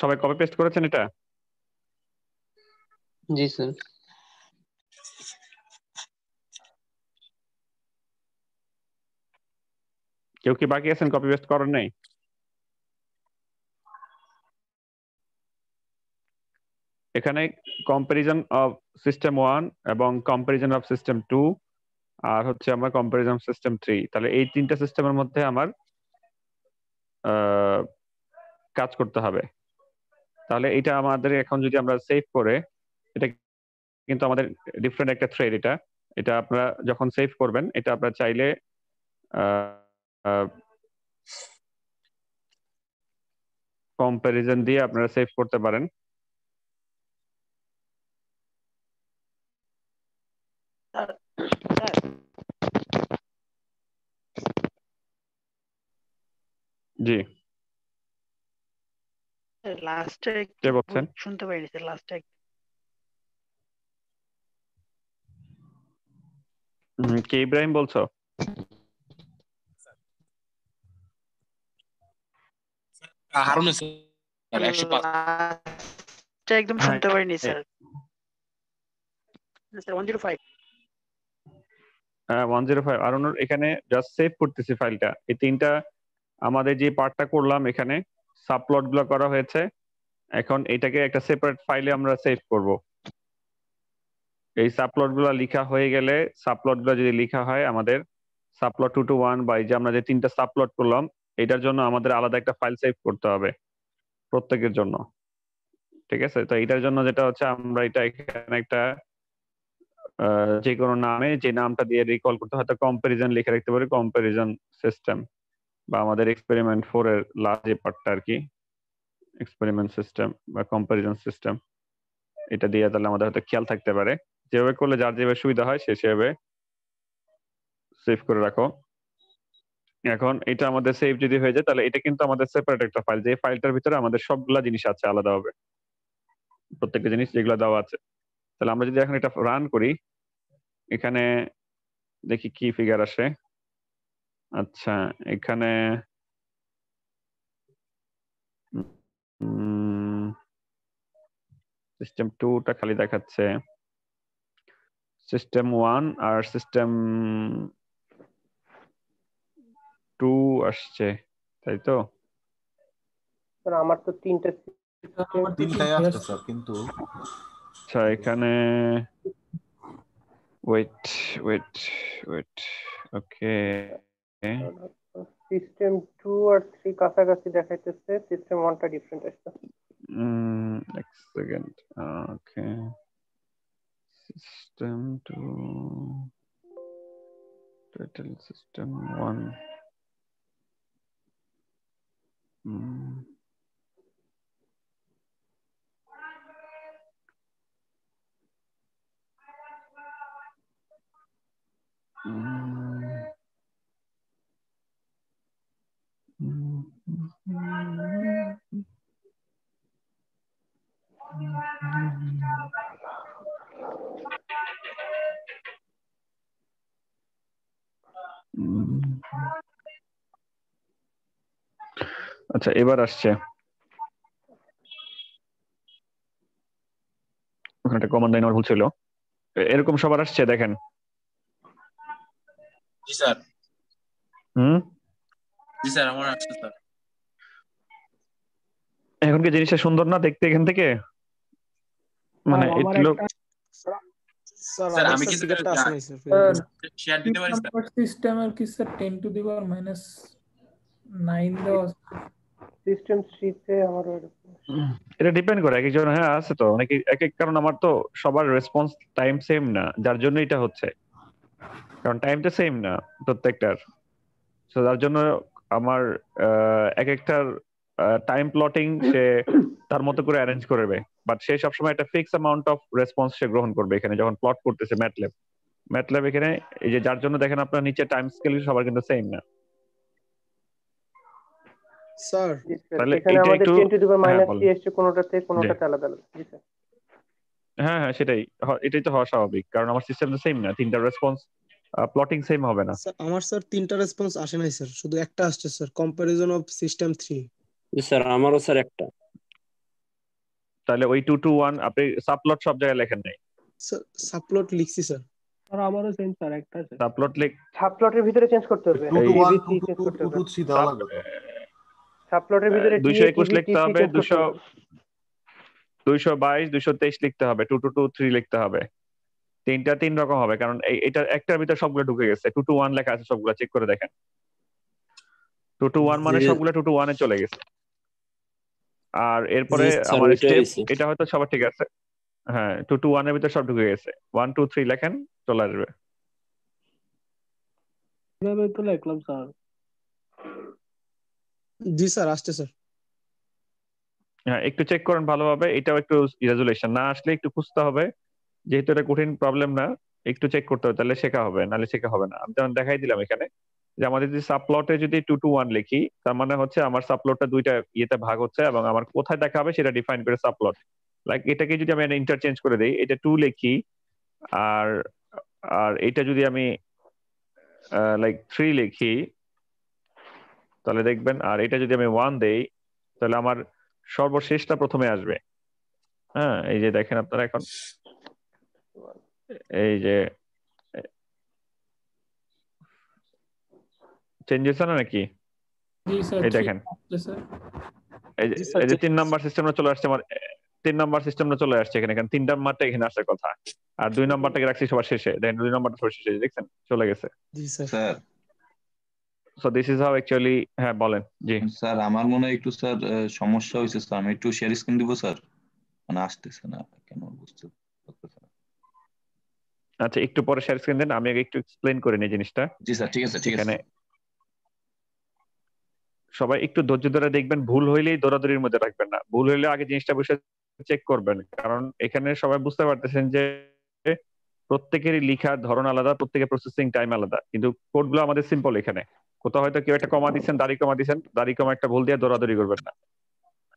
সবাই কপি পেস্ট করেছেন এটা জি স্যার কেউ কি বাকি আছেন কপি পেস্ট করেন নাই এখানে কম্পারিজন অফ সিস্টেম ওয়ান এবং কম্পারিজন অফ সিস্টেম টু আর হচ্ছে আমার কম্পারিজন সিস্টেম থ্রি তাহলে এই তিনটা সিস্টেমের মধ্যে আমার কাজ করতে হবে তাহলে এটা আমাদের এখন যদি আমরা সেভ করে এটা কিন্তু আমাদের ডিফারেন্ট একটা থ্রেড এটা এটা আপনারা যখন সেভ করবেন এটা আপনারা চাইলে কম্প্যারিজন দিয়ে আপনারা সেভ করতে পারেন জি কে ইব্রাহিম বলছো একদম হ্যাঁ, শুনতে পাইনি স্যার হ্যাঁ এখানে জাস্ট সেভ করতেছি ফাইলটা এই তিনটা আমাদের যে পার্টটা করলাম এখানে সাবপ্লট গুলো করা হয়েছে এখন এটাকে একটা সেপারেট ফাইলে আমরা সেভ করব এই সাবপ্লট গুলো লিখা হয়ে গেলে সাবপ্লট গুলো যদি লিখা হয় আমাদের সাবপ্লট টু টু ওয়ান বা এই যে আমরা যে তিনটা সাবপ্লট করলাম এটার জন্য আমাদের আলাদা একটা ফাইল সেভ করতে হবে প্রত্যেকের জন্য ঠিক আছে তো এটার জন্য যেটা হচ্ছে আমরা এটা এখানে একটা যে কোনো নামে যে নামটা দিয়ে রিকল করতে হয়তো কম্পারিজন লিখে রাখতে পারি কম্পারিজন সিস্টেম বা আমাদের এক্সপেরিমেন্ট ফোর এর লাস্ট যে পার্টটা আর কি এক্সপেরিমেন্ট সিস্টেম বা কম্পারিজন সিস্টেম এটা দিয়ে তাহলে আমাদের হয়তো খেয়াল থাকতে পারে যেভাবে করলে যার যেভাবে সুবিধা হয় সে সেভাবে সেভ করে রাখো এখন এটা আমাদের সেভ যদি হয়ে যায় তাহলে এটা কিন্তু আমাদের সেপারেট একটা ফাইল যে ফাইলটার ভিতরে আমাদের সবগুলা জিনিস আছে আলাদা হবে প্রত্যেকটা জিনিস যেগুলো দেওয়া আছে তাহলে আমরা যদি এখন এটা রান করি এখানে দেখি কি ফিগার আসে আচ্ছা এখানে সিস্টেম টুটা খালি দেখাচ্ছে সিস্টেম ওয়ান আর সিস্টেম টু আসছে তাই তো আমার তো তিনটা তিনটাই কিন্তু আচ্ছা এখানে wait wait wait okay system 2 আর 3 কাছাকাছি দেখাইতেছে সিস্টেম 1 টা ডিফারেন্ট আসছে হুম এক second okay system 2 total system 1 mm. Mm. আচ্ছা এবার আসছে ওখানে একটা কমান্ড লাইন ভুল ছিল এরকম সবার আসছে দেখেন জি স্যার হুম আমার এখন কি জিনিসটা সুন্দর না দেখতে এখান থেকে মানে এটা লোক আমার ডিপেন্ড করে এক একজন হ্যাঁ আছে তো এক এক কারণ আমার তো সবার রেসপন্স টাইম সেম না যার জন্য এটা হচ্ছে কারণ টাইমটা সেম না প্রত্যেকটার জন্য আমার এক একটার টাইম প্লটিং সে তার মতো করে অ্যারেঞ্জ করবে বাট সে সবসময় একটা ফিক্স অ্যামাউন্ট অফ রেসপন্স সে গ্রহণ করবে এখানে যখন প্লট করতেছে ম্যাটল্যাব ম্যাটল্যাব এখানে এই যে যার জন্য দেখেন আপনার নিচে টাইম স্কেল সবার কিন্তু সেম না স্যার তাহলে এখানে আমাদের 10 টু দি পাওয়ার মাইনাস টি আলাদা আলাদা হ্যাঁ হ্যাঁ সেটাই এটাই তো হওয়া স্বাভাবিক কারণ আমার সিস্টেম তো সেম না তিনটা রেসপন্স প্লটিং সেম হবে না আমার স্যার তিনটা রেসপন্স আসে নাই স্যার শুধু একটা আসছে sir comparison of system 3 sir আমারও স্যার একটা তাহলে ওই 2 টু 1 আপনি সাবপ্লট সব জায়গায় লেখেন নাই স্যার সাবপ্লট লিখছি স্যার আর আমারও সেম স্যার একটা সাবপ্লট লিখ সাবপ্লটের ভিতরে চেঞ্জ করতে হবে 2 টু 1 2 টু 3 দেওয়া লাগবে সাবপ্লটের ভিতরে 221 লিখতে হবে 200 222 লিখতে হবে 2 টু 2 3 লিখতে হবে তিনটা তিন রকম হবে কারণ এটা একটার ভিতরে সবগুলো ঢুকে গেছে টু টু ওয়ান লেখা আছে সবগুলো চেক করে দেখেন টু টু ওয়ান মানে সবগুলো টু টু ওয়ানে চলে গেছে আর এরপরে আমার স্টেপ এটা হয়তো সবার ঠিক আছে হ্যাঁ টু টু ওয়ানের ভিতরে সব ঢুকে গেছে ওয়ান টু থ্রি লেখেন চলে আসবে স্যার জি স্যার আসছে স্যার হ্যাঁ একটু চেক করেন ভালোভাবে এটাও একটু রেজুলেশন না আসলে একটু খুঁজতে হবে যেহেতু এটা কঠিন প্রবলেম না একটু চেক করতে হবে তাহলে শেখা হবে নাহলে শেখা হবে না আমি যেমন দেখাই দিলাম এখানে যে আমাদের যদি সাপ্লটে যদি টু টু ওয়ান লিখি তার মানে হচ্ছে আমার সাপ্লটটা দুইটা ইয়েতে ভাগ হচ্ছে এবং আমার কোথায় দেখা হবে সেটা ডিফাইন করে সাপ্লট লাইক এটাকে যদি আমি ইন্টারচেঞ্জ করে দিই এটা টু লিখি আর আর এটা যদি আমি লাইক থ্রি লিখি তাহলে দেখবেন আর এটা যদি আমি ওয়ান দেই তাহলে আমার সর্বশেষটা প্রথমে আসবে হ্যাঁ এই যে দেখেন আপনারা এখন এই যে চেঞ্জেস না নাকি এই দেখেন এই যে তিন নাম্বার চলে আসছে আমার তিন নাম্বার চলে আসছে এখানে এখানে আসার কথা আর দুই নাম্বারটাকে রাখছি সবার শেষে দেখেন দুই নাম্বারটা সবার শেষে দেখছেন চলে গেছে sir so this is how actually হ্যাঁ বলেন জি স্যার আমার মনে একটু স্যার সমস্যা হয়েছে স্যার আমি একটু শেয়ার স্ক্রিন দিব স্যার মানে আসতেছে না কেন বুঝতে আচ্ছা একটু পরে শেয়ার স্ক্রিন দেন আমি আগে একটু এক্সপ্লেন করে নিই জিনিসটা জি স্যার ঠিক আছে ঠিক আছে সবাই একটু ধৈর্য ধরে দেখবেন ভুল হইলেই দৌড়াদৌড়ির মধ্যে রাখবেন না ভুল হইলে আগে জিনিসটা বসে চেক করবেন কারণ এখানে সবাই বুঝতে পারতেছেন যে প্রত্যেকেরই লিখা ধরন আলাদা প্রত্যেকের প্রসেসিং টাইম আলাদা কিন্তু কোডগুলো আমাদের সিম্পল এখানে কোথাও হয়তো কেউ একটা কমা দিচ্ছেন দাড়ি কমা দিচ্ছেন দাড়ি কমা একটা ভুল দিয়ে দৌড়াদৌড়ি করবেন না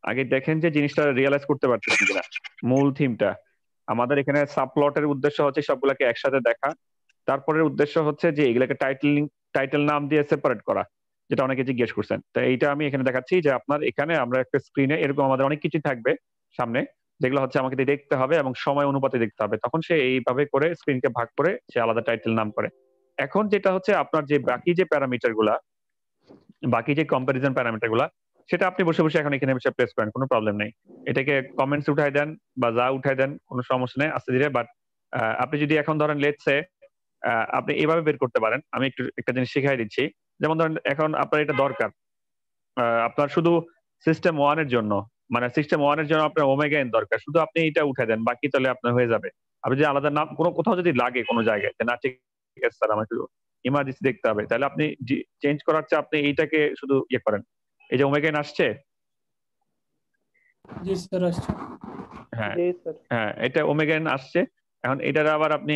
আগে দেখেন যে জিনিসটা রিয়েলাইজ করতে পারতেছেন কিনা মূল থিমটা আমাদের এখানে সাবপ্লটের উদ্দেশ্য হচ্ছে সবগুলোকে একসাথে দেখা তারপরের উদ্দেশ্য হচ্ছে যে এগুলোকে টাইটেল টাইটেল নাম দিয়ে সেপারেট করা যেটা অনেকে জিজ্ঞেস করছেন তো এইটা আমি এখানে দেখাচ্ছি যে আপনার এখানে আমরা একটা স্ক্রিনে এরকম আমাদের অনেক কিছু থাকবে সামনে যেগুলো হচ্ছে আমাকে দেখতে হবে এবং সময় অনুপাতে দেখতে হবে তখন সে এইভাবে করে স্ক্রিনকে ভাগ করে সে আলাদা টাইটেল নাম করে এখন যেটা হচ্ছে আপনার যে বাকি যে প্যারামিটার গুলা বাকি যে কম্পারিজন প্যারামিটার গুলা সেটা আপনি বসে বসে এখন এখানে বসে প্রেস করেন কোনো প্রবলেম নেই এটাকে কমেন্টস উঠাই দেন বা যা উঠাই দেন কোনো সমস্যা নেই আস্তে ধীরে বাট আপনি যদি এখন ধরেন লেটসে আপনি এভাবে বের করতে পারেন আমি একটু একটা জিনিস শিখাই দিচ্ছি যেমন ধরেন এখন আপনার এটা দরকার আপনার শুধু সিস্টেম ওয়ানের জন্য মানে সিস্টেম ওয়ানের জন্য আপনার ওমেগা এন দরকার শুধু আপনি এটা উঠে দেন বাকি তাহলে আপনার হয়ে যাবে আপনি যদি আলাদা না কোনো কোথাও যদি লাগে কোনো জায়গায় না ঠিক আছে স্যার আমার শুধু ইমার্জেন্সি দেখতে হবে তাহলে আপনি চেঞ্জ করার চেয়ে আপনি এইটাকে শুধু ইয়ে করেন এই যে ওমেগেন আসছে হ্যাঁ, হ্যাঁ এটা ওমেগেন আসছে এখন এটার আবার আপনি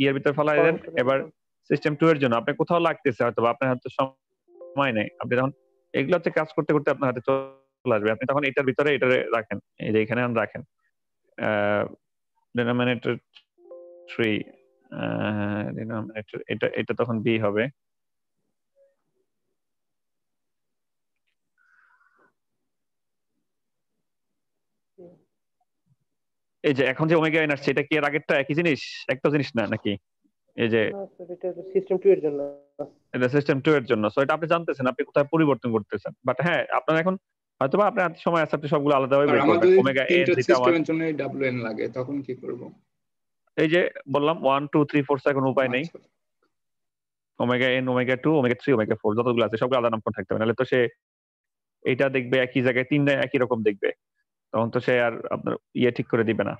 ইয়ের ভিতর ফেলাই দেন এবার সিস্টেম টু এর জন্য আপনি কোথাও লাগতেছে হয়তো আপনার হাতে সময় নেই আপনি তখন এগুলোতে কাজ করতে করতে আপনার হাতে চলে আসবে আপনি তখন এটার ভিতরে এটা রাখেন এই যে এখানে রাখেন ডিনোমিনেটর থ্রি ডিনোমিনেটর এটা এটা তখন বি হবে এই যে এখন যে ওমেগা এন আসছে এটা কি এর আগেরটা একই জিনিস একটা জিনিস না নাকি এই যে সিস্টেম 2 এর জন্য এটা সিস্টেম 2 এর জন্য সো এটা আপনি জানতেছেন আপনি কোথায় পরিবর্তন করতেছেন বাট হ্যাঁ আপনার এখন হয়তোবা আপনি হাতে সময় আছে আপনি সবগুলো আলাদা ভাবে ওমেগা এন যেটা আমার জন্য এন লাগে তখন কি করব এই যে বললাম 1 2 3 4 কোনো উপায় নেই omega N omega 2 omega 3 omega 4 যতগুলো আছে সবগুলো আলাদা নাম্বার থাকতে হবে নাহলে তো সে এটা দেখবে একই জায়গায় তিনটা একই রকম দেখবে তখন তো সে আর আপনার ইয়ে ঠিক করে দিবে না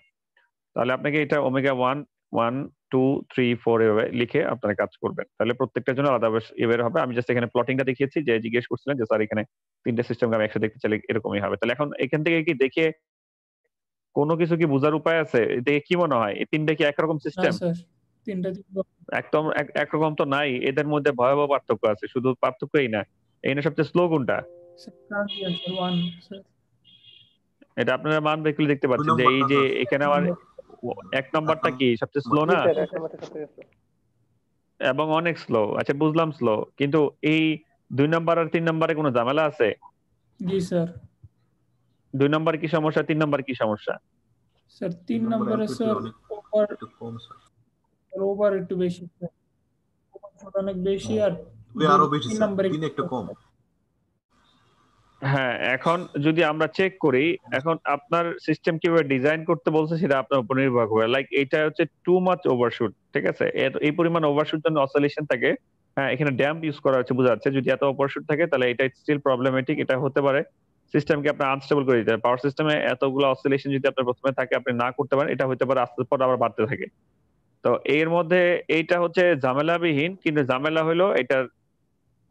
তাহলে আপনাকে এটা omega one one two three four এভাবে লিখে আপনারা কাজ করবেন তাহলে প্রত্যেকটার জন্য আলাদা এভাবে হবে আমি জাস্ট এখানে প্লটিংটা দেখিয়েছি যে জিজ্ঞেস করছিলেন যে স্যার এখানে তিনটে সিস্টেম আমি একসাথে দেখতে চাইলে এরকমই হবে তাহলে এখন এখান থেকে কি দেখে কোনো কিছু কি বোঝার উপায় আছে দেখে কি মনে হয় এই তিনটা কি একরকম সিস্টেম একদম একরকম তো নাই এদের মধ্যে ভয়াবহ পার্থক্য আছে শুধু পার্থক্যই না এই না সবচেয়ে স্লো কোনটা এটা আপনারা মানবে ভেহিকল দেখতে পাচ্ছেন যে এই যে এখানে আমার এক নম্বরটা কি সবচেয়ে স্লো না এবং অনেক স্লো আচ্ছা বুঝলাম স্লো কিন্তু এই দুই নম্বর আর তিন নম্বরে কোনো ঝামেলা আছে জি স্যার দুই নম্বর কি সমস্যা তিন নম্বর কি সমস্যা স্যার তিন নম্বরে স্যার ওভার ওভার একটু বেশি অনেক বেশি হ্যাঁ। আর দুই আরো বেশি তিন নম্বরে একটু কম হ্যাঁ এখন যদি আমরা চেক করি এখন আপনার সিস্টেম কিভাবে ডিজাইন করতে বলছে সেটা আপনার উপর নির্ভর করে লাইক এটা হচ্ছে টু মাচ ওভারশুট ঠিক আছে এই পরিমাণ ওভারশুট জন্য অসলেশন থাকে হ্যাঁ এখানে ড্যাম্প ইউজ করা হচ্ছে বোঝা যাচ্ছে যদি এত ওভারশুট থাকে তাহলে এটা স্টিল প্রবলেমেটিক এটা হতে পারে সিস্টেমকে আপনার আনস্টেবল করে দিতে পারে পাওয়ার সিস্টেমে এতগুলো অসলেশন যদি আপনার প্রথমে থাকে আপনি না করতে পারেন এটা হতে পারে আস্তে পর আবার বাড়তে থাকে তো এর মধ্যে এইটা হচ্ছে ঝামেলাবিহীন কিন্তু ঝামেলা হলো এটার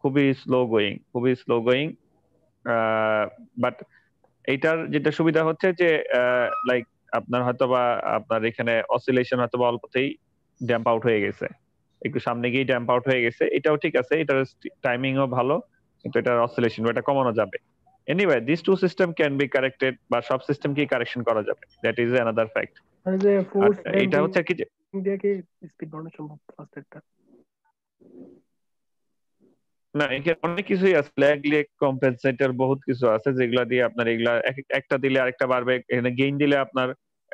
খুবই স্লো গোয়িং খুবই স্লো গোয়িং বাট এটার যেটা সুবিধা হচ্ছে যে লাইক আপনার হয়তো বা আপনার এখানে অসিলেশন হয়তো বা অল্পতেই ড্যাম্প আউট হয়ে গেছে একটু সামনে গিয়ে ড্যাম্প আউট হয়ে গেছে এটাও ঠিক আছে এটার টাইমিংও ভালো কিন্তু এটার অসিলেশন এটা কমানো যাবে anyway this two system can be corrected বা সব সিস্টেম কি কারেকশন করা যাবে দ্যাট ইজ অ্যানাদার ফ্যাক্ট এটা হচ্ছে কি যে ইন্ডিয়া কি স্পিড বাড়ানো সম্ভব ফার্স্ট একটা না এখানে অনেক কিছুই আছে ল্যাগ লেগ কম্পেনসেটর বহুত কিছু আছে যেগুলা দিয়ে আপনার এগুলা একটা দিলে আরেকটা বাড়বে এখানে গেইন দিলে আপনার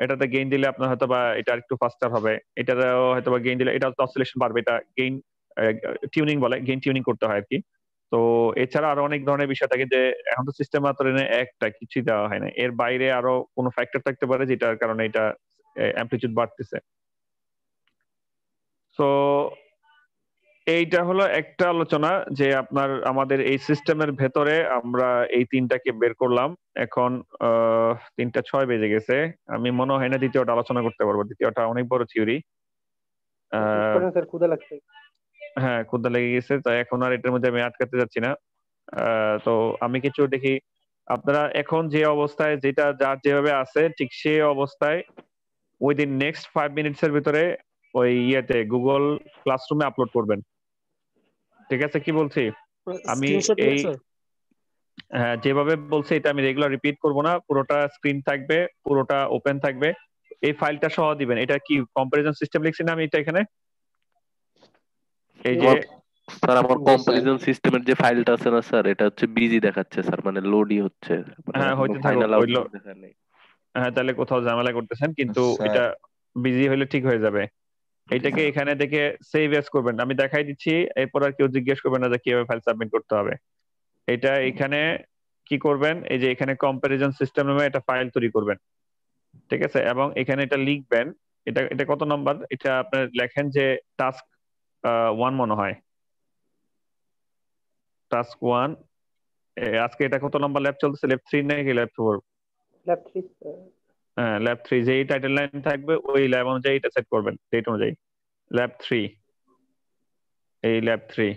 এটাতে গেইন দিলে আপনার হয়তো বা এটা একটু ফাস্টার হবে এটাতেও হয়তো বা গেইন দিলে এটা অসিলেশন বাড়বে এটা গেইন টিউনিং বলে গেইন টিউনিং করতে হয় আর কি তো এছাড়া আরো অনেক ধরনের বিষয় থাকে যে এখন তো সিস্টেম মাত্র একটা কিছুই দেওয়া হয় না এর বাইরে আরো কোনো ফ্যাক্টর থাকতে পারে যেটার কারণে এটা অ্যাম্পলিটিউড বাড়তেছে তো এইটা হলো একটা আলোচনা যে আপনার আমাদের এই সিস্টেমের ভেতরে আমরা এই তিনটাকে বের করলাম এখন তিনটা ছয় বেজে গেছে আমি মনে হয় না দ্বিতীয়টা আলোচনা করতে পারবো দ্বিতীয়টা অনেক বড় থিওরি হ্যাঁ ক্ষুদা লেগে গেছে তাই এখন আর এটার মধ্যে আমি আটকাতে যাচ্ছি না তো আমি কিছু দেখি আপনারা এখন যে অবস্থায় যেটা যার যেভাবে আছে ঠিক সেই অবস্থায় উইদিন নেক্সট ফাইভ মিনিটস এর ভিতরে ওই ইয়েতে গুগল ক্লাসরুমে আপলোড করবেন ঠিক আছে কি বলছি আমি এই হ্যাঁ যেভাবে বলছি এটা আমি রেগুলার রিপিট করব না পুরোটা স্ক্রিন থাকবে পুরোটা ওপেন থাকবে এই ফাইলটা সহ দিবেন এটা কি কম্পারিজন সিস্টেম লিখছি না আমি এটা এখানে এই যে স্যার আমার কম্পারিজন সিস্টেমের যে ফাইলটা আছে না স্যার এটা হচ্ছে বিজি দেখাচ্ছে স্যার মানে লোডই হচ্ছে মানে হ্যাঁ হইতে থাকে হ্যাঁ তাহলে কোথাও ঝামেলা করতেছেন কিন্তু হ্যাঁ, এটা বিজি হলে ঠিক হয়ে যাবে এটাকে এখানে দেখে সেভ এস করবেন আমি দেখাই দিচ্ছি এরপর আর কেউ জিজ্ঞেস করবেন না যে কিভাবে ফাইল সাবমিট করতে হবে এটা এখানে কি করবেন এই যে এখানে কম্পারিজন সিস্টেম নামে একটা ফাইল তৈরি করবেন ঠিক আছে এবং এখানে এটা লিখবেন এটা এটা কত নাম্বার এটা আপনার লেখেন যে টাস্ক ওয়ান মনে হয় টাস্ক ওয়ান আজকে এটা কত নাম্বার ল্যাব চলতেছে ল্যাব থ্রি নাকি lab four lab three lab three যে টাইটেল লাইন থাকবে ওই ল্যাব অনুযায়ী এটা সেট করবেন ডেট অনুযায়ী ল্যাব থ্রি এই ল্যাব থ্রি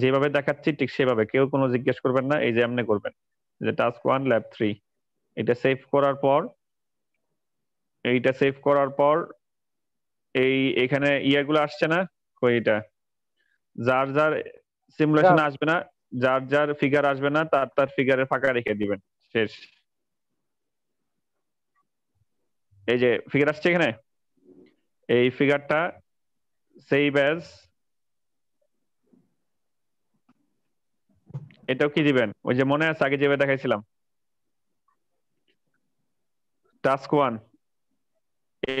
যেভাবে দেখাচ্ছি ঠিক সেভাবে কেউ কোনো জিজ্ঞেস করবেন না এই যে এমনি করবেন যে টাস্ক ওয়ান ল্যাব থ্রি এটা সেভ করার পর এইটা সেভ করার পর এই এখানে ইয়েগুলো আসছে না কই এটা যার যার সিমুলেশন আসবে না যার যার ফিগার আসবে না তার তার ফিগারে ফাঁকা রেখে দিবেন শেষ এই যে ফিগার আসছে এখানে এই ফিগারটা সেই ব্যাজ এটাও কি দিবেন ওই যে মনে আছে আগে যেভাবে দেখাইছিলাম টাস্ক ওয়ান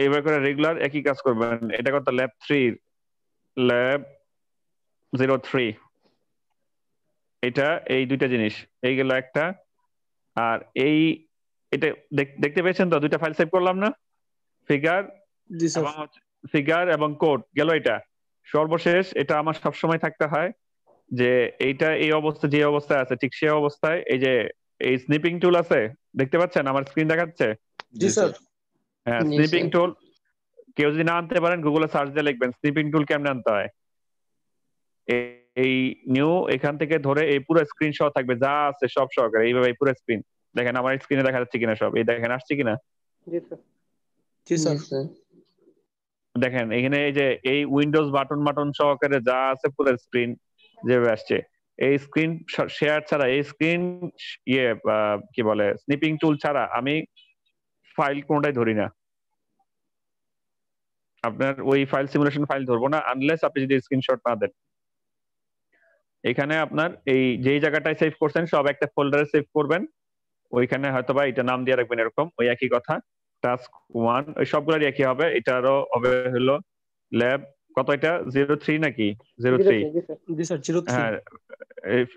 এইবার করে রেগুলার একই কাজ করবেন এটা কত lab three lab zero three এটা এই দুইটা জিনিস এই গেল একটা আর এই এটা দেখতে পেয়েছেন তো দুইটা ফাইল সেভ করলাম না ফিগার ফিগার এবং কোড গেল এটা সর্বশেষ এটা আমার সবসময় থাকতে হয় যে এইটা এই অবস্থা যে অবস্থায় আছে ঠিক সে অবস্থায় এই যে এই স্নিপিং টুল আছে দেখতে পাচ্ছেন আমার স্ক্রিন দেখাচ্ছে হ্যাঁ স্নিপিং টুল কেউ যদি না আনতে পারেন গুগলে সার্চ দিয়ে লিখবেন স্নিপিং টুল কেমনে আনতে হয় এই নিউ এখান থেকে ধরে এই পুরো স্ক্রিন স্ক্রিনশট থাকবে যা আছে সব সহকারে এইভাবে পুরো স্ক্রিন দেখেন আমার স্ক্রিনে দেখা যাচ্ছে কিনা সব এই দেখেন আসছে কিনা জি স্যার দেখেন এখানে এই যে এই উইন্ডোজ বাটন বাটন সহকারে যা আছে পুরো স্ক্রিন যেভাবে আসছে এই স্ক্রিন শেয়ার ছাড়া এই স্ক্রিন ইয়ে কি বলে স্নিপিং টুল ছাড়া আমি ফাইল কোনটাই ধরি না আপনার ওই ফাইল সিমুলেশন ফাইল ধরবো না আনলেস আপনি যদি স্ক্রিনশট না দেন এখানে আপনার এই যেই জায়গাটায় সেভ করছেন সব একটা ফোল্ডারে সেভ করবেন ওইখানে হয়তো বা এটা নাম দিয়ে রাখবেন এরকম ওই একই কথা টাস্ক ওয়ান ওই সবগুলোর একই হবে এটারও হবে হলো ল্যাব কত এটা জিরো থ্রি নাকি জিরো থ্রি হ্যাঁ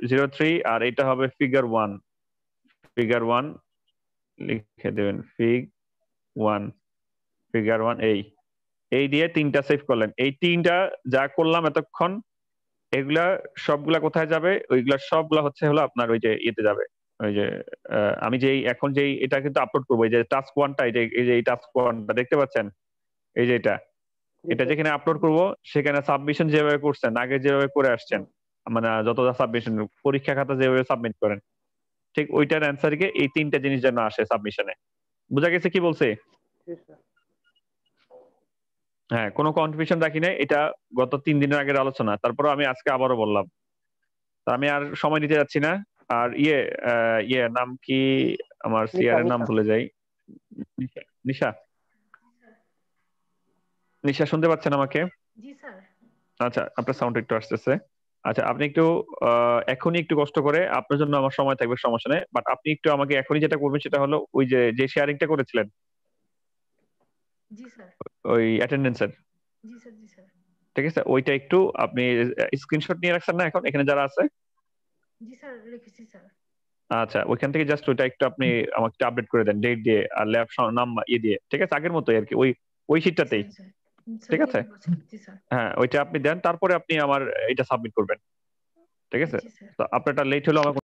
জিরো থ্রি আর এটা হবে ফিগার ওয়ান ফিগার ওয়ান লিখে দেবেন ফিগ ওয়ান ফিগার ওয়ান এই এই দিয়ে তিনটা সেভ করলেন এই তিনটা যা করলাম এতক্ষণ এগুলা সবগুলা কোথায় যাবে ওইগুলা সবগুলা হচ্ছে হলো আপনার ওই যে ইয়েতে যাবে ওই যে আমি যেই এখন যেই এটা কিন্তু আপলোড করবো যে টাস্ক ওয়ানটা এই যে এই টাস্ক ওয়ানটা দেখতে পাচ্ছেন এই যে এটা এটা যেখানে আপলোড করব সেখানে সাবমিশন যেভাবে করছেন আগে যেভাবে করে আসছেন মানে যত সাবমিশন পরীক্ষা খাতা যেভাবে সাবমিট করেন ঠিক ওইটার অ্যান্সারকে এই তিনটা জিনিস যেন আসে সাবমিশনে বোঝা গেছে কি বলছে হ্যাঁ কোনো কনফিউশন রাখি নাই এটা গত তিন দিনের আগের আলোচনা তারপরে আমি আজকে আবারও বললাম আমি আর সময় দিতে যাচ্ছি না আর ইয়ে ইয়ে নাম কি আমার এর নাম ভুলে যাই নিশা নিশা শুনতে পাচ্ছেন আমাকে আচ্ছা আপনার সাউন্ড একটু আসতেছে আচ্ছা আপনি একটু এখনই একটু কষ্ট করে আপনার জন্য আমার সময় থাকবে সমস্যা নেই বাট আপনি একটু আমাকে এখনই যেটা করবেন সেটা হলো ওই যে যে শেয়ারিংটা করেছিলেন ওই অ্যাটেন্ডেন্সের ঠিক আছে ওইটা একটু আপনি স্ক্রিনশট নিয়ে রাখছেন না এখন এখানে যারা আছে আচ্ছা ওইখান থেকে জাস্ট ওইটা একটু আপনি আমাকে আপডেট করে দেন ডেট দিয়ে আর ল্যাব নাম ইয়ে দিয়ে ঠিক আছে আগের মতোই আর কি ওই ওই শীটটাতেই ঠিক আছে হ্যাঁ ওইটা আপনি দেন তারপরে আপনি আমার এটা সাবমিট করবেন ঠিক আছে তো আপনারটা লেট হলো আমার